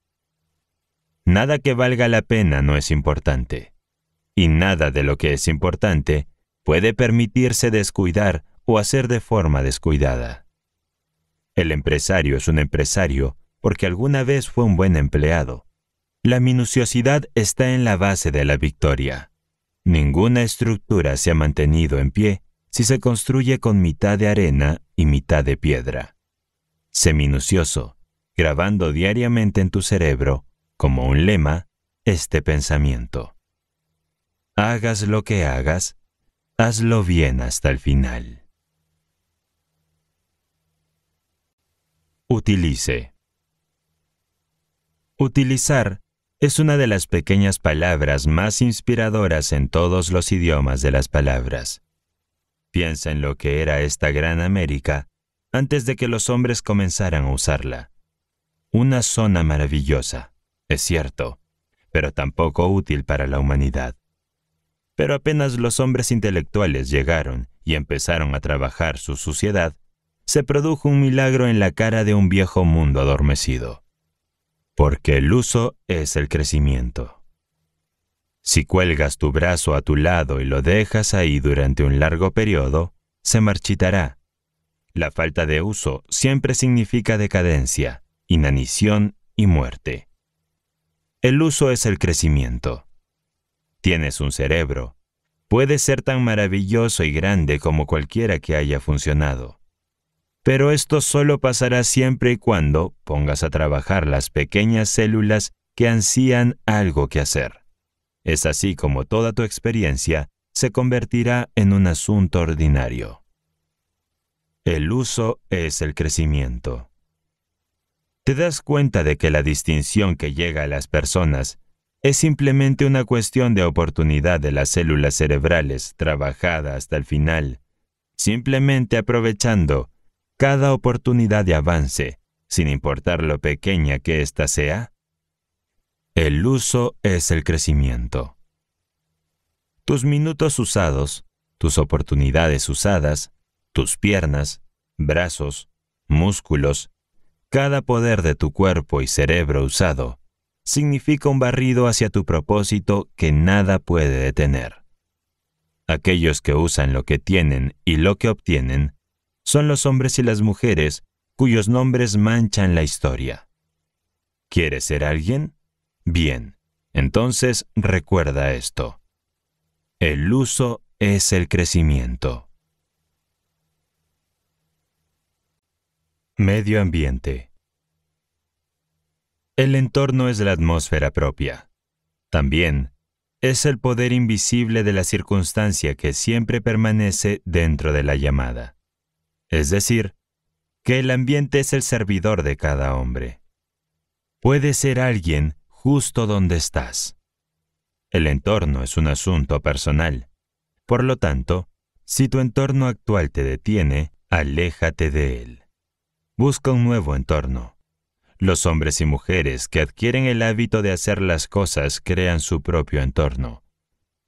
Nada que valga la pena no es importante, y nada de lo que es importante puede permitirse descuidar o hacer de forma descuidada. El empresario es un empresario porque alguna vez fue un buen empleado. La minuciosidad está en la base de la victoria. Ninguna estructura se ha mantenido en pie si se construye con mitad de arena y mitad de piedra. Sé minucioso, grabando diariamente en tu cerebro, como un lema, este pensamiento. Hagas lo que hagas, hazlo bien hasta el final. Utilice. Utilizar es una de las pequeñas palabras más inspiradoras en todos los idiomas de las palabras. Piensa en lo que era esta gran América antes de que los hombres comenzaran a usarla. Una zona maravillosa, es cierto, pero tampoco útil para la humanidad. Pero apenas los hombres intelectuales llegaron y empezaron a trabajar su suciedad, se produjo un milagro en la cara de un viejo mundo adormecido. Porque el uso es el crecimiento. Si cuelgas tu brazo a tu lado y lo dejas ahí durante un largo periodo, se marchitará la falta de uso siempre significa decadencia, inanición y muerte. El uso es el crecimiento. Tienes un cerebro. Puede ser tan maravilloso y grande como cualquiera que haya funcionado. Pero esto solo pasará siempre y cuando pongas a trabajar las pequeñas células que ansían algo que hacer. Es así como toda tu experiencia se convertirá en un asunto ordinario. El uso es el crecimiento. Te das cuenta de que la distinción que llega a las personas es simplemente una cuestión de oportunidad de las células cerebrales trabajada hasta el final, simplemente aprovechando cada oportunidad de avance, sin importar lo pequeña que ésta sea? El uso es el crecimiento. Tus minutos usados, tus oportunidades usadas, tus piernas, brazos, músculos, cada poder de tu cuerpo y cerebro usado, significa un barrido hacia tu propósito que nada puede detener. Aquellos que usan lo que tienen y lo que obtienen son los hombres y las mujeres cuyos nombres manchan la historia. ¿Quieres ser alguien? Bien, entonces recuerda esto. El uso es el crecimiento. Medio ambiente. El entorno es la atmósfera propia. También es el poder invisible de la circunstancia que siempre permanece dentro de la llamada. Es decir, que el ambiente es el servidor de cada hombre. Puede ser alguien justo donde estás. El entorno es un asunto personal. Por lo tanto, si tu entorno actual te detiene, aléjate de él busca un nuevo entorno. Los hombres y mujeres que adquieren el hábito de hacer las cosas crean su propio entorno,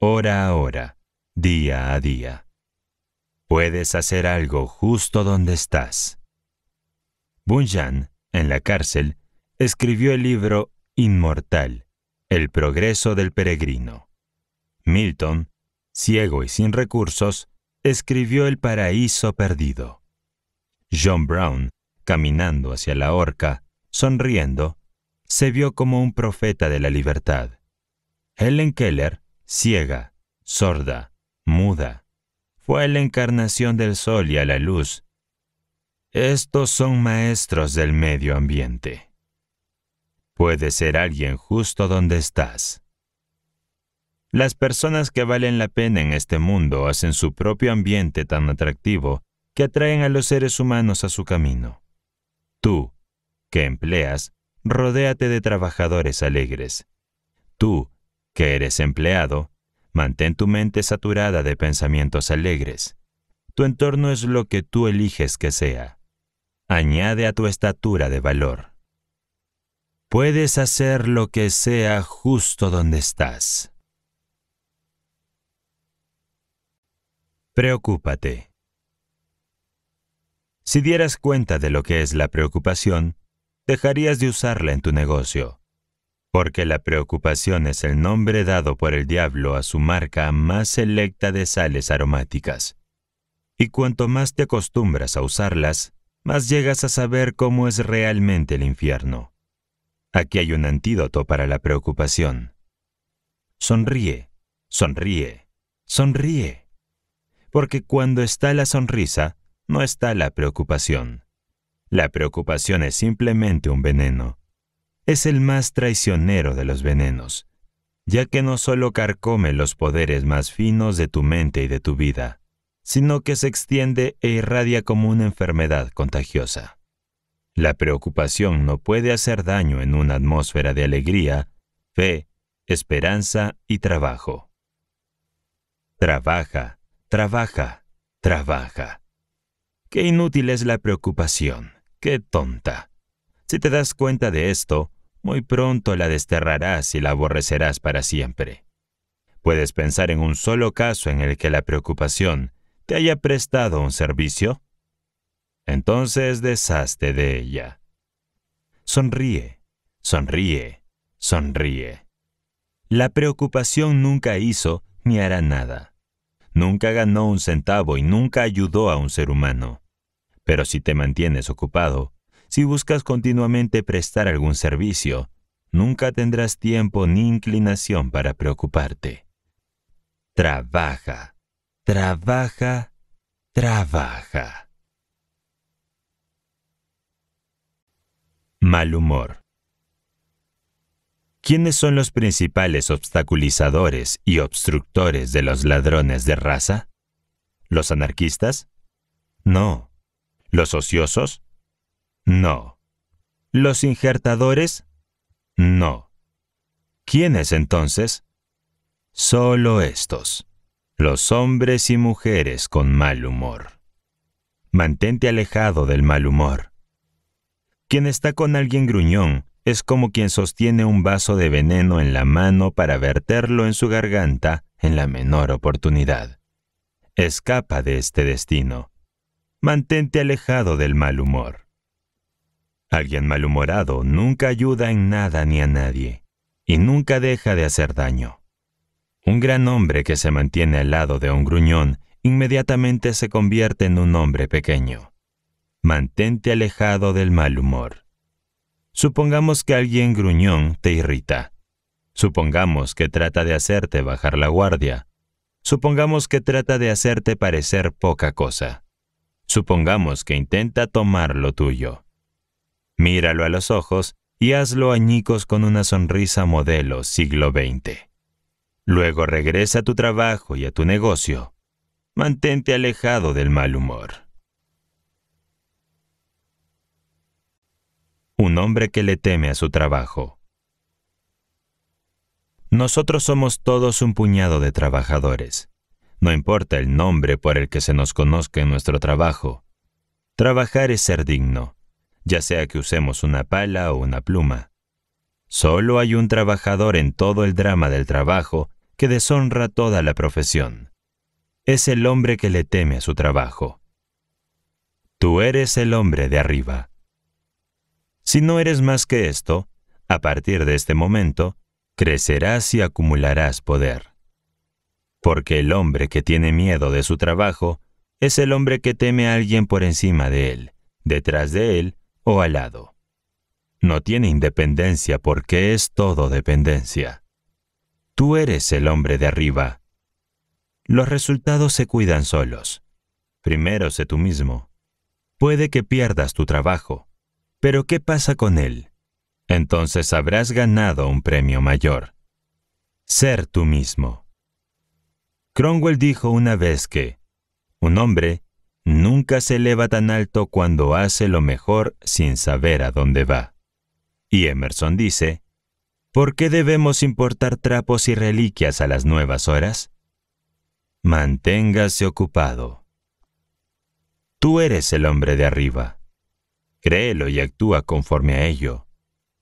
hora a hora, día a día. Puedes hacer algo justo donde estás. Bunyan, en la cárcel, escribió el libro Inmortal, El progreso del peregrino. Milton, ciego y sin recursos, escribió El paraíso perdido. John Brown caminando hacia la horca, sonriendo, se vio como un profeta de la libertad. Helen Keller, ciega, sorda, muda, fue la encarnación del sol y a la luz. Estos son maestros del medio ambiente. Puede ser alguien justo donde estás. Las personas que valen la pena en este mundo hacen su propio ambiente tan atractivo que atraen a los seres humanos a su camino. Tú, que empleas, rodéate de trabajadores alegres. Tú, que eres empleado, mantén tu mente saturada de pensamientos alegres. Tu entorno es lo que tú eliges que sea. Añade a tu estatura de valor. Puedes hacer lo que sea justo donde estás. Preocúpate. Si dieras cuenta de lo que es la preocupación, dejarías de usarla en tu negocio, porque la preocupación es el nombre dado por el diablo a su marca más selecta de sales aromáticas. Y cuanto más te acostumbras a usarlas, más llegas a saber cómo es realmente el infierno. Aquí hay un antídoto para la preocupación. Sonríe, sonríe, sonríe. Porque cuando está la sonrisa, no está la preocupación. La preocupación es simplemente un veneno. Es el más traicionero de los venenos, ya que no solo carcome los poderes más finos de tu mente y de tu vida, sino que se extiende e irradia como una enfermedad contagiosa. La preocupación no puede hacer daño en una atmósfera de alegría, fe, esperanza y trabajo. Trabaja, trabaja, trabaja. Qué inútil es la preocupación, qué tonta. Si te das cuenta de esto, muy pronto la desterrarás y la aborrecerás para siempre. ¿Puedes pensar en un solo caso en el que la preocupación te haya prestado un servicio? Entonces deshazte de ella. Sonríe, sonríe, sonríe. La preocupación nunca hizo ni hará nada. Nunca ganó un centavo y nunca ayudó a un ser humano. Pero si te mantienes ocupado, si buscas continuamente prestar algún servicio, nunca tendrás tiempo ni inclinación para preocuparte. Trabaja, trabaja, trabaja. Mal humor. ¿Quiénes son los principales obstaculizadores y obstructores de los ladrones de raza? ¿Los anarquistas? No. ¿Los ociosos? No. ¿Los injertadores? No. ¿Quiénes entonces? Solo estos, los hombres y mujeres con mal humor. Mantente alejado del mal humor. Quien está con alguien gruñón es como quien sostiene un vaso de veneno en la mano para verterlo en su garganta en la menor oportunidad. Escapa de este destino. Mantente alejado del mal humor. Alguien malhumorado nunca ayuda en nada ni a nadie, y nunca deja de hacer daño. Un gran hombre que se mantiene al lado de un gruñón inmediatamente se convierte en un hombre pequeño. Mantente alejado del mal humor. Supongamos que alguien gruñón te irrita. Supongamos que trata de hacerte bajar la guardia. Supongamos que trata de hacerte parecer poca cosa. Supongamos que intenta tomar lo tuyo. Míralo a los ojos y hazlo añicos con una sonrisa modelo siglo XX. Luego regresa a tu trabajo y a tu negocio. Mantente alejado del mal humor. un hombre que le teme a su trabajo. Nosotros somos todos un puñado de trabajadores. No importa el nombre por el que se nos conozca en nuestro trabajo. Trabajar es ser digno, ya sea que usemos una pala o una pluma. Solo hay un trabajador en todo el drama del trabajo que deshonra toda la profesión. Es el hombre que le teme a su trabajo. Tú eres el hombre de arriba. Si no eres más que esto, a partir de este momento, crecerás y acumularás poder. Porque el hombre que tiene miedo de su trabajo es el hombre que teme a alguien por encima de él, detrás de él o al lado. No tiene independencia porque es todo dependencia. Tú eres el hombre de arriba. Los resultados se cuidan solos. Primero sé tú mismo. Puede que pierdas tu trabajo, pero ¿qué pasa con él? Entonces habrás ganado un premio mayor. Ser tú mismo. Cromwell dijo una vez que, un hombre nunca se eleva tan alto cuando hace lo mejor sin saber a dónde va. Y Emerson dice, ¿por qué debemos importar trapos y reliquias a las nuevas horas? Manténgase ocupado. Tú eres el hombre de arriba. Créelo y actúa conforme a ello.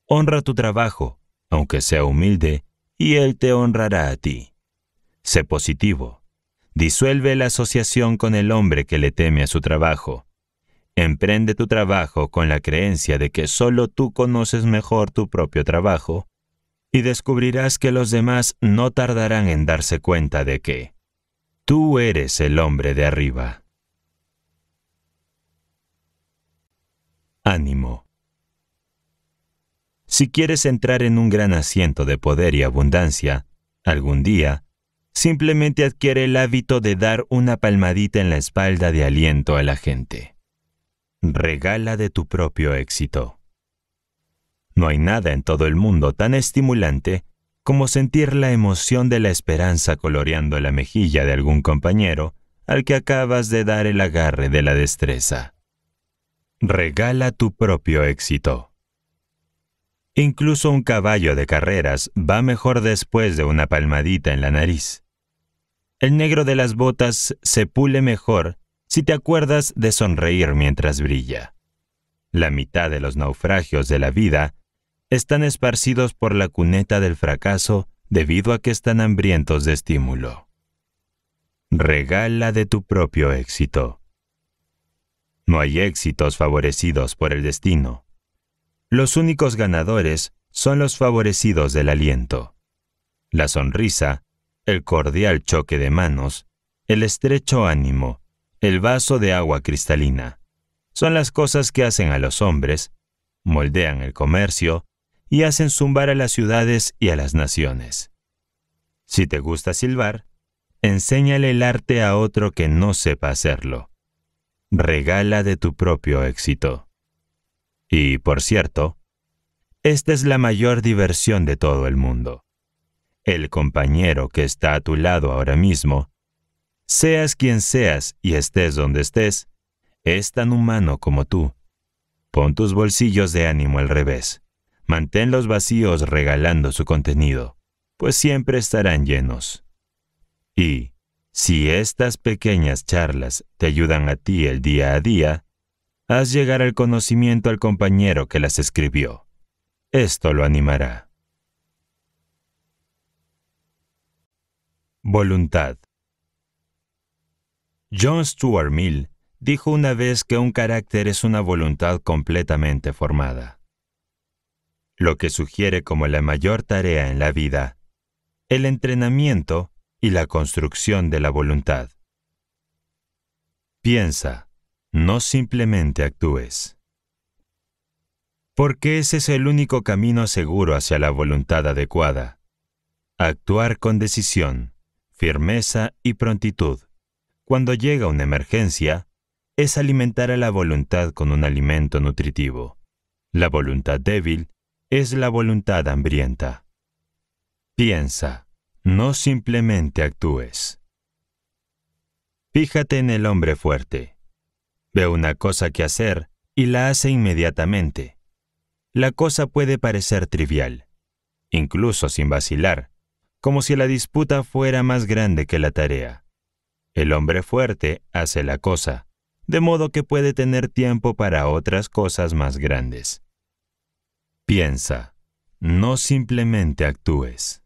Honra tu trabajo, aunque sea humilde, y Él te honrará a ti. Sé positivo. Disuelve la asociación con el hombre que le teme a su trabajo. Emprende tu trabajo con la creencia de que solo tú conoces mejor tu propio trabajo y descubrirás que los demás no tardarán en darse cuenta de que tú eres el hombre de arriba. Ánimo. Si quieres entrar en un gran asiento de poder y abundancia, algún día, simplemente adquiere el hábito de dar una palmadita en la espalda de aliento a la gente. Regala de tu propio éxito. No hay nada en todo el mundo tan estimulante como sentir la emoción de la esperanza coloreando la mejilla de algún compañero al que acabas de dar el agarre de la destreza. Regala tu propio éxito. Incluso un caballo de carreras va mejor después de una palmadita en la nariz. El negro de las botas se pule mejor si te acuerdas de sonreír mientras brilla. La mitad de los naufragios de la vida están esparcidos por la cuneta del fracaso debido a que están hambrientos de estímulo. Regala de tu propio éxito. No hay éxitos favorecidos por el destino. Los únicos ganadores son los favorecidos del aliento. La sonrisa, el cordial choque de manos, el estrecho ánimo, el vaso de agua cristalina, son las cosas que hacen a los hombres, moldean el comercio y hacen zumbar a las ciudades y a las naciones. Si te gusta silbar, enséñale el arte a otro que no sepa hacerlo regala de tu propio éxito. Y, por cierto, esta es la mayor diversión de todo el mundo. El compañero que está a tu lado ahora mismo, seas quien seas y estés donde estés, es tan humano como tú. Pon tus bolsillos de ánimo al revés. Mantén los vacíos regalando su contenido, pues siempre estarán llenos. Y, si estas pequeñas charlas te ayudan a ti el día a día, haz llegar el conocimiento al compañero que las escribió. Esto lo animará. Voluntad. John Stuart Mill dijo una vez que un carácter es una voluntad completamente formada. Lo que sugiere como la mayor tarea en la vida, el entrenamiento y la construcción de la voluntad. Piensa, no simplemente actúes. Porque ese es el único camino seguro hacia la voluntad adecuada. Actuar con decisión, firmeza y prontitud. Cuando llega una emergencia, es alimentar a la voluntad con un alimento nutritivo. La voluntad débil es la voluntad hambrienta. Piensa, no simplemente actúes. Fíjate en el hombre fuerte. Ve una cosa que hacer y la hace inmediatamente. La cosa puede parecer trivial, incluso sin vacilar, como si la disputa fuera más grande que la tarea. El hombre fuerte hace la cosa, de modo que puede tener tiempo para otras cosas más grandes. Piensa, no simplemente actúes.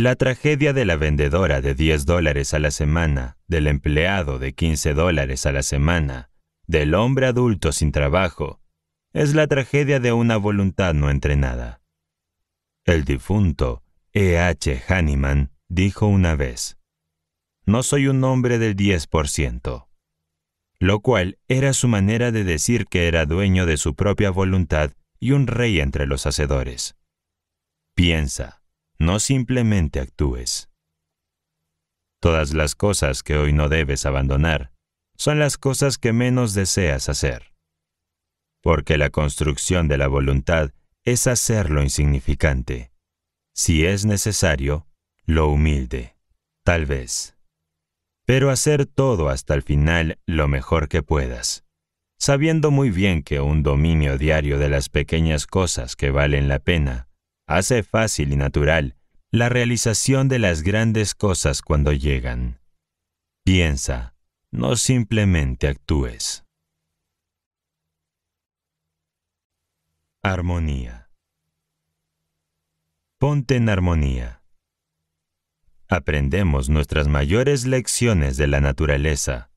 La tragedia de la vendedora de 10 dólares a la semana, del empleado de 15 dólares a la semana, del hombre adulto sin trabajo, es la tragedia de una voluntad no entrenada. El difunto E. H. dijo una vez, No soy un hombre del 10%, lo cual era su manera de decir que era dueño de su propia voluntad y un rey entre los hacedores. Piensa, no simplemente actúes. Todas las cosas que hoy no debes abandonar son las cosas que menos deseas hacer. Porque la construcción de la voluntad es hacer lo insignificante. Si es necesario, lo humilde, tal vez. Pero hacer todo hasta el final lo mejor que puedas, sabiendo muy bien que un dominio diario de las pequeñas cosas que valen la pena hace fácil y natural la realización de las grandes cosas cuando llegan. Piensa, no simplemente actúes. Armonía. Ponte en armonía. Aprendemos nuestras mayores lecciones de la naturaleza.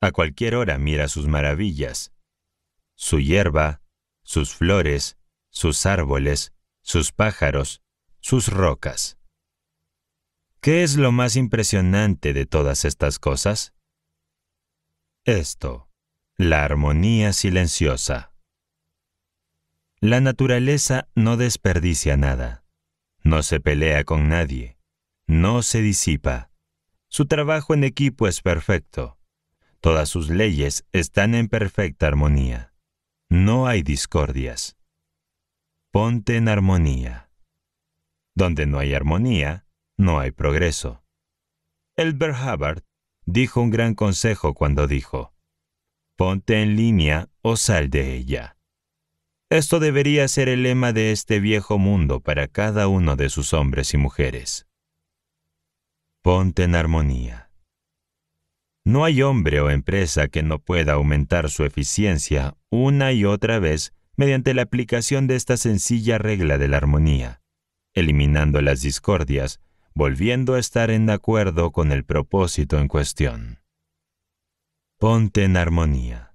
A cualquier hora mira sus maravillas, su hierba, sus flores, sus árboles, sus pájaros, sus rocas. ¿Qué es lo más impresionante de todas estas cosas? Esto, la armonía silenciosa. La naturaleza no desperdicia nada, no se pelea con nadie, no se disipa. Su trabajo en equipo es perfecto. Todas sus leyes están en perfecta armonía. No hay discordias ponte en armonía. Donde no hay armonía, no hay progreso. Elbert Hubbard dijo un gran consejo cuando dijo, ponte en línea o sal de ella. Esto debería ser el lema de este viejo mundo para cada uno de sus hombres y mujeres. Ponte en armonía. No hay hombre o empresa que no pueda aumentar su eficiencia una y otra vez mediante la aplicación de esta sencilla regla de la armonía, eliminando las discordias, volviendo a estar en acuerdo con el propósito en cuestión. Ponte en armonía.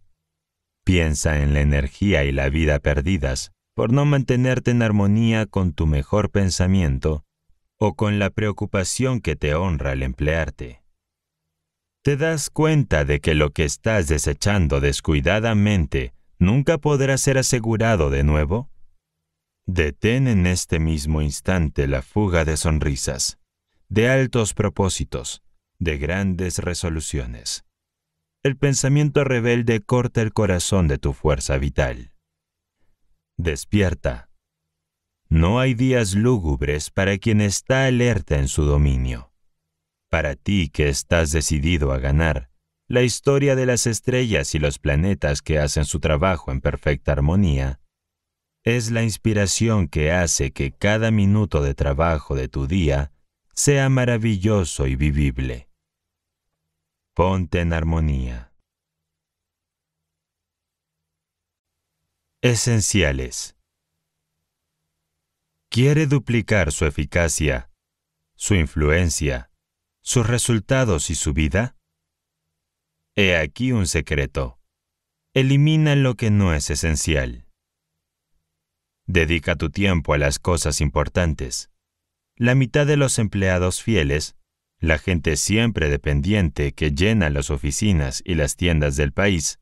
Piensa en la energía y la vida perdidas por no mantenerte en armonía con tu mejor pensamiento o con la preocupación que te honra al emplearte. Te das cuenta de que lo que estás desechando descuidadamente nunca podrá ser asegurado de nuevo? Detén en este mismo instante la fuga de sonrisas, de altos propósitos, de grandes resoluciones. El pensamiento rebelde corta el corazón de tu fuerza vital. Despierta. No hay días lúgubres para quien está alerta en su dominio. Para ti que estás decidido a ganar, la historia de las estrellas y los planetas que hacen su trabajo en perfecta armonía, es la inspiración que hace que cada minuto de trabajo de tu día sea maravilloso y vivible. Ponte en armonía. Esenciales. Quiere duplicar su eficacia, su influencia, sus resultados y su vida? He aquí un secreto. Elimina lo que no es esencial. Dedica tu tiempo a las cosas importantes. La mitad de los empleados fieles, la gente siempre dependiente que llena las oficinas y las tiendas del país,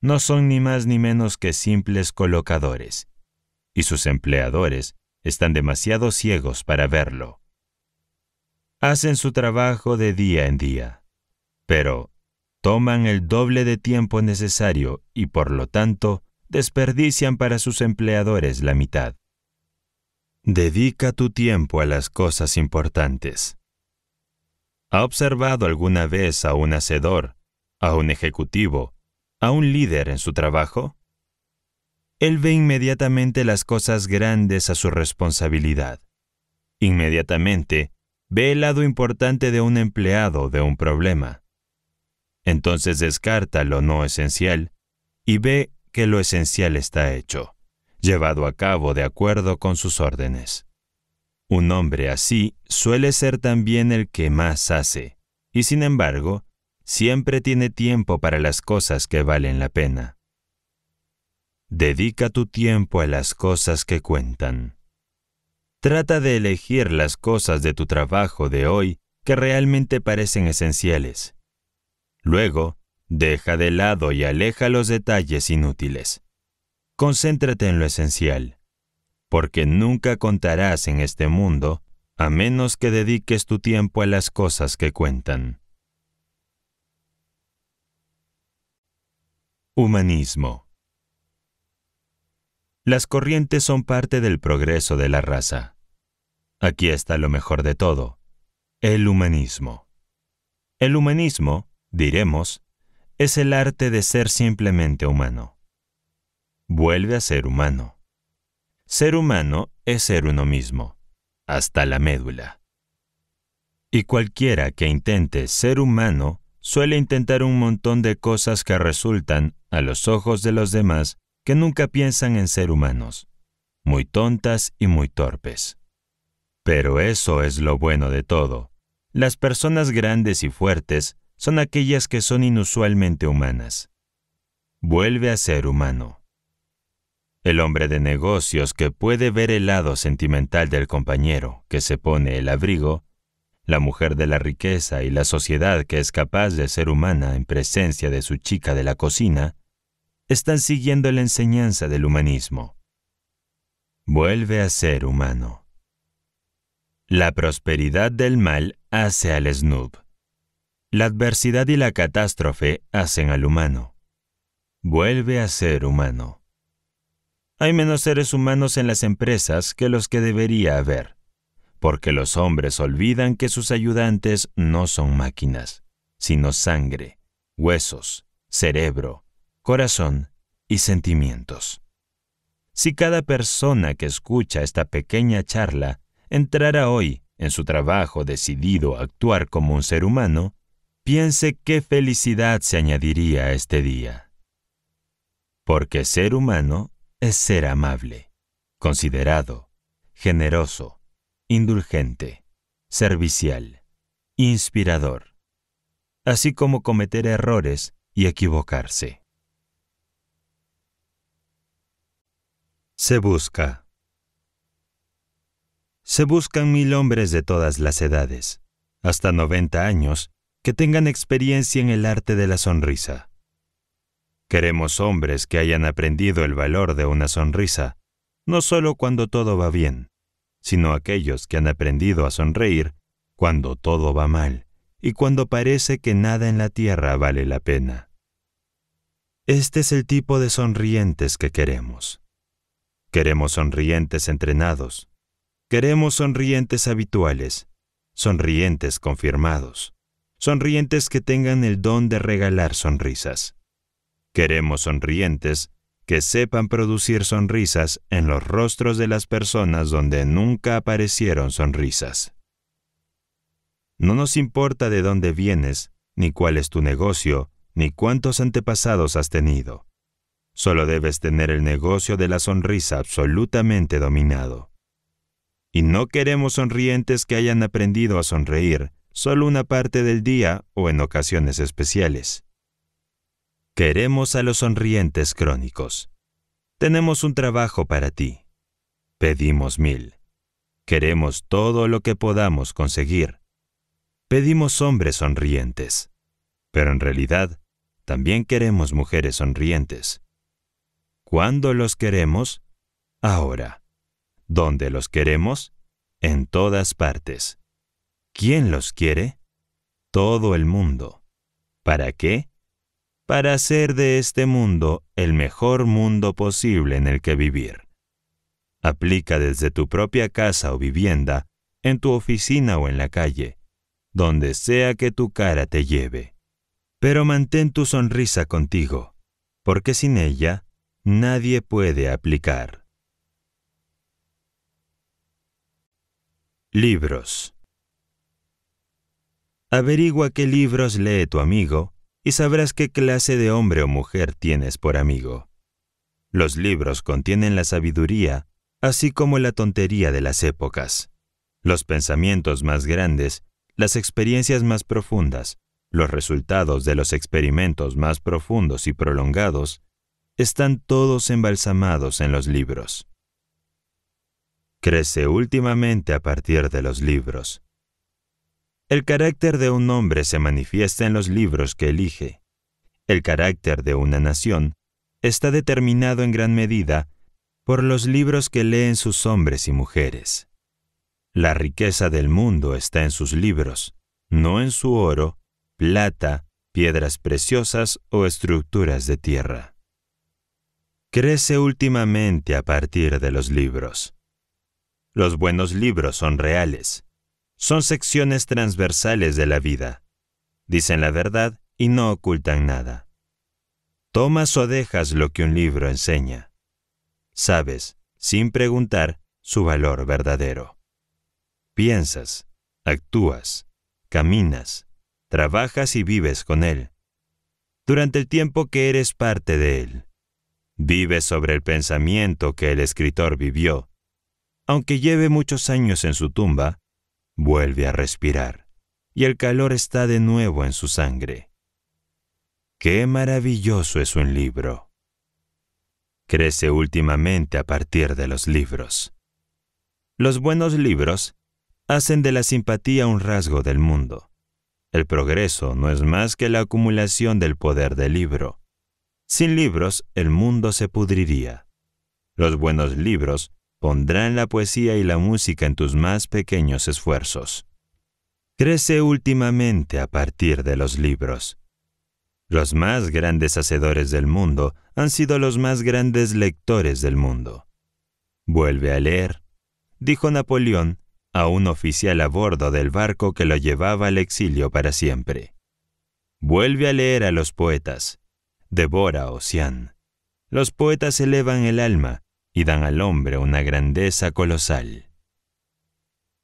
no son ni más ni menos que simples colocadores, y sus empleadores están demasiado ciegos para verlo. Hacen su trabajo de día en día, pero toman el doble de tiempo necesario y por lo tanto desperdician para sus empleadores la mitad. Dedica tu tiempo a las cosas importantes. ¿Ha observado alguna vez a un hacedor, a un ejecutivo, a un líder en su trabajo? Él ve inmediatamente las cosas grandes a su responsabilidad. Inmediatamente ve el lado importante de un empleado de un problema entonces descarta lo no esencial y ve que lo esencial está hecho, llevado a cabo de acuerdo con sus órdenes. Un hombre así suele ser también el que más hace, y sin embargo, siempre tiene tiempo para las cosas que valen la pena. Dedica tu tiempo a las cosas que cuentan. Trata de elegir las cosas de tu trabajo de hoy que realmente parecen esenciales Luego, deja de lado y aleja los detalles inútiles. Concéntrate en lo esencial, porque nunca contarás en este mundo a menos que dediques tu tiempo a las cosas que cuentan. Humanismo Las corrientes son parte del progreso de la raza. Aquí está lo mejor de todo, el humanismo. El humanismo diremos, es el arte de ser simplemente humano. Vuelve a ser humano. Ser humano es ser uno mismo, hasta la médula. Y cualquiera que intente ser humano suele intentar un montón de cosas que resultan, a los ojos de los demás, que nunca piensan en ser humanos, muy tontas y muy torpes. Pero eso es lo bueno de todo. Las personas grandes y fuertes son aquellas que son inusualmente humanas. Vuelve a ser humano. El hombre de negocios que puede ver el lado sentimental del compañero que se pone el abrigo, la mujer de la riqueza y la sociedad que es capaz de ser humana en presencia de su chica de la cocina, están siguiendo la enseñanza del humanismo. Vuelve a ser humano. La prosperidad del mal hace al snoop. La adversidad y la catástrofe hacen al humano. Vuelve a ser humano. Hay menos seres humanos en las empresas que los que debería haber, porque los hombres olvidan que sus ayudantes no son máquinas, sino sangre, huesos, cerebro, corazón y sentimientos. Si cada persona que escucha esta pequeña charla entrara hoy en su trabajo decidido a actuar como un ser humano, piense qué felicidad se añadiría a este día. Porque ser humano es ser amable, considerado, generoso, indulgente, servicial, inspirador, así como cometer errores y equivocarse. Se busca. Se buscan mil hombres de todas las edades, hasta 90 años, que tengan experiencia en el arte de la sonrisa. Queremos hombres que hayan aprendido el valor de una sonrisa, no solo cuando todo va bien, sino aquellos que han aprendido a sonreír cuando todo va mal y cuando parece que nada en la tierra vale la pena. Este es el tipo de sonrientes que queremos. Queremos sonrientes entrenados. Queremos sonrientes habituales, sonrientes confirmados sonrientes que tengan el don de regalar sonrisas. Queremos sonrientes que sepan producir sonrisas en los rostros de las personas donde nunca aparecieron sonrisas. No nos importa de dónde vienes, ni cuál es tu negocio, ni cuántos antepasados has tenido. Solo debes tener el negocio de la sonrisa absolutamente dominado. Y no queremos sonrientes que hayan aprendido a sonreír, solo una parte del día o en ocasiones especiales. Queremos a los sonrientes crónicos. Tenemos un trabajo para ti. Pedimos mil. Queremos todo lo que podamos conseguir. Pedimos hombres sonrientes. Pero en realidad, también queremos mujeres sonrientes. ¿Cuándo los queremos? Ahora. ¿Dónde los queremos? En todas partes. ¿Quién los quiere? Todo el mundo. ¿Para qué? Para hacer de este mundo el mejor mundo posible en el que vivir. Aplica desde tu propia casa o vivienda, en tu oficina o en la calle, donde sea que tu cara te lleve. Pero mantén tu sonrisa contigo, porque sin ella nadie puede aplicar. Libros Averigua qué libros lee tu amigo y sabrás qué clase de hombre o mujer tienes por amigo. Los libros contienen la sabiduría, así como la tontería de las épocas, los pensamientos más grandes, las experiencias más profundas, los resultados de los experimentos más profundos y prolongados, están todos embalsamados en los libros. Crece últimamente a partir de los libros. El carácter de un hombre se manifiesta en los libros que elige. El carácter de una nación está determinado en gran medida por los libros que leen sus hombres y mujeres. La riqueza del mundo está en sus libros, no en su oro, plata, piedras preciosas o estructuras de tierra. Crece últimamente a partir de los libros. Los buenos libros son reales, son secciones transversales de la vida. Dicen la verdad y no ocultan nada. Tomas o dejas lo que un libro enseña. Sabes, sin preguntar, su valor verdadero. Piensas, actúas, caminas, trabajas y vives con él. Durante el tiempo que eres parte de él, vives sobre el pensamiento que el escritor vivió. Aunque lleve muchos años en su tumba, Vuelve a respirar y el calor está de nuevo en su sangre. Qué maravilloso es un libro. Crece últimamente a partir de los libros. Los buenos libros hacen de la simpatía un rasgo del mundo. El progreso no es más que la acumulación del poder del libro. Sin libros el mundo se pudriría. Los buenos libros pondrán la poesía y la música en tus más pequeños esfuerzos. Crece últimamente a partir de los libros. Los más grandes hacedores del mundo han sido los más grandes lectores del mundo. Vuelve a leer, dijo Napoleón a un oficial a bordo del barco que lo llevaba al exilio para siempre. Vuelve a leer a los poetas. Devora Ocean. Los poetas elevan el alma, y dan al hombre una grandeza colosal.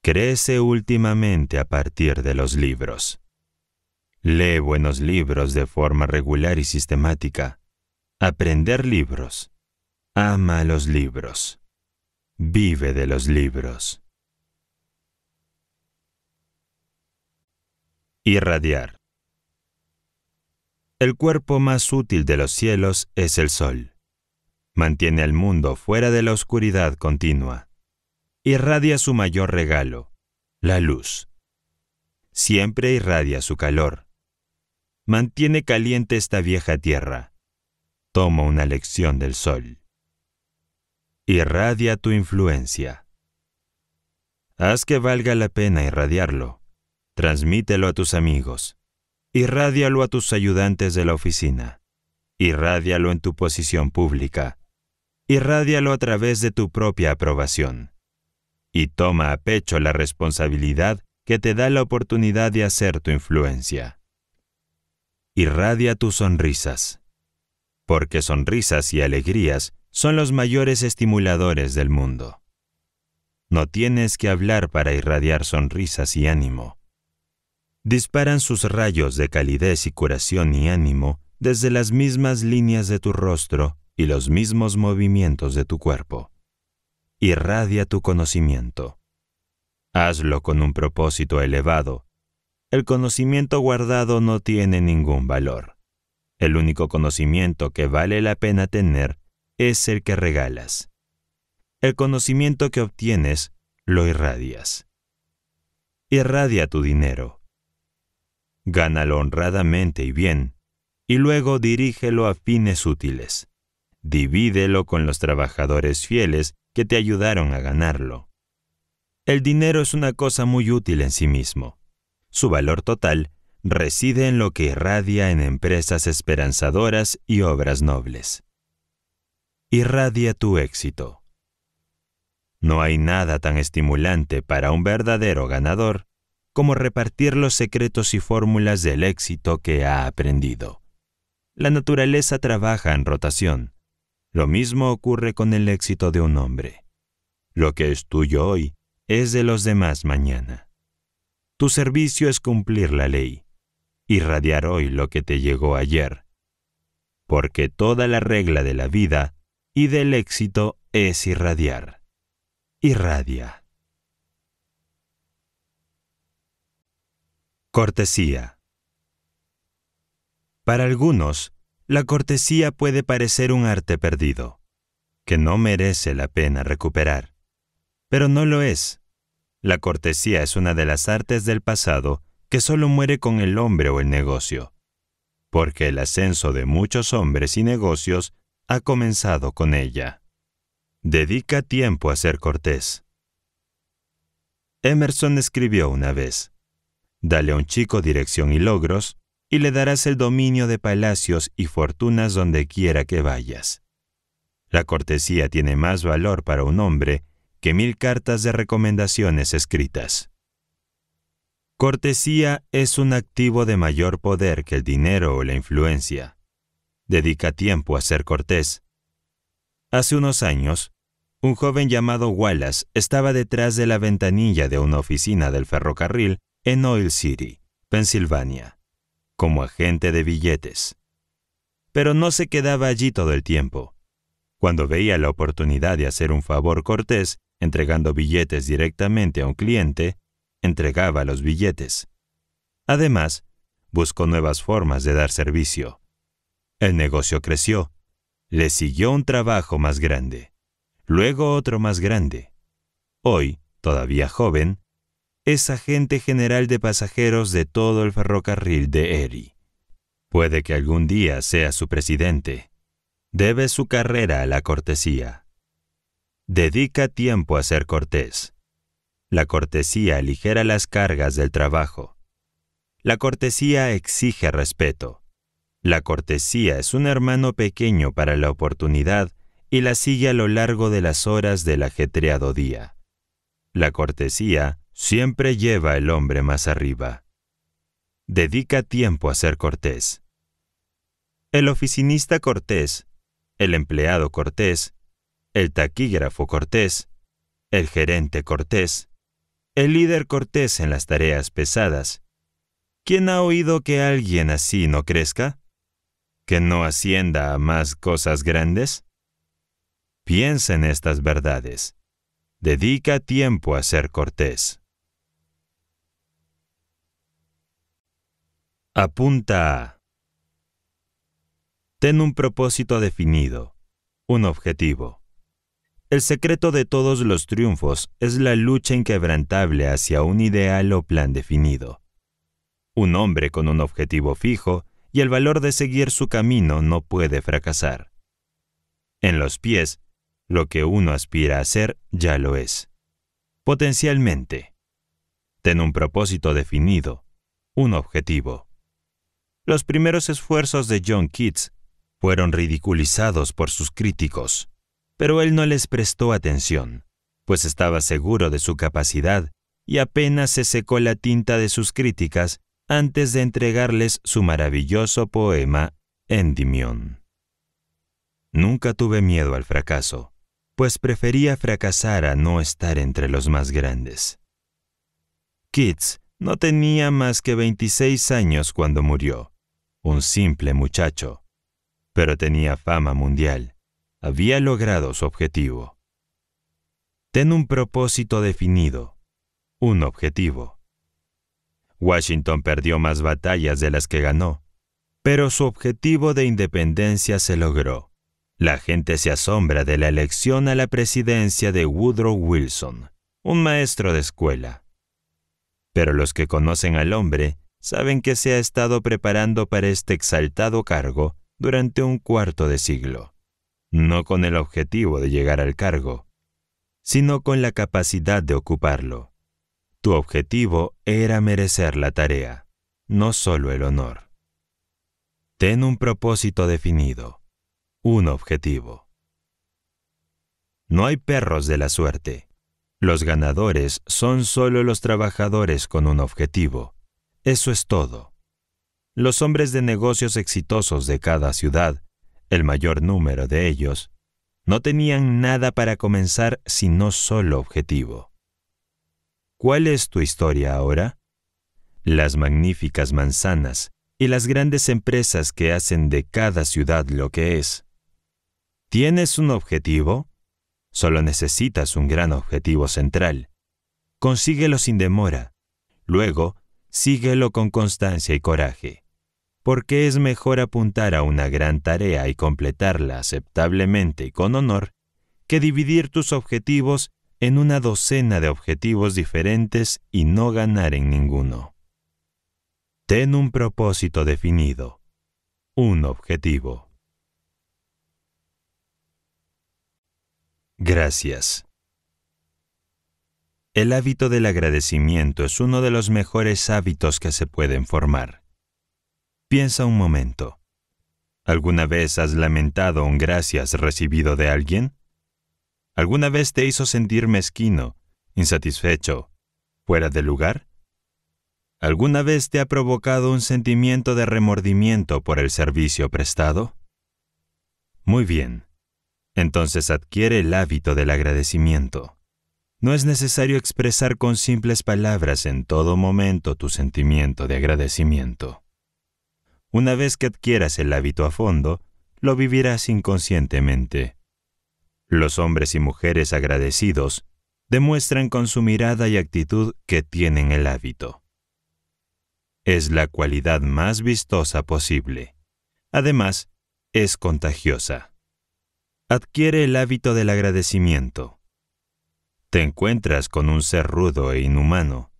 Crece últimamente a partir de los libros. Lee buenos libros de forma regular y sistemática. Aprender libros. Ama los libros. Vive de los libros. Irradiar. El cuerpo más útil de los cielos es el sol mantiene al mundo fuera de la oscuridad continua. Irradia su mayor regalo, la luz. Siempre irradia su calor. Mantiene caliente esta vieja tierra. Toma una lección del sol. Irradia tu influencia. Haz que valga la pena irradiarlo. Transmítelo a tus amigos. Irradialo a tus ayudantes de la oficina. Irradialo en tu posición pública irrádialo a través de tu propia aprobación. Y toma a pecho la responsabilidad que te da la oportunidad de hacer tu influencia. Irradia tus sonrisas, porque sonrisas y alegrías son los mayores estimuladores del mundo. No tienes que hablar para irradiar sonrisas y ánimo. Disparan sus rayos de calidez y curación y ánimo desde las mismas líneas de tu rostro y los mismos movimientos de tu cuerpo. Irradia tu conocimiento. Hazlo con un propósito elevado. El conocimiento guardado no tiene ningún valor. El único conocimiento que vale la pena tener es el que regalas. El conocimiento que obtienes lo irradias. Irradia tu dinero. Gánalo honradamente y bien, y luego dirígelo a fines útiles divídelo con los trabajadores fieles que te ayudaron a ganarlo. El dinero es una cosa muy útil en sí mismo. Su valor total reside en lo que irradia en empresas esperanzadoras y obras nobles. Irradia tu éxito. No hay nada tan estimulante para un verdadero ganador como repartir los secretos y fórmulas del éxito que ha aprendido. La naturaleza trabaja en rotación lo mismo ocurre con el éxito de un hombre. Lo que es tuyo hoy es de los demás mañana. Tu servicio es cumplir la ley, irradiar hoy lo que te llegó ayer, porque toda la regla de la vida y del éxito es irradiar. Irradia. Cortesía. Para algunos, la cortesía puede parecer un arte perdido, que no merece la pena recuperar. Pero no lo es. La cortesía es una de las artes del pasado que solo muere con el hombre o el negocio, porque el ascenso de muchos hombres y negocios ha comenzado con ella. Dedica tiempo a ser cortés. Emerson escribió una vez, Dale a un chico dirección y logros, y le darás el dominio de palacios y fortunas donde quiera que vayas. La cortesía tiene más valor para un hombre que mil cartas de recomendaciones escritas. Cortesía es un activo de mayor poder que el dinero o la influencia. Dedica tiempo a ser cortés. Hace unos años, un joven llamado Wallace estaba detrás de la ventanilla de una oficina del ferrocarril en Oil City, Pensilvania como agente de billetes. Pero no se quedaba allí todo el tiempo. Cuando veía la oportunidad de hacer un favor cortés, entregando billetes directamente a un cliente, entregaba los billetes. Además, buscó nuevas formas de dar servicio. El negocio creció. Le siguió un trabajo más grande. Luego otro más grande. Hoy, todavía joven, es agente general de pasajeros de todo el ferrocarril de Erie. Puede que algún día sea su presidente. Debe su carrera a la cortesía. Dedica tiempo a ser cortés. La cortesía aligera las cargas del trabajo. La cortesía exige respeto. La cortesía es un hermano pequeño para la oportunidad y la sigue a lo largo de las horas del ajetreado día. La cortesía siempre lleva el hombre más arriba. Dedica tiempo a ser cortés. El oficinista cortés, el empleado cortés, el taquígrafo cortés, el gerente cortés, el líder cortés en las tareas pesadas. ¿Quién ha oído que alguien así no crezca? ¿Que no ascienda a más cosas grandes? Piensa en estas verdades. Dedica tiempo a ser cortés. Apunta a... Ten un propósito definido, un objetivo. El secreto de todos los triunfos es la lucha inquebrantable hacia un ideal o plan definido. Un hombre con un objetivo fijo y el valor de seguir su camino no puede fracasar. En los pies, lo que uno aspira a ser ya lo es. Potencialmente. Ten un propósito definido, un objetivo los primeros esfuerzos de John Keats fueron ridiculizados por sus críticos, pero él no les prestó atención, pues estaba seguro de su capacidad y apenas se secó la tinta de sus críticas antes de entregarles su maravilloso poema Endymion. Nunca tuve miedo al fracaso, pues prefería fracasar a no estar entre los más grandes. Keats no tenía más que 26 años cuando murió, un simple muchacho, pero tenía fama mundial. Había logrado su objetivo. Ten un propósito definido, un objetivo. Washington perdió más batallas de las que ganó, pero su objetivo de independencia se logró. La gente se asombra de la elección a la presidencia de Woodrow Wilson, un maestro de escuela. Pero los que conocen al hombre saben que se ha estado preparando para este exaltado cargo durante un cuarto de siglo, no con el objetivo de llegar al cargo, sino con la capacidad de ocuparlo. Tu objetivo era merecer la tarea, no solo el honor. Ten un propósito definido, un objetivo. No hay perros de la suerte. Los ganadores son solo los trabajadores con un objetivo eso es todo. Los hombres de negocios exitosos de cada ciudad, el mayor número de ellos, no tenían nada para comenzar sino solo objetivo. ¿Cuál es tu historia ahora? Las magníficas manzanas y las grandes empresas que hacen de cada ciudad lo que es. ¿Tienes un objetivo? Solo necesitas un gran objetivo central. Consíguelo sin demora. Luego, síguelo con constancia y coraje, porque es mejor apuntar a una gran tarea y completarla aceptablemente y con honor que dividir tus objetivos en una docena de objetivos diferentes y no ganar en ninguno. Ten un propósito definido, un objetivo. Gracias. El hábito del agradecimiento es uno de los mejores hábitos que se pueden formar. Piensa un momento. ¿Alguna vez has lamentado un gracias recibido de alguien? ¿Alguna vez te hizo sentir mezquino, insatisfecho, fuera de lugar? ¿Alguna vez te ha provocado un sentimiento de remordimiento por el servicio prestado? Muy bien. Entonces adquiere el hábito del agradecimiento. No es necesario expresar con simples palabras en todo momento tu sentimiento de agradecimiento. Una vez que adquieras el hábito a fondo, lo vivirás inconscientemente. Los hombres y mujeres agradecidos demuestran con su mirada y actitud que tienen el hábito. Es la cualidad más vistosa posible. Además, es contagiosa. Adquiere el hábito del agradecimiento te encuentras con un ser rudo e inhumano.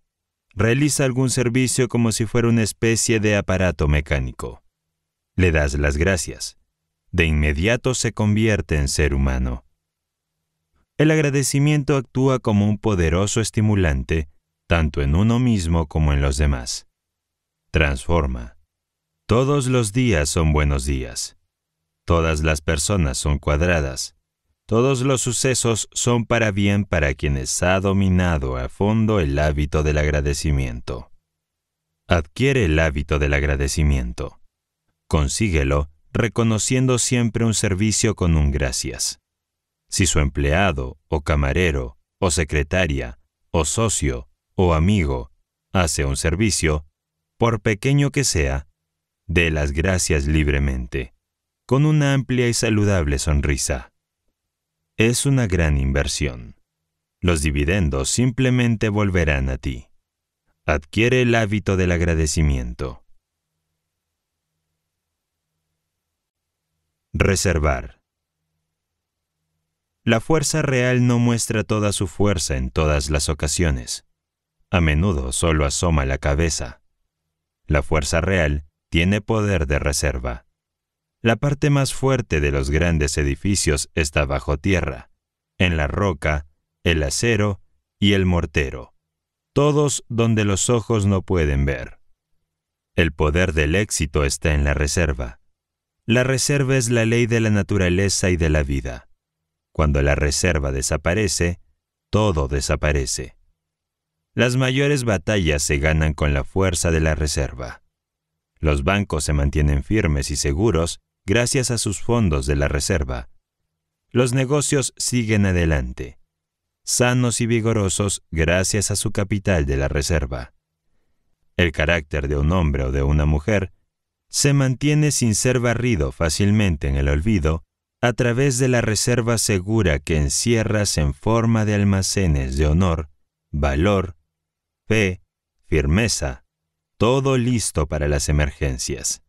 Realiza algún servicio como si fuera una especie de aparato mecánico. Le das las gracias. De inmediato se convierte en ser humano. El agradecimiento actúa como un poderoso estimulante, tanto en uno mismo como en los demás. Transforma. Todos los días son buenos días. Todas las personas son cuadradas. Todos los sucesos son para bien para quienes ha dominado a fondo el hábito del agradecimiento. Adquiere el hábito del agradecimiento. Consíguelo reconociendo siempre un servicio con un gracias. Si su empleado o camarero o secretaria o socio o amigo hace un servicio, por pequeño que sea, dé las gracias libremente, con una amplia y saludable sonrisa. Es una gran inversión. Los dividendos simplemente volverán a ti. Adquiere el hábito del agradecimiento. Reservar. La fuerza real no muestra toda su fuerza en todas las ocasiones. A menudo solo asoma la cabeza. La fuerza real tiene poder de reserva. La parte más fuerte de los grandes edificios está bajo tierra, en la roca, el acero y el mortero, todos donde los ojos no pueden ver. El poder del éxito está en la reserva. La reserva es la ley de la naturaleza y de la vida. Cuando la reserva desaparece, todo desaparece. Las mayores batallas se ganan con la fuerza de la reserva. Los bancos se mantienen firmes y seguros gracias a sus fondos de la reserva. Los negocios siguen adelante, sanos y vigorosos gracias a su capital de la reserva. El carácter de un hombre o de una mujer se mantiene sin ser barrido fácilmente en el olvido a través de la reserva segura que encierras en forma de almacenes de honor, valor, fe, firmeza, todo listo para las emergencias.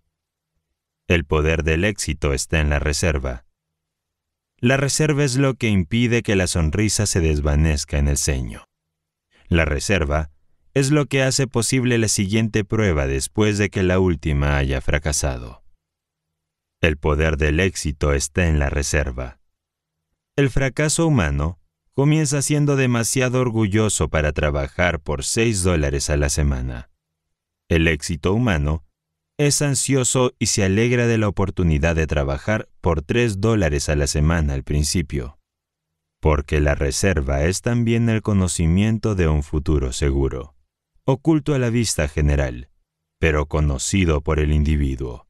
El poder del éxito está en la reserva. La reserva es lo que impide que la sonrisa se desvanezca en el ceño. La reserva es lo que hace posible la siguiente prueba después de que la última haya fracasado. El poder del éxito está en la reserva. El fracaso humano comienza siendo demasiado orgulloso para trabajar por 6 dólares a la semana. El éxito humano es ansioso y se alegra de la oportunidad de trabajar por tres dólares a la semana al principio, porque la reserva es también el conocimiento de un futuro seguro, oculto a la vista general, pero conocido por el individuo.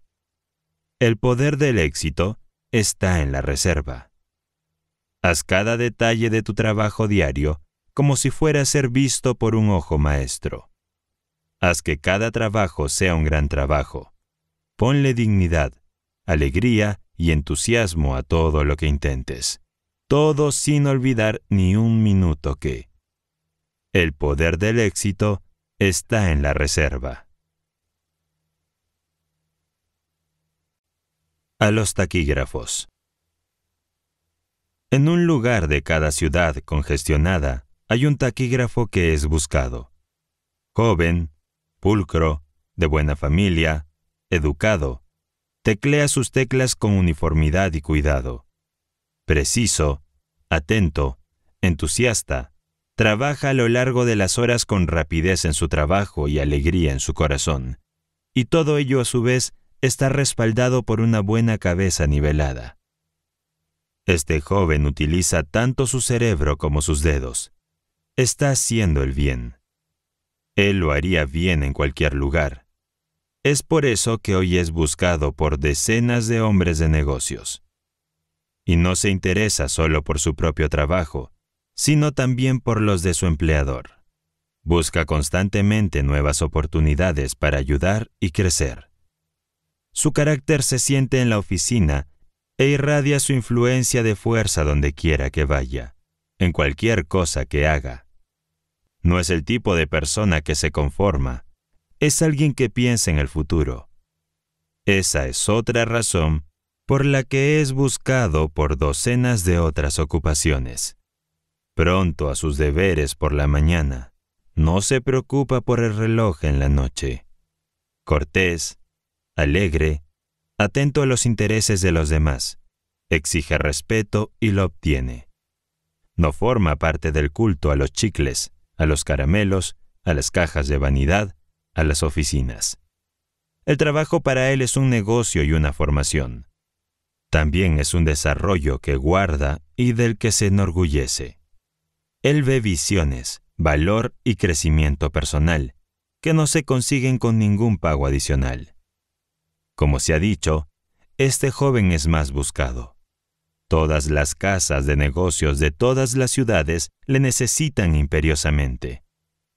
El poder del éxito está en la reserva. Haz cada detalle de tu trabajo diario como si fuera a ser visto por un ojo maestro. Haz que cada trabajo sea un gran trabajo. Ponle dignidad, alegría y entusiasmo a todo lo que intentes. Todo sin olvidar ni un minuto que... El poder del éxito está en la reserva. A los taquígrafos. En un lugar de cada ciudad congestionada hay un taquígrafo que es buscado. Joven, pulcro, de buena familia, educado. Teclea sus teclas con uniformidad y cuidado. Preciso, atento, entusiasta. Trabaja a lo largo de las horas con rapidez en su trabajo y alegría en su corazón. Y todo ello a su vez está respaldado por una buena cabeza nivelada. Este joven utiliza tanto su cerebro como sus dedos. Está haciendo el bien. Él lo haría bien en cualquier lugar. Es por eso que hoy es buscado por decenas de hombres de negocios. Y no se interesa solo por su propio trabajo, sino también por los de su empleador. Busca constantemente nuevas oportunidades para ayudar y crecer. Su carácter se siente en la oficina e irradia su influencia de fuerza donde quiera que vaya, en cualquier cosa que haga. No es el tipo de persona que se conforma, es alguien que piensa en el futuro. Esa es otra razón por la que es buscado por docenas de otras ocupaciones. Pronto a sus deberes por la mañana, no se preocupa por el reloj en la noche. Cortés, alegre, atento a los intereses de los demás, exige respeto y lo obtiene. No forma parte del culto a los chicles, a los caramelos, a las cajas de vanidad, a las oficinas. El trabajo para él es un negocio y una formación. También es un desarrollo que guarda y del que se enorgullece. Él ve visiones, valor y crecimiento personal, que no se consiguen con ningún pago adicional. Como se ha dicho, este joven es más buscado. Todas las casas de negocios de todas las ciudades le necesitan imperiosamente.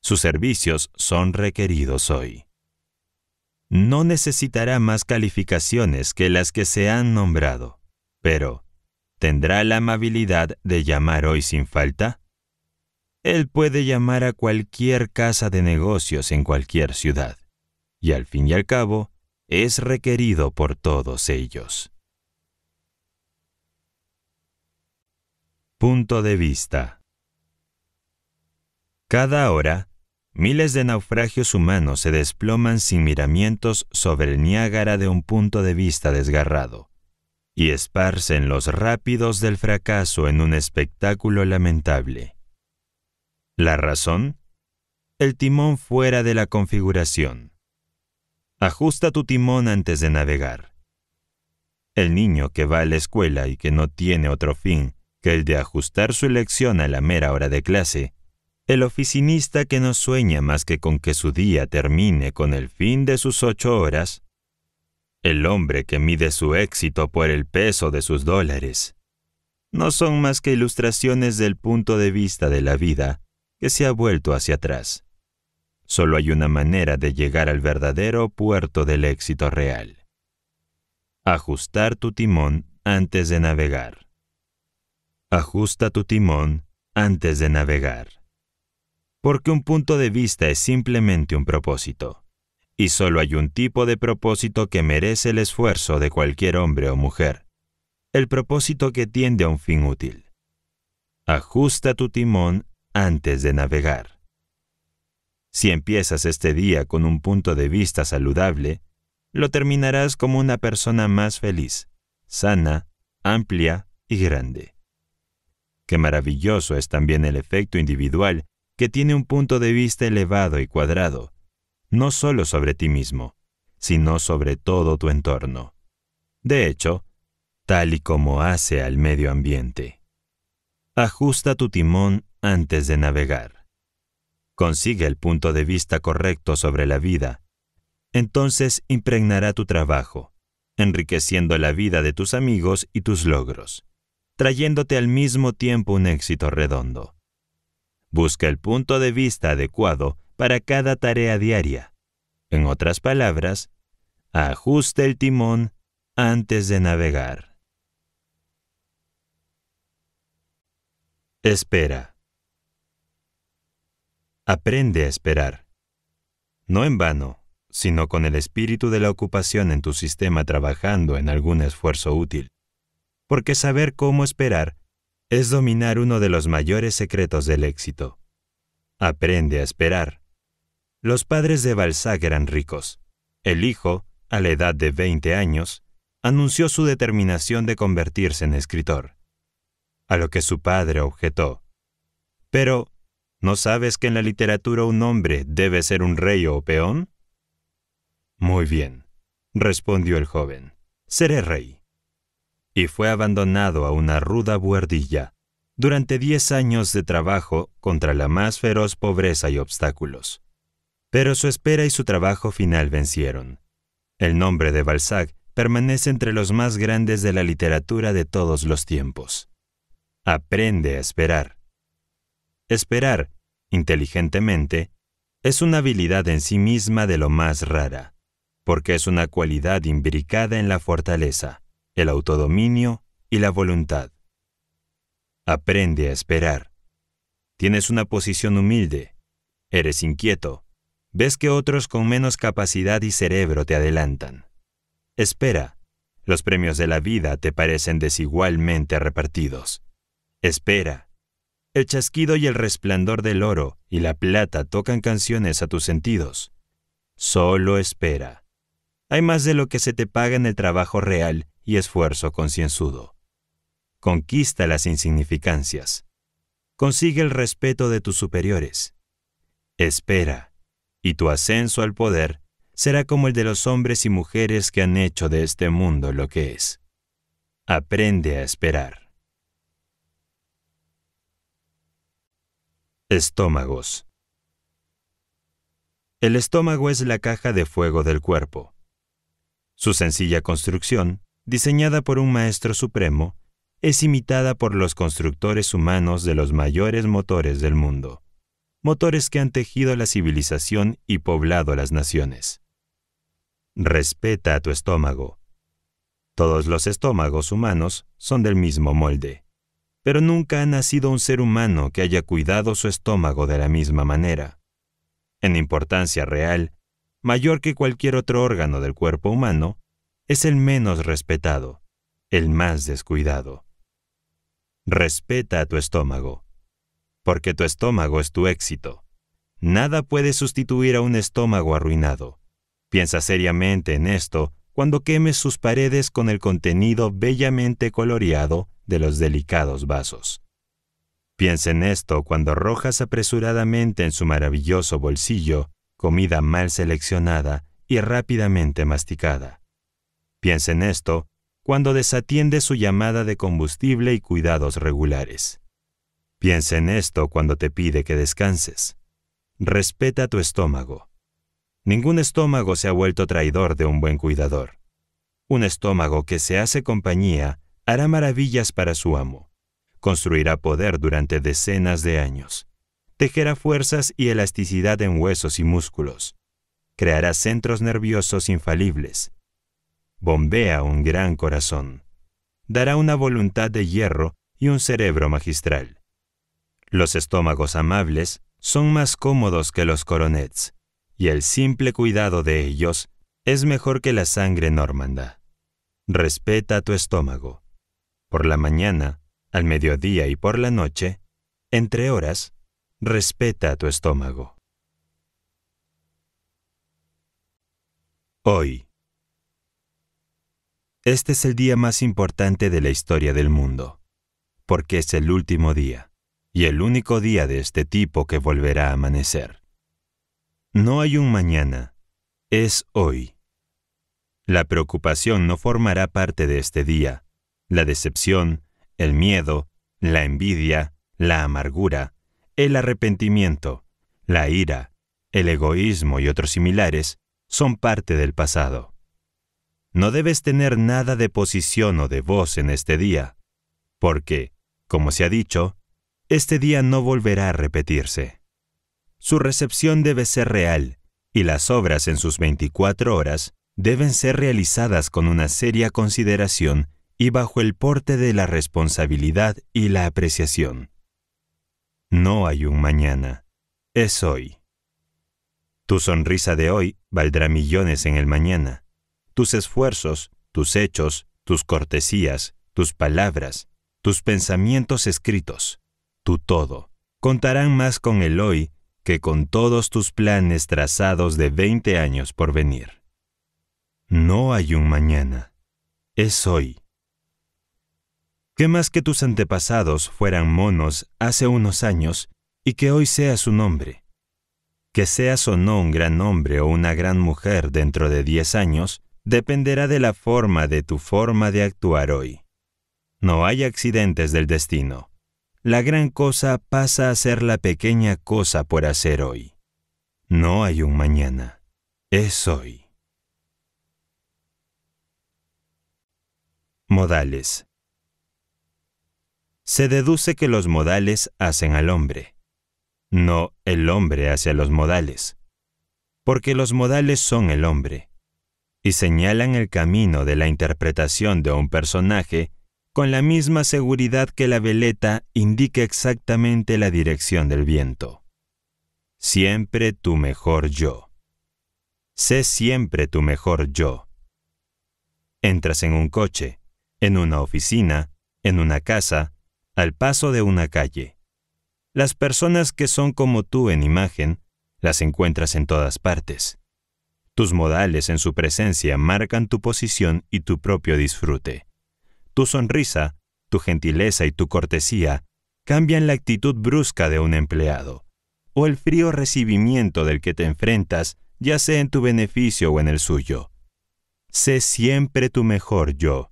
Sus servicios son requeridos hoy. No necesitará más calificaciones que las que se han nombrado, pero ¿tendrá la amabilidad de llamar hoy sin falta? Él puede llamar a cualquier casa de negocios en cualquier ciudad, y al fin y al cabo es requerido por todos ellos. Punto de vista. Cada hora, miles de naufragios humanos se desploman sin miramientos sobre el Niágara de un punto de vista desgarrado, y esparcen los rápidos del fracaso en un espectáculo lamentable. La razón? El timón fuera de la configuración. Ajusta tu timón antes de navegar. El niño que va a la escuela y que no tiene otro fin que el de ajustar su elección a la mera hora de clase, el oficinista que no sueña más que con que su día termine con el fin de sus ocho horas, el hombre que mide su éxito por el peso de sus dólares, no son más que ilustraciones del punto de vista de la vida que se ha vuelto hacia atrás. Solo hay una manera de llegar al verdadero puerto del éxito real. Ajustar tu timón antes de navegar. Ajusta tu timón antes de navegar. Porque un punto de vista es simplemente un propósito. Y solo hay un tipo de propósito que merece el esfuerzo de cualquier hombre o mujer. El propósito que tiende a un fin útil. Ajusta tu timón antes de navegar. Si empiezas este día con un punto de vista saludable, lo terminarás como una persona más feliz, sana, amplia y grande. Qué maravilloso es también el efecto individual que tiene un punto de vista elevado y cuadrado, no solo sobre ti mismo, sino sobre todo tu entorno. De hecho, tal y como hace al medio ambiente. Ajusta tu timón antes de navegar. Consigue el punto de vista correcto sobre la vida. Entonces impregnará tu trabajo, enriqueciendo la vida de tus amigos y tus logros trayéndote al mismo tiempo un éxito redondo. Busca el punto de vista adecuado para cada tarea diaria. En otras palabras, ajusta el timón antes de navegar. Espera. Aprende a esperar. No en vano, sino con el espíritu de la ocupación en tu sistema trabajando en algún esfuerzo útil porque saber cómo esperar es dominar uno de los mayores secretos del éxito. Aprende a esperar. Los padres de Balzac eran ricos. El hijo, a la edad de 20 años, anunció su determinación de convertirse en escritor. A lo que su padre objetó. Pero, ¿no sabes que en la literatura un hombre debe ser un rey o peón? Muy bien, respondió el joven. Seré rey y fue abandonado a una ruda buhardilla durante diez años de trabajo contra la más feroz pobreza y obstáculos. Pero su espera y su trabajo final vencieron. El nombre de Balzac permanece entre los más grandes de la literatura de todos los tiempos. Aprende a esperar. Esperar, inteligentemente, es una habilidad en sí misma de lo más rara, porque es una cualidad imbricada en la fortaleza el autodominio y la voluntad. Aprende a esperar. Tienes una posición humilde. Eres inquieto. Ves que otros con menos capacidad y cerebro te adelantan. Espera. Los premios de la vida te parecen desigualmente repartidos. Espera. El chasquido y el resplandor del oro y la plata tocan canciones a tus sentidos. Solo espera hay más de lo que se te paga en el trabajo real y esfuerzo concienzudo. Conquista las insignificancias. Consigue el respeto de tus superiores. Espera, y tu ascenso al poder será como el de los hombres y mujeres que han hecho de este mundo lo que es. Aprende a esperar. Estómagos. El estómago es la caja de fuego del cuerpo. Su sencilla construcción, diseñada por un maestro supremo, es imitada por los constructores humanos de los mayores motores del mundo, motores que han tejido la civilización y poblado las naciones. Respeta a tu estómago. Todos los estómagos humanos son del mismo molde, pero nunca ha nacido un ser humano que haya cuidado su estómago de la misma manera. En importancia real, mayor que cualquier otro órgano del cuerpo humano, es el menos respetado, el más descuidado. Respeta a tu estómago, porque tu estómago es tu éxito. Nada puede sustituir a un estómago arruinado. Piensa seriamente en esto cuando quemes sus paredes con el contenido bellamente coloreado de los delicados vasos. Piensa en esto cuando arrojas apresuradamente en su maravilloso bolsillo comida mal seleccionada y rápidamente masticada. Piensa en esto cuando desatiende su llamada de combustible y cuidados regulares. Piensa en esto cuando te pide que descanses. Respeta tu estómago. Ningún estómago se ha vuelto traidor de un buen cuidador. Un estómago que se hace compañía hará maravillas para su amo. Construirá poder durante decenas de años tejerá fuerzas y elasticidad en huesos y músculos, creará centros nerviosos infalibles, bombea un gran corazón, dará una voluntad de hierro y un cerebro magistral. Los estómagos amables son más cómodos que los coronets, y el simple cuidado de ellos es mejor que la sangre normanda. Respeta tu estómago. Por la mañana, al mediodía y por la noche, entre horas, Respeta a tu estómago. Hoy. Este es el día más importante de la historia del mundo, porque es el último día y el único día de este tipo que volverá a amanecer. No hay un mañana, es hoy. La preocupación no formará parte de este día, la decepción, el miedo, la envidia, la amargura, el arrepentimiento, la ira, el egoísmo y otros similares son parte del pasado. No debes tener nada de posición o de voz en este día, porque, como se ha dicho, este día no volverá a repetirse. Su recepción debe ser real, y las obras en sus 24 horas deben ser realizadas con una seria consideración y bajo el porte de la responsabilidad y la apreciación. No hay un mañana, es hoy. Tu sonrisa de hoy valdrá millones en el mañana. Tus esfuerzos, tus hechos, tus cortesías, tus palabras, tus pensamientos escritos, tu todo, contarán más con el hoy que con todos tus planes trazados de 20 años por venir. No hay un mañana, es hoy. Que más que tus antepasados fueran monos hace unos años y que hoy seas un hombre? Que seas o no un gran hombre o una gran mujer dentro de diez años dependerá de la forma de tu forma de actuar hoy. No hay accidentes del destino. La gran cosa pasa a ser la pequeña cosa por hacer hoy. No hay un mañana. Es hoy. Modales se deduce que los modales hacen al hombre, no el hombre hacia los modales, porque los modales son el hombre, y señalan el camino de la interpretación de un personaje con la misma seguridad que la veleta indica exactamente la dirección del viento. Siempre tu mejor yo. Sé siempre tu mejor yo. Entras en un coche, en una oficina, en una casa, al paso de una calle. Las personas que son como tú en imagen, las encuentras en todas partes. Tus modales en su presencia marcan tu posición y tu propio disfrute. Tu sonrisa, tu gentileza y tu cortesía cambian la actitud brusca de un empleado, o el frío recibimiento del que te enfrentas, ya sea en tu beneficio o en el suyo. Sé siempre tu mejor yo.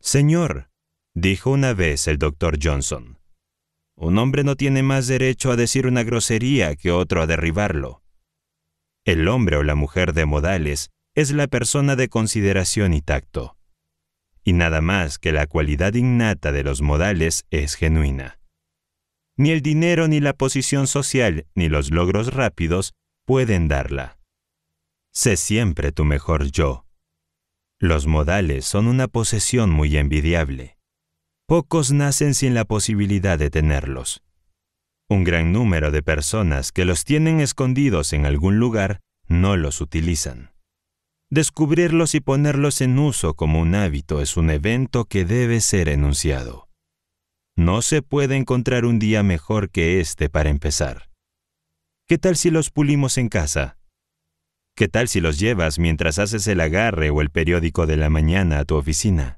Señor, dijo una vez el doctor Johnson. Un hombre no tiene más derecho a decir una grosería que otro a derribarlo. El hombre o la mujer de modales es la persona de consideración y tacto. Y nada más que la cualidad innata de los modales es genuina. Ni el dinero, ni la posición social, ni los logros rápidos pueden darla. Sé siempre tu mejor yo. Los modales son una posesión muy envidiable pocos nacen sin la posibilidad de tenerlos. Un gran número de personas que los tienen escondidos en algún lugar no los utilizan. Descubrirlos y ponerlos en uso como un hábito es un evento que debe ser enunciado. No se puede encontrar un día mejor que este para empezar. ¿Qué tal si los pulimos en casa? ¿Qué tal si los llevas mientras haces el agarre o el periódico de la mañana a tu oficina?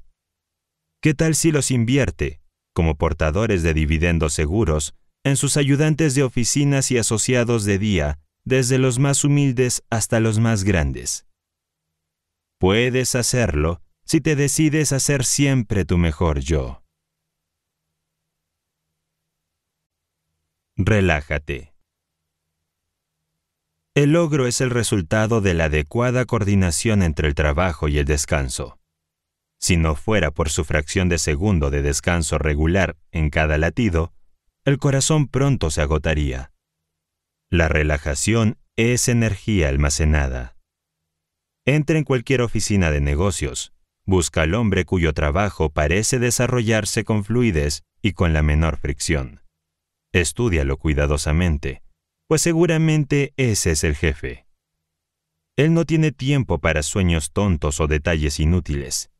¿Qué tal si los invierte, como portadores de dividendos seguros, en sus ayudantes de oficinas y asociados de día, desde los más humildes hasta los más grandes? Puedes hacerlo si te decides hacer siempre tu mejor yo. Relájate. El logro es el resultado de la adecuada coordinación entre el trabajo y el descanso. Si no fuera por su fracción de segundo de descanso regular en cada latido, el corazón pronto se agotaría. La relajación es energía almacenada. Entra en cualquier oficina de negocios, busca al hombre cuyo trabajo parece desarrollarse con fluidez y con la menor fricción. Estúdialo cuidadosamente, pues seguramente ese es el jefe. Él no tiene tiempo para sueños tontos o detalles inútiles.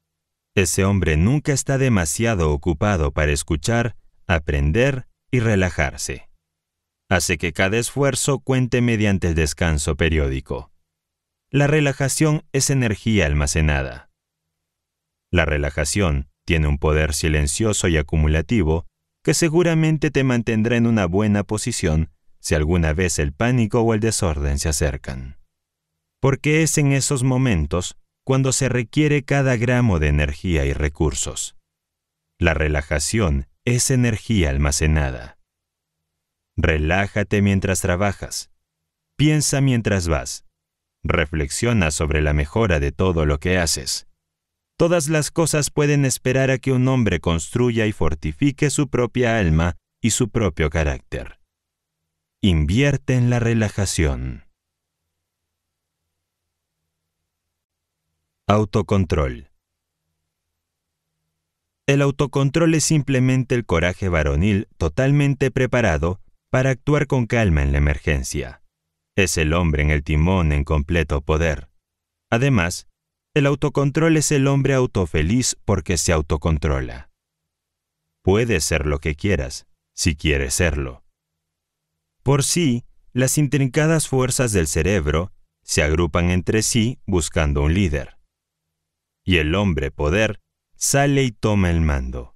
Ese hombre nunca está demasiado ocupado para escuchar, aprender y relajarse. Hace que cada esfuerzo cuente mediante el descanso periódico. La relajación es energía almacenada. La relajación tiene un poder silencioso y acumulativo que seguramente te mantendrá en una buena posición si alguna vez el pánico o el desorden se acercan. Porque es en esos momentos cuando se requiere cada gramo de energía y recursos. La relajación es energía almacenada. Relájate mientras trabajas. Piensa mientras vas. Reflexiona sobre la mejora de todo lo que haces. Todas las cosas pueden esperar a que un hombre construya y fortifique su propia alma y su propio carácter. Invierte en la relajación. Autocontrol. El autocontrol es simplemente el coraje varonil totalmente preparado para actuar con calma en la emergencia. Es el hombre en el timón en completo poder. Además, el autocontrol es el hombre autofeliz porque se autocontrola. Puedes ser lo que quieras, si quieres serlo. Por sí, las intrincadas fuerzas del cerebro se agrupan entre sí buscando un líder y el hombre poder sale y toma el mando.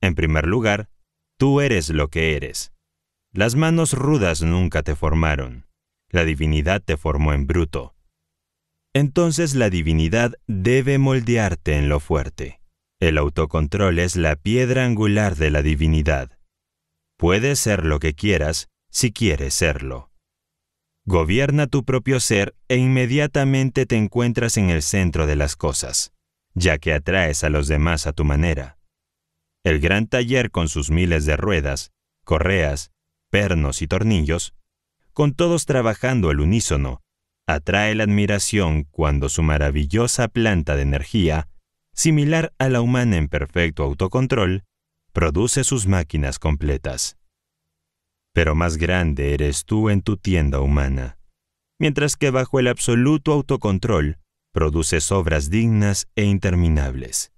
En primer lugar, tú eres lo que eres. Las manos rudas nunca te formaron. La divinidad te formó en bruto. Entonces la divinidad debe moldearte en lo fuerte. El autocontrol es la piedra angular de la divinidad. Puedes ser lo que quieras si quieres serlo. Gobierna tu propio ser e inmediatamente te encuentras en el centro de las cosas, ya que atraes a los demás a tu manera. El gran taller con sus miles de ruedas, correas, pernos y tornillos, con todos trabajando al unísono, atrae la admiración cuando su maravillosa planta de energía, similar a la humana en perfecto autocontrol, produce sus máquinas completas pero más grande eres tú en tu tienda humana, mientras que bajo el absoluto autocontrol produces obras dignas e interminables.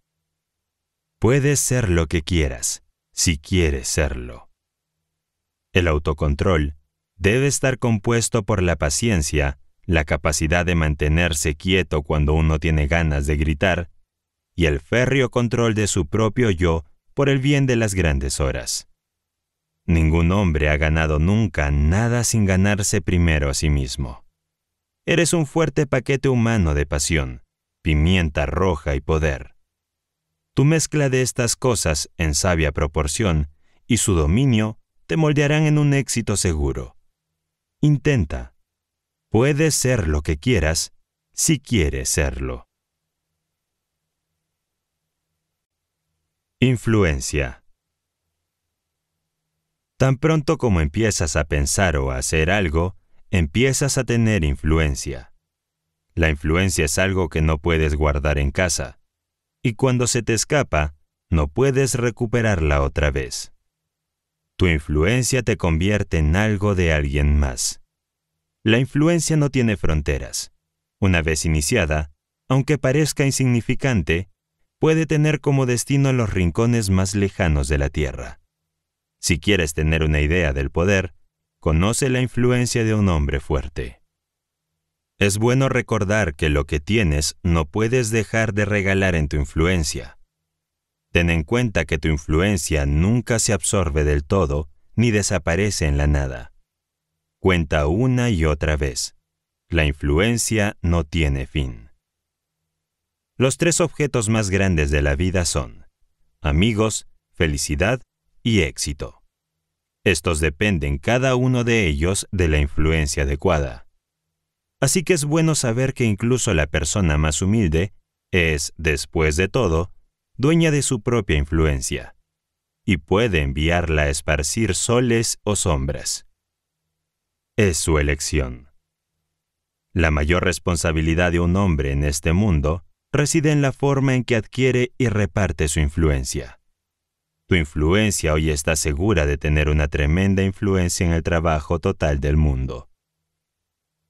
Puedes ser lo que quieras, si quieres serlo. El autocontrol debe estar compuesto por la paciencia, la capacidad de mantenerse quieto cuando uno tiene ganas de gritar, y el férreo control de su propio yo por el bien de las grandes horas. Ningún hombre ha ganado nunca nada sin ganarse primero a sí mismo. Eres un fuerte paquete humano de pasión, pimienta roja y poder. Tu mezcla de estas cosas en sabia proporción y su dominio te moldearán en un éxito seguro. Intenta. Puedes ser lo que quieras si quieres serlo. Influencia Tan pronto como empiezas a pensar o a hacer algo, empiezas a tener influencia. La influencia es algo que no puedes guardar en casa, y cuando se te escapa, no puedes recuperarla otra vez. Tu influencia te convierte en algo de alguien más. La influencia no tiene fronteras. Una vez iniciada, aunque parezca insignificante, puede tener como destino los rincones más lejanos de la Tierra. Si quieres tener una idea del poder, conoce la influencia de un hombre fuerte. Es bueno recordar que lo que tienes no puedes dejar de regalar en tu influencia. Ten en cuenta que tu influencia nunca se absorbe del todo ni desaparece en la nada. Cuenta una y otra vez. La influencia no tiene fin. Los tres objetos más grandes de la vida son amigos, felicidad y éxito. Estos dependen cada uno de ellos de la influencia adecuada. Así que es bueno saber que incluso la persona más humilde es, después de todo, dueña de su propia influencia, y puede enviarla a esparcir soles o sombras. Es su elección. La mayor responsabilidad de un hombre en este mundo reside en la forma en que adquiere y reparte su influencia. Tu influencia hoy está segura de tener una tremenda influencia en el trabajo total del mundo.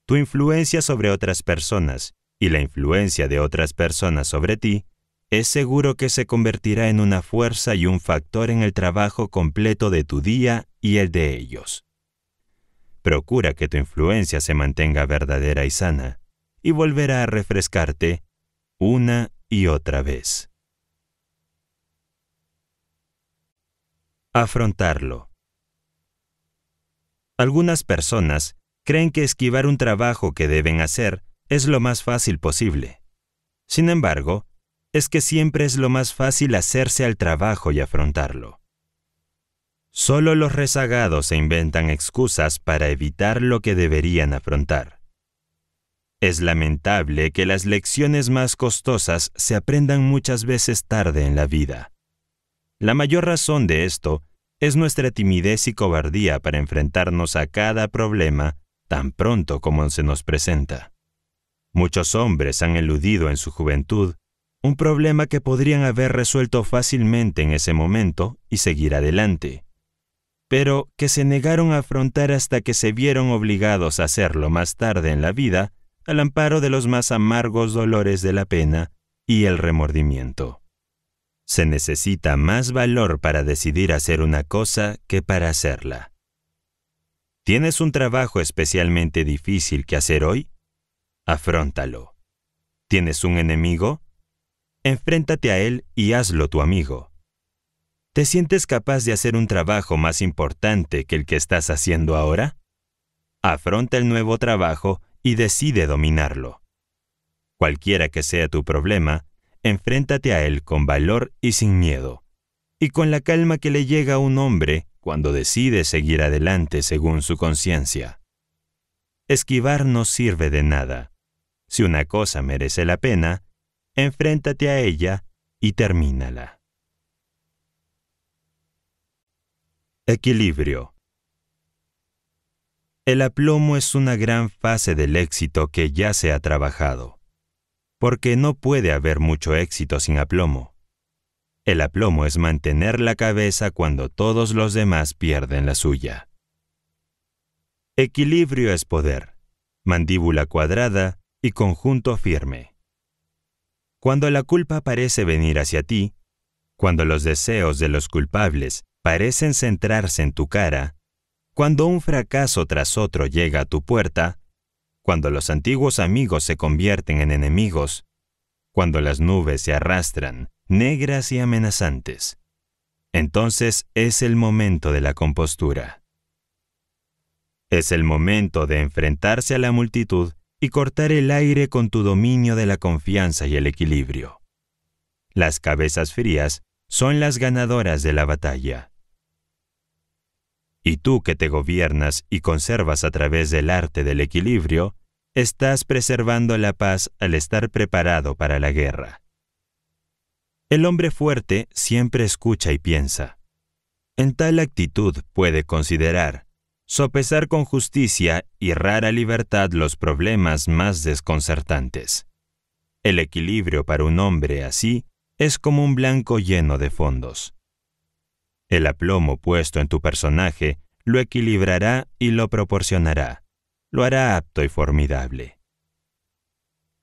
Tu influencia sobre otras personas y la influencia de otras personas sobre ti es seguro que se convertirá en una fuerza y un factor en el trabajo completo de tu día y el de ellos. Procura que tu influencia se mantenga verdadera y sana, y volverá a refrescarte una y otra vez. Afrontarlo. Algunas personas creen que esquivar un trabajo que deben hacer es lo más fácil posible. Sin embargo, es que siempre es lo más fácil hacerse al trabajo y afrontarlo. Solo los rezagados se inventan excusas para evitar lo que deberían afrontar. Es lamentable que las lecciones más costosas se aprendan muchas veces tarde en la vida. La mayor razón de esto es nuestra timidez y cobardía para enfrentarnos a cada problema tan pronto como se nos presenta. Muchos hombres han eludido en su juventud un problema que podrían haber resuelto fácilmente en ese momento y seguir adelante, pero que se negaron a afrontar hasta que se vieron obligados a hacerlo más tarde en la vida al amparo de los más amargos dolores de la pena y el remordimiento se necesita más valor para decidir hacer una cosa que para hacerla. ¿Tienes un trabajo especialmente difícil que hacer hoy? Afróntalo. ¿Tienes un enemigo? Enfréntate a él y hazlo tu amigo. ¿Te sientes capaz de hacer un trabajo más importante que el que estás haciendo ahora? Afronta el nuevo trabajo y decide dominarlo. Cualquiera que sea tu problema, Enfréntate a él con valor y sin miedo, y con la calma que le llega a un hombre cuando decide seguir adelante según su conciencia. Esquivar no sirve de nada. Si una cosa merece la pena, enfréntate a ella y termínala. Equilibrio. El aplomo es una gran fase del éxito que ya se ha trabajado porque no puede haber mucho éxito sin aplomo. El aplomo es mantener la cabeza cuando todos los demás pierden la suya. Equilibrio es poder, mandíbula cuadrada y conjunto firme. Cuando la culpa parece venir hacia ti, cuando los deseos de los culpables parecen centrarse en tu cara, cuando un fracaso tras otro llega a tu puerta, cuando los antiguos amigos se convierten en enemigos, cuando las nubes se arrastran, negras y amenazantes. Entonces es el momento de la compostura. Es el momento de enfrentarse a la multitud y cortar el aire con tu dominio de la confianza y el equilibrio. Las cabezas frías son las ganadoras de la batalla y tú que te gobiernas y conservas a través del arte del equilibrio, estás preservando la paz al estar preparado para la guerra. El hombre fuerte siempre escucha y piensa. En tal actitud puede considerar, sopesar con justicia y rara libertad los problemas más desconcertantes. El equilibrio para un hombre así es como un blanco lleno de fondos. El aplomo puesto en tu personaje lo equilibrará y lo proporcionará. Lo hará apto y formidable.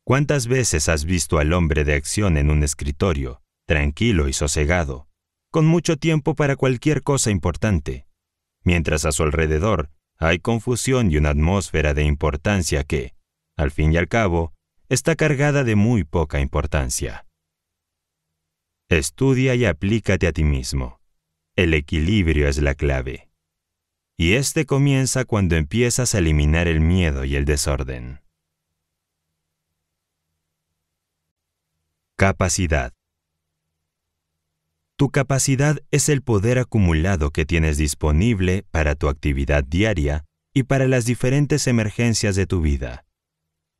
¿Cuántas veces has visto al hombre de acción en un escritorio, tranquilo y sosegado, con mucho tiempo para cualquier cosa importante, mientras a su alrededor hay confusión y una atmósfera de importancia que, al fin y al cabo, está cargada de muy poca importancia? Estudia y aplícate a ti mismo. El equilibrio es la clave. Y este comienza cuando empiezas a eliminar el miedo y el desorden. Capacidad. Tu capacidad es el poder acumulado que tienes disponible para tu actividad diaria y para las diferentes emergencias de tu vida.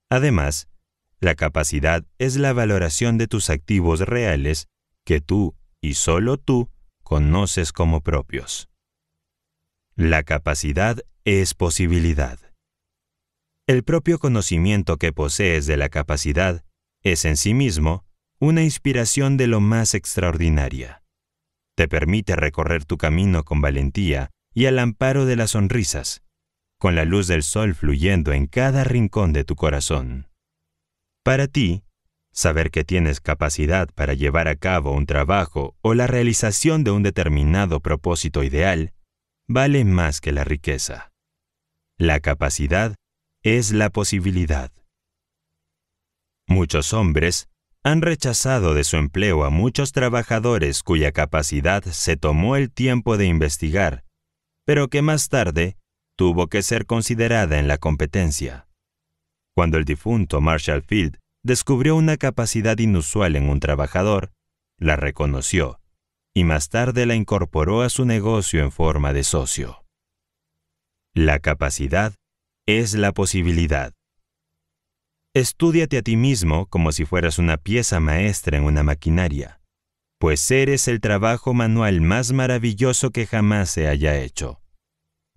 Además, la capacidad es la valoración de tus activos reales que tú, y solo tú, conoces como propios. La capacidad es posibilidad. El propio conocimiento que posees de la capacidad es en sí mismo una inspiración de lo más extraordinaria. Te permite recorrer tu camino con valentía y al amparo de las sonrisas, con la luz del sol fluyendo en cada rincón de tu corazón. Para ti, Saber que tienes capacidad para llevar a cabo un trabajo o la realización de un determinado propósito ideal vale más que la riqueza. La capacidad es la posibilidad. Muchos hombres han rechazado de su empleo a muchos trabajadores cuya capacidad se tomó el tiempo de investigar, pero que más tarde tuvo que ser considerada en la competencia. Cuando el difunto Marshall Field descubrió una capacidad inusual en un trabajador, la reconoció y más tarde la incorporó a su negocio en forma de socio. La capacidad es la posibilidad. Estúdiate a ti mismo como si fueras una pieza maestra en una maquinaria, pues eres el trabajo manual más maravilloso que jamás se haya hecho.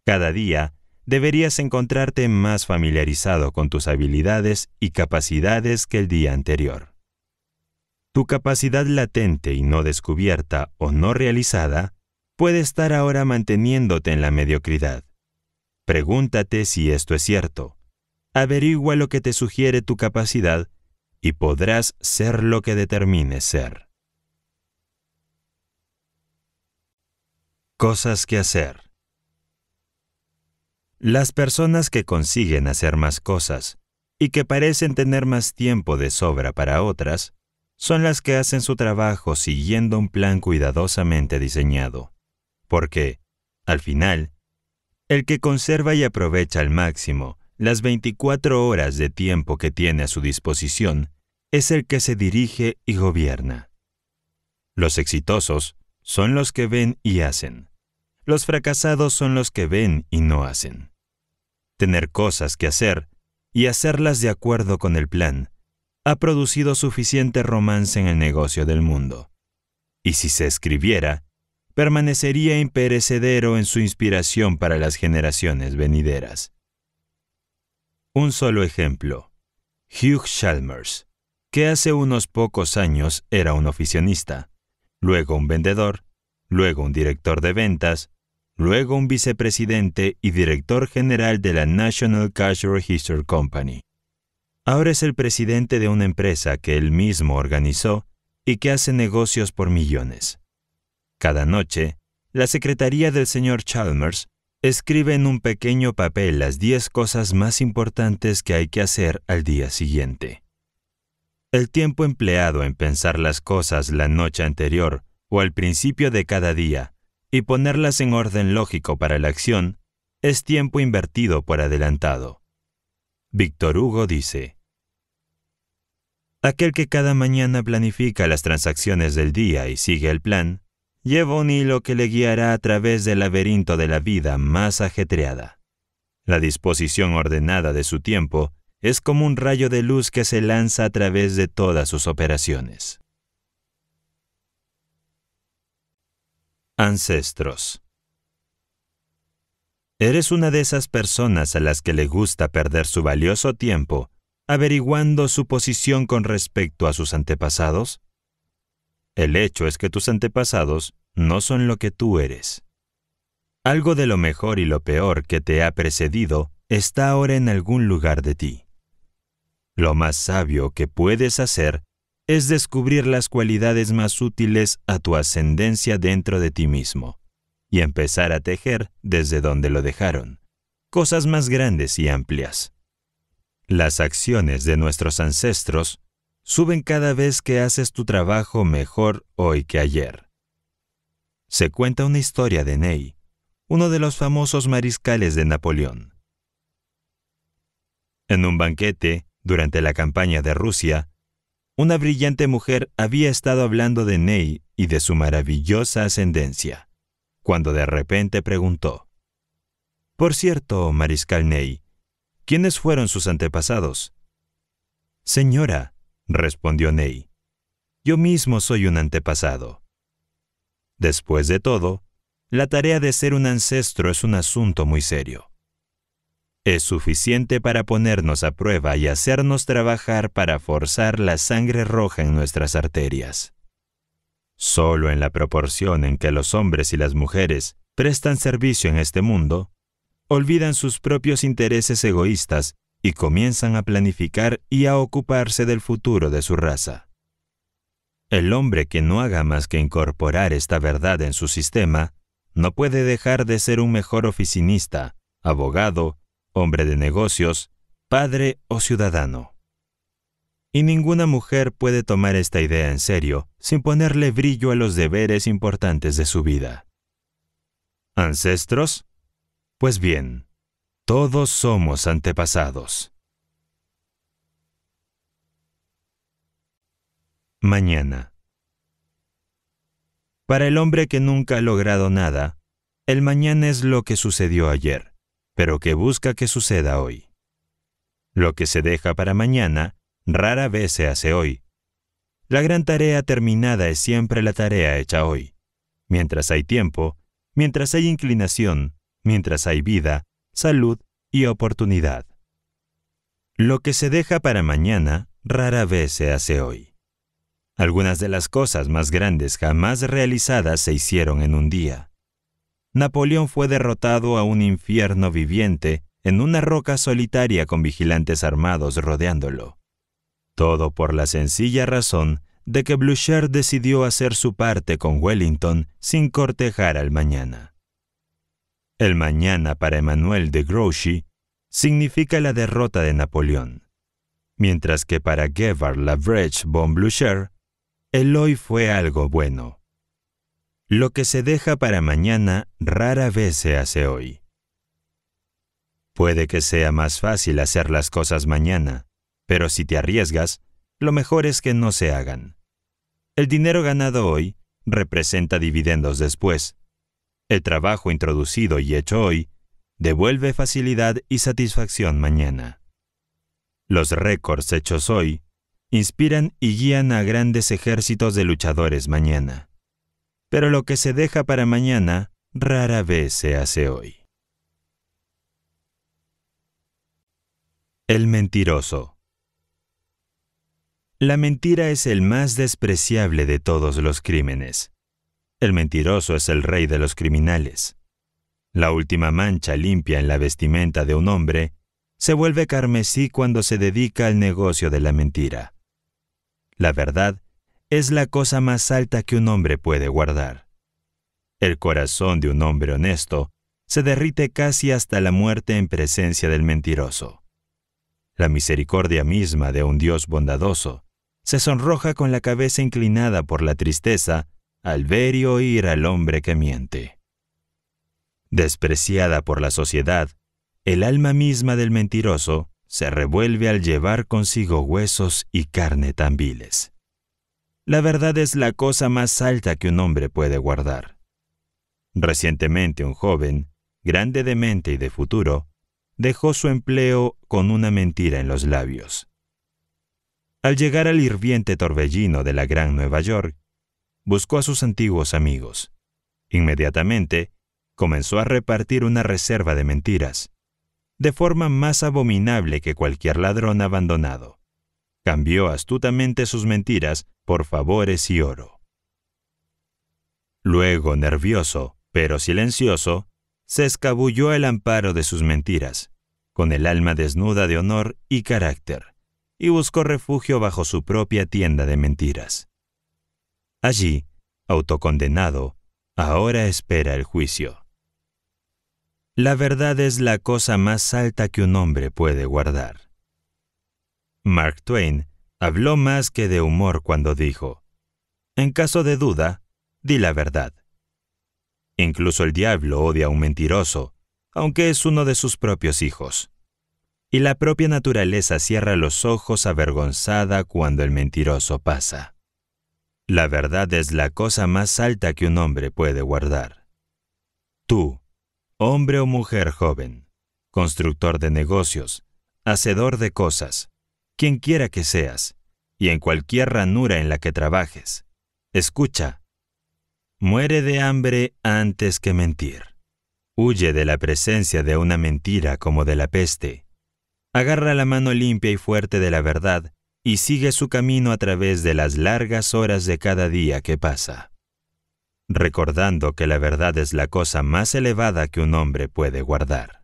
Cada día deberías encontrarte más familiarizado con tus habilidades y capacidades que el día anterior. Tu capacidad latente y no descubierta o no realizada puede estar ahora manteniéndote en la mediocridad. Pregúntate si esto es cierto. Averigua lo que te sugiere tu capacidad y podrás ser lo que determines ser. Cosas que hacer. Las personas que consiguen hacer más cosas y que parecen tener más tiempo de sobra para otras, son las que hacen su trabajo siguiendo un plan cuidadosamente diseñado. Porque, al final, el que conserva y aprovecha al máximo las 24 horas de tiempo que tiene a su disposición es el que se dirige y gobierna. Los exitosos son los que ven y hacen. Los fracasados son los que ven y no hacen. Tener cosas que hacer y hacerlas de acuerdo con el plan ha producido suficiente romance en el negocio del mundo. Y si se escribiera, permanecería imperecedero en su inspiración para las generaciones venideras. Un solo ejemplo. Hugh Chalmers, que hace unos pocos años era un oficinista, luego un vendedor, luego un director de ventas, luego un vicepresidente y director general de la National Cash Register Company. Ahora es el presidente de una empresa que él mismo organizó y que hace negocios por millones. Cada noche, la secretaría del señor Chalmers escribe en un pequeño papel las 10 cosas más importantes que hay que hacer al día siguiente. El tiempo empleado en pensar las cosas la noche anterior o al principio de cada día y ponerlas en orden lógico para la acción es tiempo invertido por adelantado. Víctor Hugo dice, Aquel que cada mañana planifica las transacciones del día y sigue el plan, lleva un hilo que le guiará a través del laberinto de la vida más ajetreada. La disposición ordenada de su tiempo es como un rayo de luz que se lanza a través de todas sus operaciones. Ancestros. ¿Eres una de esas personas a las que le gusta perder su valioso tiempo averiguando su posición con respecto a sus antepasados? El hecho es que tus antepasados no son lo que tú eres. Algo de lo mejor y lo peor que te ha precedido está ahora en algún lugar de ti. Lo más sabio que puedes hacer es descubrir las cualidades más útiles a tu ascendencia dentro de ti mismo y empezar a tejer desde donde lo dejaron, cosas más grandes y amplias. Las acciones de nuestros ancestros suben cada vez que haces tu trabajo mejor hoy que ayer. Se cuenta una historia de Ney, uno de los famosos mariscales de Napoleón. En un banquete, durante la campaña de Rusia, una brillante mujer había estado hablando de Ney y de su maravillosa ascendencia, cuando de repente preguntó, Por cierto, Mariscal Ney, ¿quiénes fueron sus antepasados? Señora, respondió Ney, yo mismo soy un antepasado. Después de todo, la tarea de ser un ancestro es un asunto muy serio es suficiente para ponernos a prueba y hacernos trabajar para forzar la sangre roja en nuestras arterias. Solo en la proporción en que los hombres y las mujeres prestan servicio en este mundo, olvidan sus propios intereses egoístas y comienzan a planificar y a ocuparse del futuro de su raza. El hombre que no haga más que incorporar esta verdad en su sistema, no puede dejar de ser un mejor oficinista, abogado, hombre de negocios, padre o ciudadano. Y ninguna mujer puede tomar esta idea en serio sin ponerle brillo a los deberes importantes de su vida. ¿Ancestros? Pues bien, todos somos antepasados. Mañana. Para el hombre que nunca ha logrado nada, el mañana es lo que sucedió ayer pero que busca que suceda hoy. Lo que se deja para mañana rara vez se hace hoy. La gran tarea terminada es siempre la tarea hecha hoy. Mientras hay tiempo, mientras hay inclinación, mientras hay vida, salud y oportunidad. Lo que se deja para mañana rara vez se hace hoy. Algunas de las cosas más grandes jamás realizadas se hicieron en un día. Napoleón fue derrotado a un infierno viviente en una roca solitaria con vigilantes armados rodeándolo. Todo por la sencilla razón de que Blucher decidió hacer su parte con Wellington sin cortejar al mañana. El mañana para Emmanuel de Grouchy significa la derrota de Napoleón, mientras que para Gebhard Lavreche von Blucher, el hoy fue algo bueno. Lo que se deja para mañana rara vez se hace hoy. Puede que sea más fácil hacer las cosas mañana, pero si te arriesgas, lo mejor es que no se hagan. El dinero ganado hoy representa dividendos después. El trabajo introducido y hecho hoy devuelve facilidad y satisfacción mañana. Los récords hechos hoy inspiran y guían a grandes ejércitos de luchadores mañana pero lo que se deja para mañana rara vez se hace hoy. El mentiroso. La mentira es el más despreciable de todos los crímenes. El mentiroso es el rey de los criminales. La última mancha limpia en la vestimenta de un hombre se vuelve carmesí cuando se dedica al negocio de la mentira. La verdad es la cosa más alta que un hombre puede guardar. El corazón de un hombre honesto se derrite casi hasta la muerte en presencia del mentiroso. La misericordia misma de un Dios bondadoso se sonroja con la cabeza inclinada por la tristeza al ver y oír al hombre que miente. Despreciada por la sociedad, el alma misma del mentiroso se revuelve al llevar consigo huesos y carne tan viles. La verdad es la cosa más alta que un hombre puede guardar. Recientemente un joven, grande de mente y de futuro, dejó su empleo con una mentira en los labios. Al llegar al hirviente torbellino de la Gran Nueva York, buscó a sus antiguos amigos. Inmediatamente, comenzó a repartir una reserva de mentiras, de forma más abominable que cualquier ladrón abandonado cambió astutamente sus mentiras por favores y oro. Luego, nervioso, pero silencioso, se escabulló el amparo de sus mentiras, con el alma desnuda de honor y carácter, y buscó refugio bajo su propia tienda de mentiras. Allí, autocondenado, ahora espera el juicio. La verdad es la cosa más alta que un hombre puede guardar. Mark Twain habló más que de humor cuando dijo, En caso de duda, di la verdad. Incluso el diablo odia a un mentiroso, aunque es uno de sus propios hijos. Y la propia naturaleza cierra los ojos avergonzada cuando el mentiroso pasa. La verdad es la cosa más alta que un hombre puede guardar. Tú, hombre o mujer joven, constructor de negocios, hacedor de cosas, quien quiera que seas, y en cualquier ranura en la que trabajes. Escucha. Muere de hambre antes que mentir. Huye de la presencia de una mentira como de la peste. Agarra la mano limpia y fuerte de la verdad y sigue su camino a través de las largas horas de cada día que pasa. Recordando que la verdad es la cosa más elevada que un hombre puede guardar.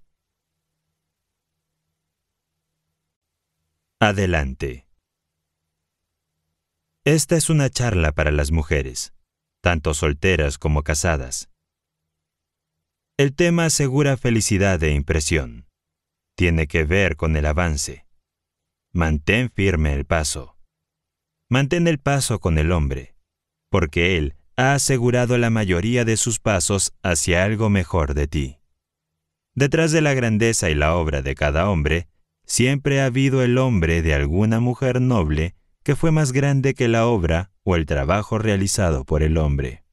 Adelante. Esta es una charla para las mujeres, tanto solteras como casadas. El tema asegura felicidad e impresión. Tiene que ver con el avance. Mantén firme el paso. Mantén el paso con el hombre, porque él ha asegurado la mayoría de sus pasos hacia algo mejor de ti. Detrás de la grandeza y la obra de cada hombre, Siempre ha habido el hombre de alguna mujer noble que fue más grande que la obra o el trabajo realizado por el hombre.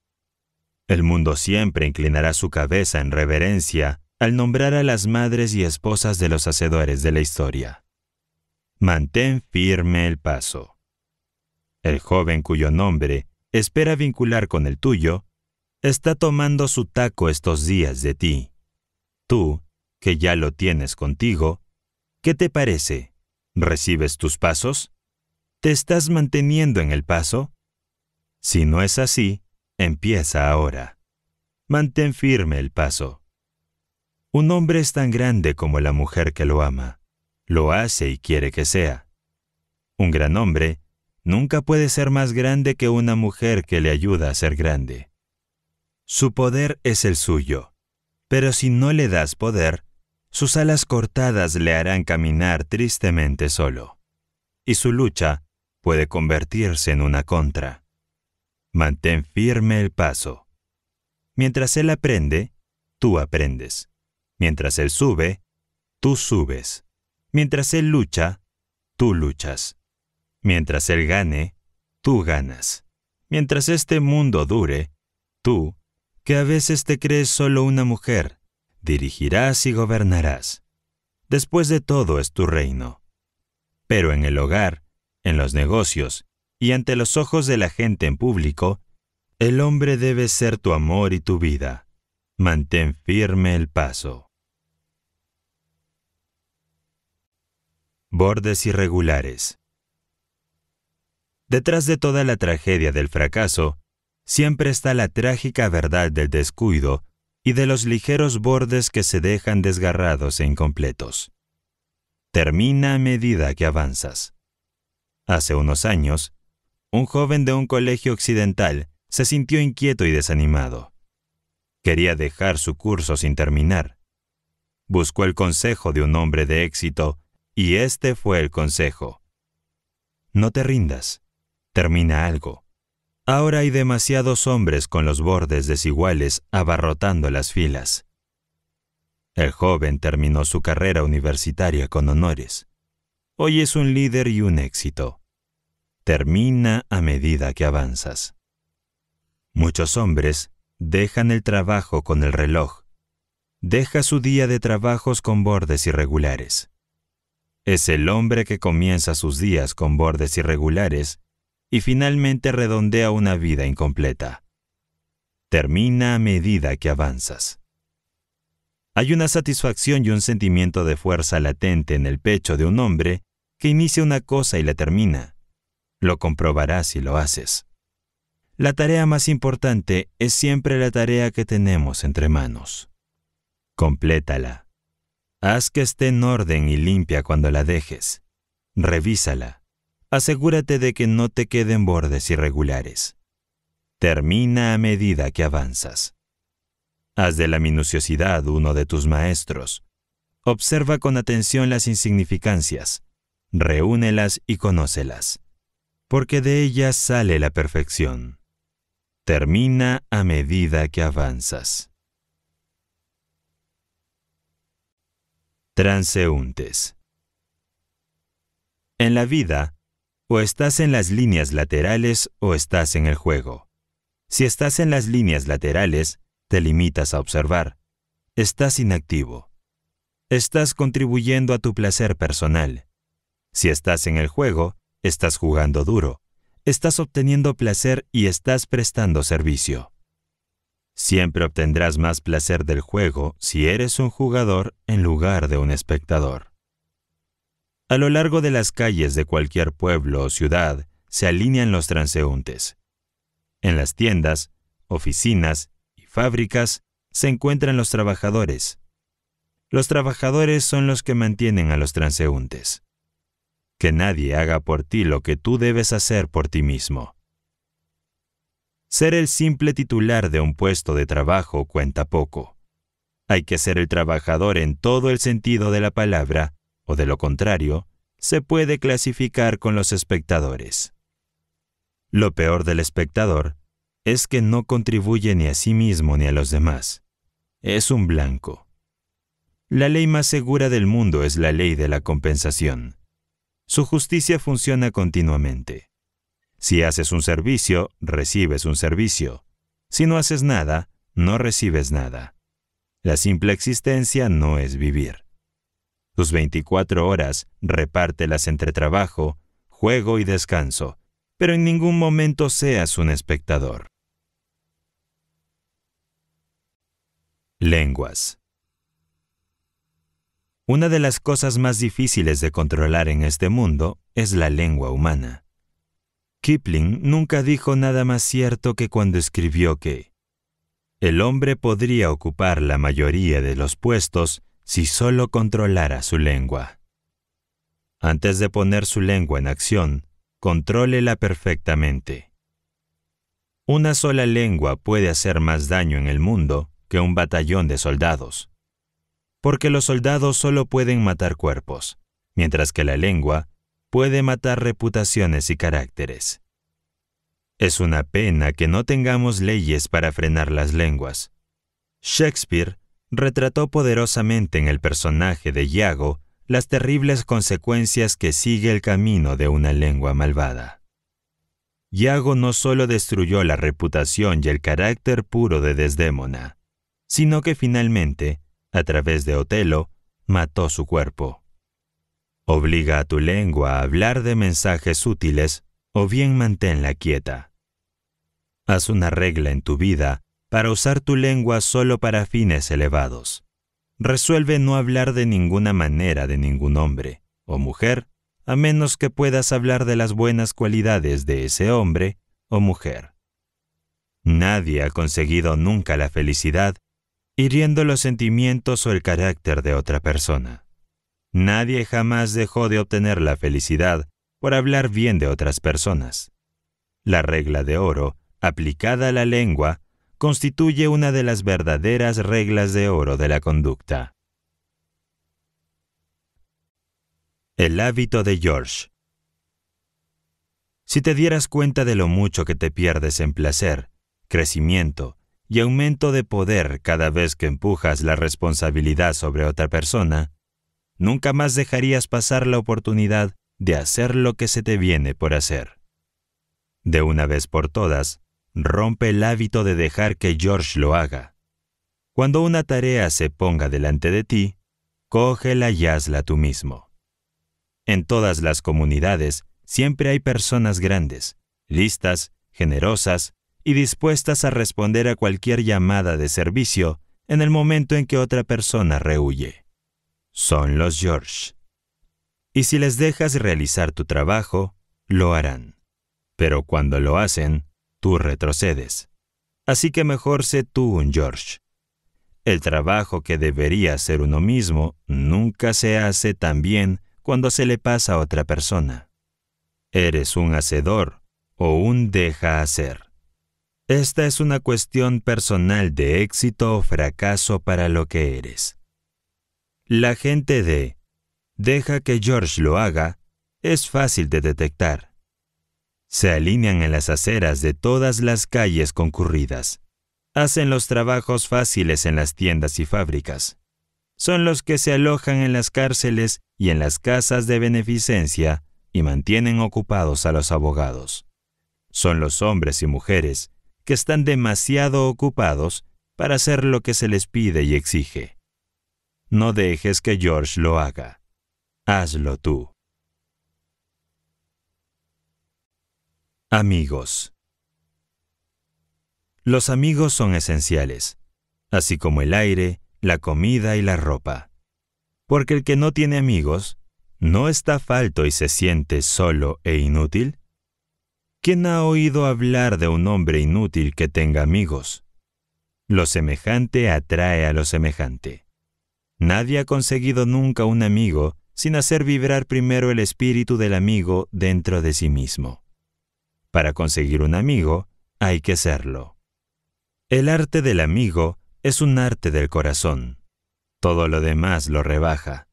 El mundo siempre inclinará su cabeza en reverencia al nombrar a las madres y esposas de los hacedores de la historia. Mantén firme el paso. El joven cuyo nombre espera vincular con el tuyo, está tomando su taco estos días de ti. Tú, que ya lo tienes contigo, ¿Qué te parece? ¿Recibes tus pasos? ¿Te estás manteniendo en el paso? Si no es así, empieza ahora. Mantén firme el paso. Un hombre es tan grande como la mujer que lo ama, lo hace y quiere que sea. Un gran hombre nunca puede ser más grande que una mujer que le ayuda a ser grande. Su poder es el suyo, pero si no le das poder, sus alas cortadas le harán caminar tristemente solo, y su lucha puede convertirse en una contra. Mantén firme el paso. Mientras él aprende, tú aprendes. Mientras él sube, tú subes. Mientras él lucha, tú luchas. Mientras él gane, tú ganas. Mientras este mundo dure, tú, que a veces te crees solo una mujer, dirigirás y gobernarás. Después de todo es tu reino. Pero en el hogar, en los negocios y ante los ojos de la gente en público, el hombre debe ser tu amor y tu vida. Mantén firme el paso. Bordes irregulares. Detrás de toda la tragedia del fracaso, siempre está la trágica verdad del descuido y de los ligeros bordes que se dejan desgarrados e incompletos. Termina a medida que avanzas. Hace unos años, un joven de un colegio occidental se sintió inquieto y desanimado. Quería dejar su curso sin terminar. Buscó el consejo de un hombre de éxito y este fue el consejo. No te rindas, termina algo. Ahora hay demasiados hombres con los bordes desiguales abarrotando las filas. El joven terminó su carrera universitaria con honores. Hoy es un líder y un éxito. Termina a medida que avanzas. Muchos hombres dejan el trabajo con el reloj. Deja su día de trabajos con bordes irregulares. Es el hombre que comienza sus días con bordes irregulares y finalmente redondea una vida incompleta. Termina a medida que avanzas. Hay una satisfacción y un sentimiento de fuerza latente en el pecho de un hombre que inicia una cosa y la termina. Lo comprobarás si lo haces. La tarea más importante es siempre la tarea que tenemos entre manos. Complétala. Haz que esté en orden y limpia cuando la dejes. Revísala asegúrate de que no te queden bordes irregulares. Termina a medida que avanzas. Haz de la minuciosidad uno de tus maestros. Observa con atención las insignificancias, reúnelas y conócelas, porque de ellas sale la perfección. Termina a medida que avanzas. Transeúntes. En la vida, o estás en las líneas laterales o estás en el juego. Si estás en las líneas laterales, te limitas a observar. Estás inactivo. Estás contribuyendo a tu placer personal. Si estás en el juego, estás jugando duro, estás obteniendo placer y estás prestando servicio. Siempre obtendrás más placer del juego si eres un jugador en lugar de un espectador. A lo largo de las calles de cualquier pueblo o ciudad se alinean los transeúntes. En las tiendas, oficinas y fábricas se encuentran los trabajadores. Los trabajadores son los que mantienen a los transeúntes. Que nadie haga por ti lo que tú debes hacer por ti mismo. Ser el simple titular de un puesto de trabajo cuenta poco. Hay que ser el trabajador en todo el sentido de la palabra o de lo contrario, se puede clasificar con los espectadores. Lo peor del espectador es que no contribuye ni a sí mismo ni a los demás. Es un blanco. La ley más segura del mundo es la ley de la compensación. Su justicia funciona continuamente. Si haces un servicio, recibes un servicio. Si no haces nada, no recibes nada. La simple existencia no es vivir. Tus 24 horas repártelas entre trabajo, juego y descanso, pero en ningún momento seas un espectador. Lenguas. Una de las cosas más difíciles de controlar en este mundo es la lengua humana. Kipling nunca dijo nada más cierto que cuando escribió que el hombre podría ocupar la mayoría de los puestos si solo controlara su lengua. Antes de poner su lengua en acción, contrólela perfectamente. Una sola lengua puede hacer más daño en el mundo que un batallón de soldados, porque los soldados solo pueden matar cuerpos, mientras que la lengua puede matar reputaciones y caracteres. Es una pena que no tengamos leyes para frenar las lenguas. Shakespeare retrató poderosamente en el personaje de Iago las terribles consecuencias que sigue el camino de una lengua malvada. Iago no solo destruyó la reputación y el carácter puro de Desdémona, sino que finalmente, a través de Otelo, mató su cuerpo. Obliga a tu lengua a hablar de mensajes útiles o bien manténla quieta. Haz una regla en tu vida para usar tu lengua solo para fines elevados. Resuelve no hablar de ninguna manera de ningún hombre o mujer, a menos que puedas hablar de las buenas cualidades de ese hombre o mujer. Nadie ha conseguido nunca la felicidad hiriendo los sentimientos o el carácter de otra persona. Nadie jamás dejó de obtener la felicidad por hablar bien de otras personas. La regla de oro, aplicada a la lengua, constituye una de las verdaderas reglas de oro de la conducta. El hábito de George Si te dieras cuenta de lo mucho que te pierdes en placer, crecimiento y aumento de poder cada vez que empujas la responsabilidad sobre otra persona, nunca más dejarías pasar la oportunidad de hacer lo que se te viene por hacer. De una vez por todas, rompe el hábito de dejar que George lo haga. Cuando una tarea se ponga delante de ti, cógela y hazla tú mismo. En todas las comunidades siempre hay personas grandes, listas, generosas y dispuestas a responder a cualquier llamada de servicio en el momento en que otra persona rehuye. Son los George. Y si les dejas realizar tu trabajo, lo harán. Pero cuando lo hacen, tú retrocedes. Así que mejor sé tú un George. El trabajo que debería hacer uno mismo nunca se hace tan bien cuando se le pasa a otra persona. Eres un hacedor o un deja hacer. Esta es una cuestión personal de éxito o fracaso para lo que eres. La gente de deja que George lo haga es fácil de detectar se alinean en las aceras de todas las calles concurridas. Hacen los trabajos fáciles en las tiendas y fábricas. Son los que se alojan en las cárceles y en las casas de beneficencia y mantienen ocupados a los abogados. Son los hombres y mujeres que están demasiado ocupados para hacer lo que se les pide y exige. No dejes que George lo haga. Hazlo tú. Amigos. Los amigos son esenciales, así como el aire, la comida y la ropa. Porque el que no tiene amigos, ¿no está falto y se siente solo e inútil? ¿Quién ha oído hablar de un hombre inútil que tenga amigos? Lo semejante atrae a lo semejante. Nadie ha conseguido nunca un amigo sin hacer vibrar primero el espíritu del amigo dentro de sí mismo. Para conseguir un amigo, hay que serlo. El arte del amigo es un arte del corazón. Todo lo demás lo rebaja.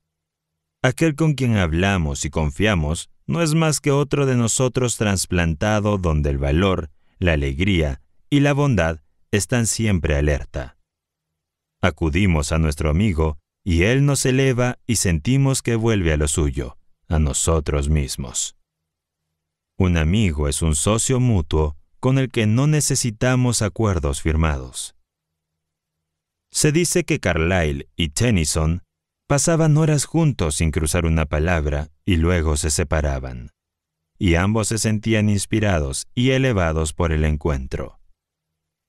Aquel con quien hablamos y confiamos no es más que otro de nosotros trasplantado donde el valor, la alegría y la bondad están siempre alerta. Acudimos a nuestro amigo y él nos eleva y sentimos que vuelve a lo suyo, a nosotros mismos. Un amigo es un socio mutuo con el que no necesitamos acuerdos firmados. Se dice que Carlyle y Tennyson pasaban horas juntos sin cruzar una palabra y luego se separaban, y ambos se sentían inspirados y elevados por el encuentro.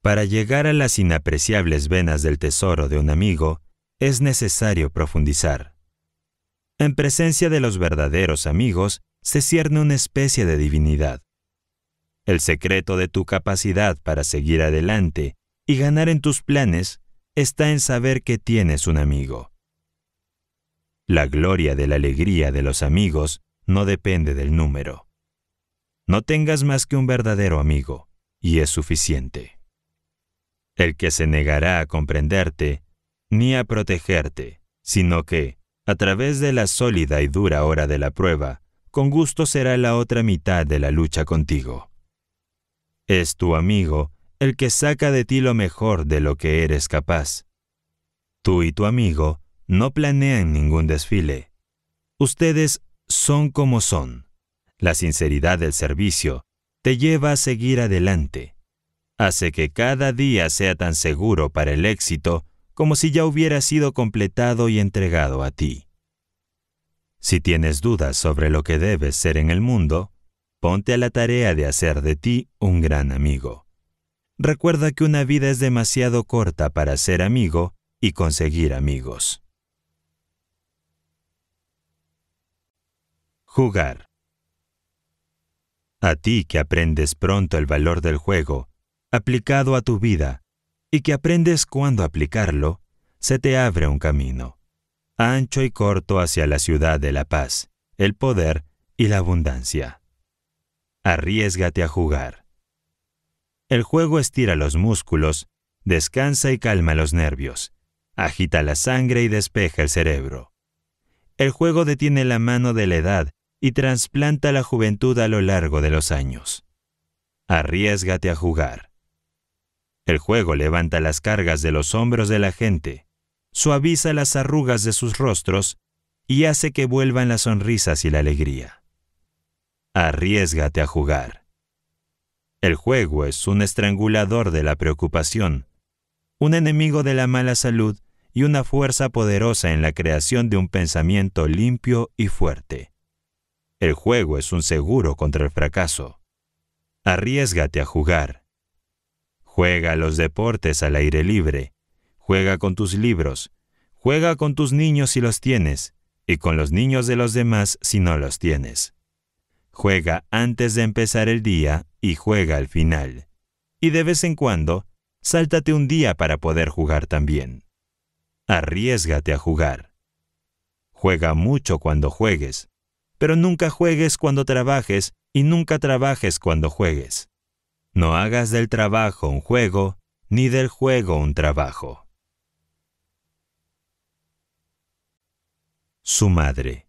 Para llegar a las inapreciables venas del tesoro de un amigo, es necesario profundizar. En presencia de los verdaderos amigos, se cierne una especie de divinidad. El secreto de tu capacidad para seguir adelante y ganar en tus planes está en saber que tienes un amigo. La gloria de la alegría de los amigos no depende del número. No tengas más que un verdadero amigo, y es suficiente. El que se negará a comprenderte, ni a protegerte, sino que, a través de la sólida y dura hora de la prueba, con gusto será la otra mitad de la lucha contigo. Es tu amigo el que saca de ti lo mejor de lo que eres capaz. Tú y tu amigo no planean ningún desfile. Ustedes son como son. La sinceridad del servicio te lleva a seguir adelante. Hace que cada día sea tan seguro para el éxito como si ya hubiera sido completado y entregado a ti. Si tienes dudas sobre lo que debes ser en el mundo, ponte a la tarea de hacer de ti un gran amigo. Recuerda que una vida es demasiado corta para ser amigo y conseguir amigos. Jugar. A ti que aprendes pronto el valor del juego, aplicado a tu vida, y que aprendes cuándo aplicarlo, se te abre un camino ancho y corto hacia la ciudad de la paz, el poder y la abundancia. Arriesgate a jugar. El juego estira los músculos, descansa y calma los nervios, agita la sangre y despeja el cerebro. El juego detiene la mano de la edad y trasplanta la juventud a lo largo de los años. Arriesgate a jugar. El juego levanta las cargas de los hombros de la gente, suaviza las arrugas de sus rostros y hace que vuelvan las sonrisas y la alegría. Arriesgate a jugar. El juego es un estrangulador de la preocupación, un enemigo de la mala salud y una fuerza poderosa en la creación de un pensamiento limpio y fuerte. El juego es un seguro contra el fracaso. Arriesgate a jugar. Juega los deportes al aire libre juega con tus libros, juega con tus niños si los tienes, y con los niños de los demás si no los tienes. Juega antes de empezar el día y juega al final. Y de vez en cuando, sáltate un día para poder jugar también. Arriesgate a jugar. Juega mucho cuando juegues, pero nunca juegues cuando trabajes y nunca trabajes cuando juegues. No hagas del trabajo un juego, ni del juego un trabajo. su madre.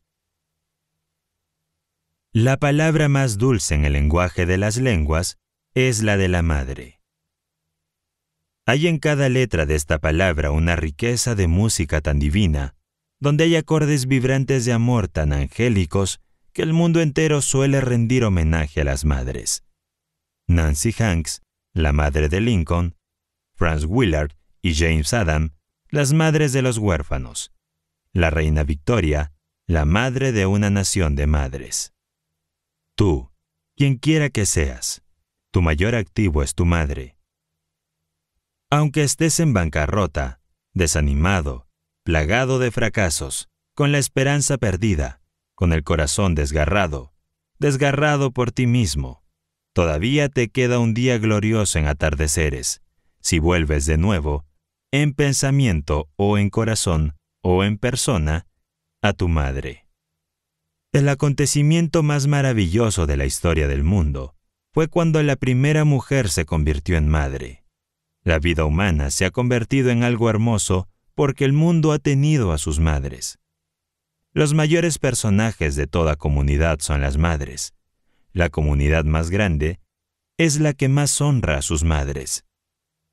La palabra más dulce en el lenguaje de las lenguas es la de la madre. Hay en cada letra de esta palabra una riqueza de música tan divina, donde hay acordes vibrantes de amor tan angélicos que el mundo entero suele rendir homenaje a las madres. Nancy Hanks, la madre de Lincoln, Franz Willard y James Adam, las madres de los huérfanos la reina Victoria, la madre de una nación de madres. Tú, quien quiera que seas, tu mayor activo es tu madre. Aunque estés en bancarrota, desanimado, plagado de fracasos, con la esperanza perdida, con el corazón desgarrado, desgarrado por ti mismo, todavía te queda un día glorioso en atardeceres, si vuelves de nuevo, en pensamiento o en corazón, o en persona a tu madre. El acontecimiento más maravilloso de la historia del mundo fue cuando la primera mujer se convirtió en madre. La vida humana se ha convertido en algo hermoso porque el mundo ha tenido a sus madres. Los mayores personajes de toda comunidad son las madres. La comunidad más grande es la que más honra a sus madres.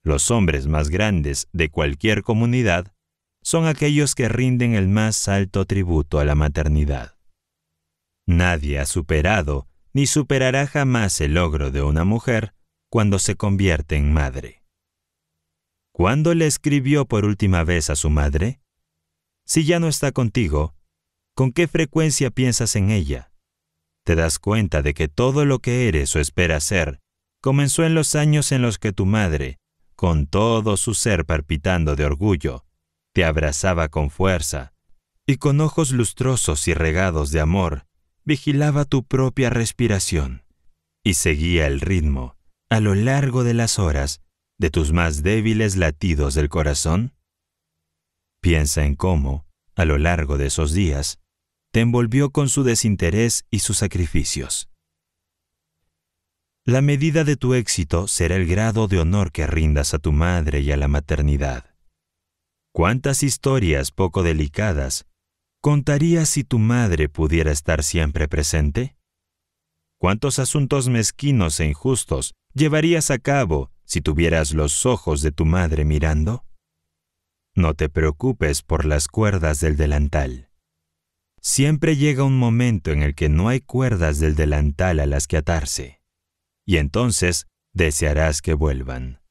Los hombres más grandes de cualquier comunidad son aquellos que rinden el más alto tributo a la maternidad. Nadie ha superado ni superará jamás el logro de una mujer cuando se convierte en madre. ¿Cuándo le escribió por última vez a su madre? Si ya no está contigo, ¿con qué frecuencia piensas en ella? Te das cuenta de que todo lo que eres o esperas ser comenzó en los años en los que tu madre, con todo su ser palpitando de orgullo, te abrazaba con fuerza, y con ojos lustrosos y regados de amor, vigilaba tu propia respiración, y seguía el ritmo, a lo largo de las horas, de tus más débiles latidos del corazón? Piensa en cómo, a lo largo de esos días, te envolvió con su desinterés y sus sacrificios. La medida de tu éxito será el grado de honor que rindas a tu madre y a la maternidad. ¿Cuántas historias poco delicadas contarías si tu madre pudiera estar siempre presente? ¿Cuántos asuntos mezquinos e injustos llevarías a cabo si tuvieras los ojos de tu madre mirando? No te preocupes por las cuerdas del delantal. Siempre llega un momento en el que no hay cuerdas del delantal a las que atarse, y entonces desearás que vuelvan.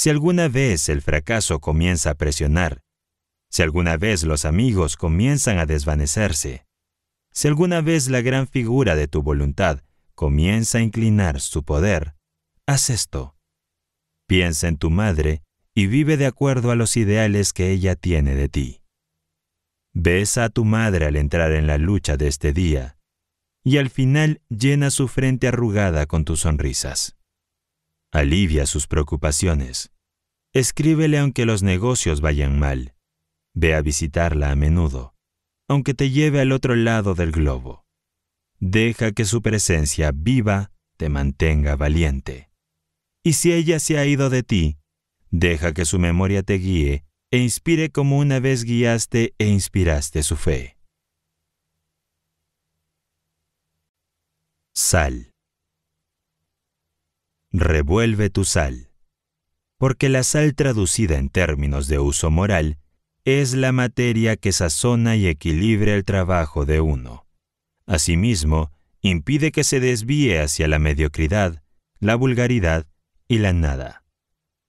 Si alguna vez el fracaso comienza a presionar, si alguna vez los amigos comienzan a desvanecerse, si alguna vez la gran figura de tu voluntad comienza a inclinar su poder, haz esto. Piensa en tu madre y vive de acuerdo a los ideales que ella tiene de ti. Besa a tu madre al entrar en la lucha de este día y al final llena su frente arrugada con tus sonrisas. Alivia sus preocupaciones. Escríbele aunque los negocios vayan mal. Ve a visitarla a menudo, aunque te lleve al otro lado del globo. Deja que su presencia viva te mantenga valiente. Y si ella se ha ido de ti, deja que su memoria te guíe e inspire como una vez guiaste e inspiraste su fe. Sal revuelve tu sal. Porque la sal traducida en términos de uso moral es la materia que sazona y equilibra el trabajo de uno. Asimismo, impide que se desvíe hacia la mediocridad, la vulgaridad y la nada.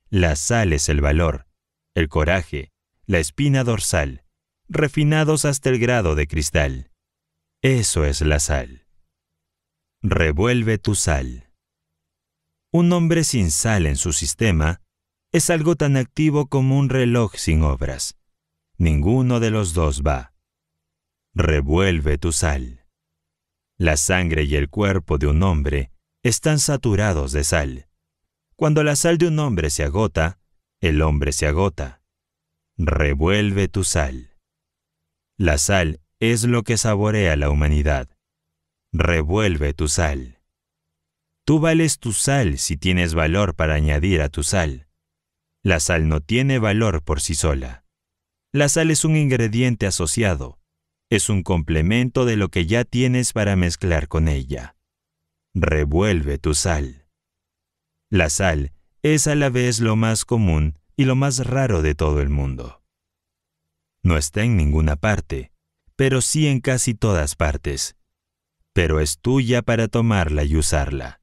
La sal es el valor, el coraje, la espina dorsal, refinados hasta el grado de cristal. Eso es la sal. Revuelve tu sal. Un hombre sin sal en su sistema es algo tan activo como un reloj sin obras. Ninguno de los dos va. Revuelve tu sal. La sangre y el cuerpo de un hombre están saturados de sal. Cuando la sal de un hombre se agota, el hombre se agota. Revuelve tu sal. La sal es lo que saborea la humanidad. Revuelve tu sal. Tú vales tu sal si tienes valor para añadir a tu sal. La sal no tiene valor por sí sola. La sal es un ingrediente asociado, es un complemento de lo que ya tienes para mezclar con ella. Revuelve tu sal. La sal es a la vez lo más común y lo más raro de todo el mundo. No está en ninguna parte, pero sí en casi todas partes. Pero es tuya para tomarla y usarla.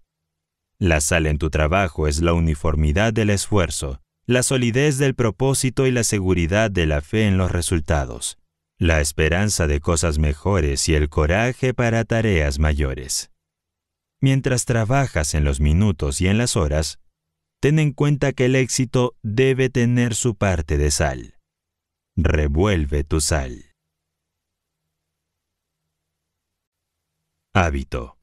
La sal en tu trabajo es la uniformidad del esfuerzo, la solidez del propósito y la seguridad de la fe en los resultados, la esperanza de cosas mejores y el coraje para tareas mayores. Mientras trabajas en los minutos y en las horas, ten en cuenta que el éxito debe tener su parte de sal. Revuelve tu sal. Hábito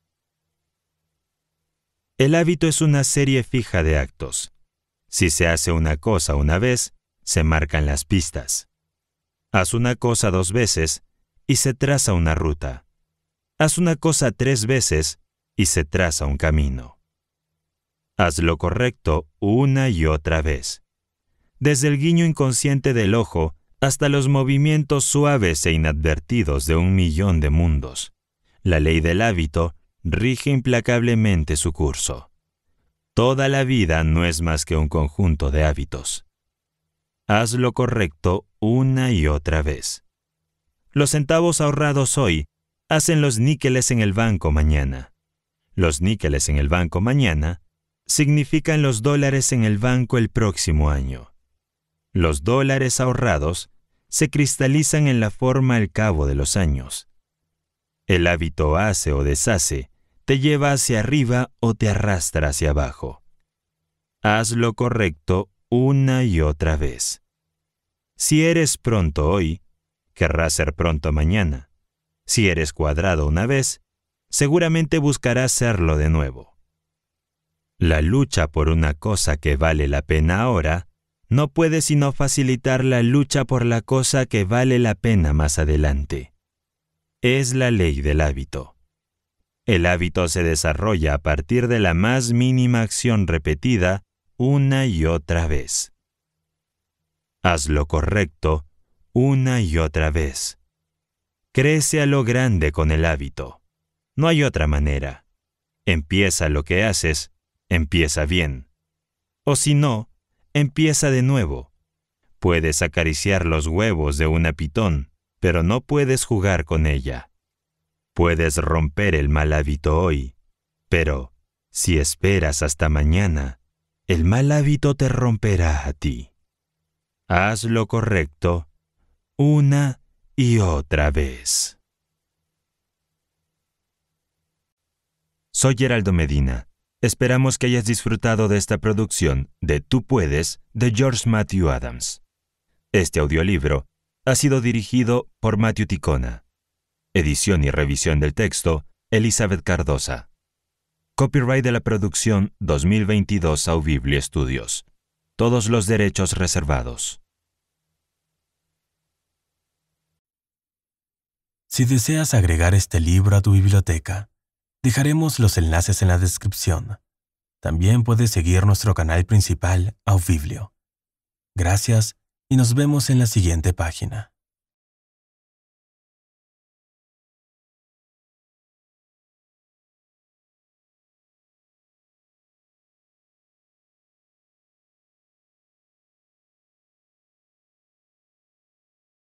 el hábito es una serie fija de actos. Si se hace una cosa una vez, se marcan las pistas. Haz una cosa dos veces y se traza una ruta. Haz una cosa tres veces y se traza un camino. Haz lo correcto una y otra vez. Desde el guiño inconsciente del ojo hasta los movimientos suaves e inadvertidos de un millón de mundos. La ley del hábito rige implacablemente su curso. Toda la vida no es más que un conjunto de hábitos. Haz lo correcto una y otra vez. Los centavos ahorrados hoy hacen los níqueles en el banco mañana. Los níqueles en el banco mañana significan los dólares en el banco el próximo año. Los dólares ahorrados se cristalizan en la forma al cabo de los años. El hábito hace o deshace te lleva hacia arriba o te arrastra hacia abajo. Haz lo correcto una y otra vez. Si eres pronto hoy, querrás ser pronto mañana. Si eres cuadrado una vez, seguramente buscarás serlo de nuevo. La lucha por una cosa que vale la pena ahora no puede sino facilitar la lucha por la cosa que vale la pena más adelante. Es la ley del hábito. El hábito se desarrolla a partir de la más mínima acción repetida una y otra vez. Haz lo correcto una y otra vez. Crece a lo grande con el hábito. No hay otra manera. Empieza lo que haces, empieza bien. O si no, empieza de nuevo. Puedes acariciar los huevos de una pitón, pero no puedes jugar con ella. Puedes romper el mal hábito hoy, pero si esperas hasta mañana, el mal hábito te romperá a ti. Haz lo correcto una y otra vez. Soy Geraldo Medina. Esperamos que hayas disfrutado de esta producción de Tú Puedes de George Matthew Adams. Este audiolibro ha sido dirigido por Matthew Ticona. Edición y revisión del texto, Elizabeth Cardosa. Copyright de la producción 2022 Audible Studios. Todos los derechos reservados. Si deseas agregar este libro a tu biblioteca, dejaremos los enlaces en la descripción. También puedes seguir nuestro canal principal, Audible. Gracias y nos vemos en la siguiente página.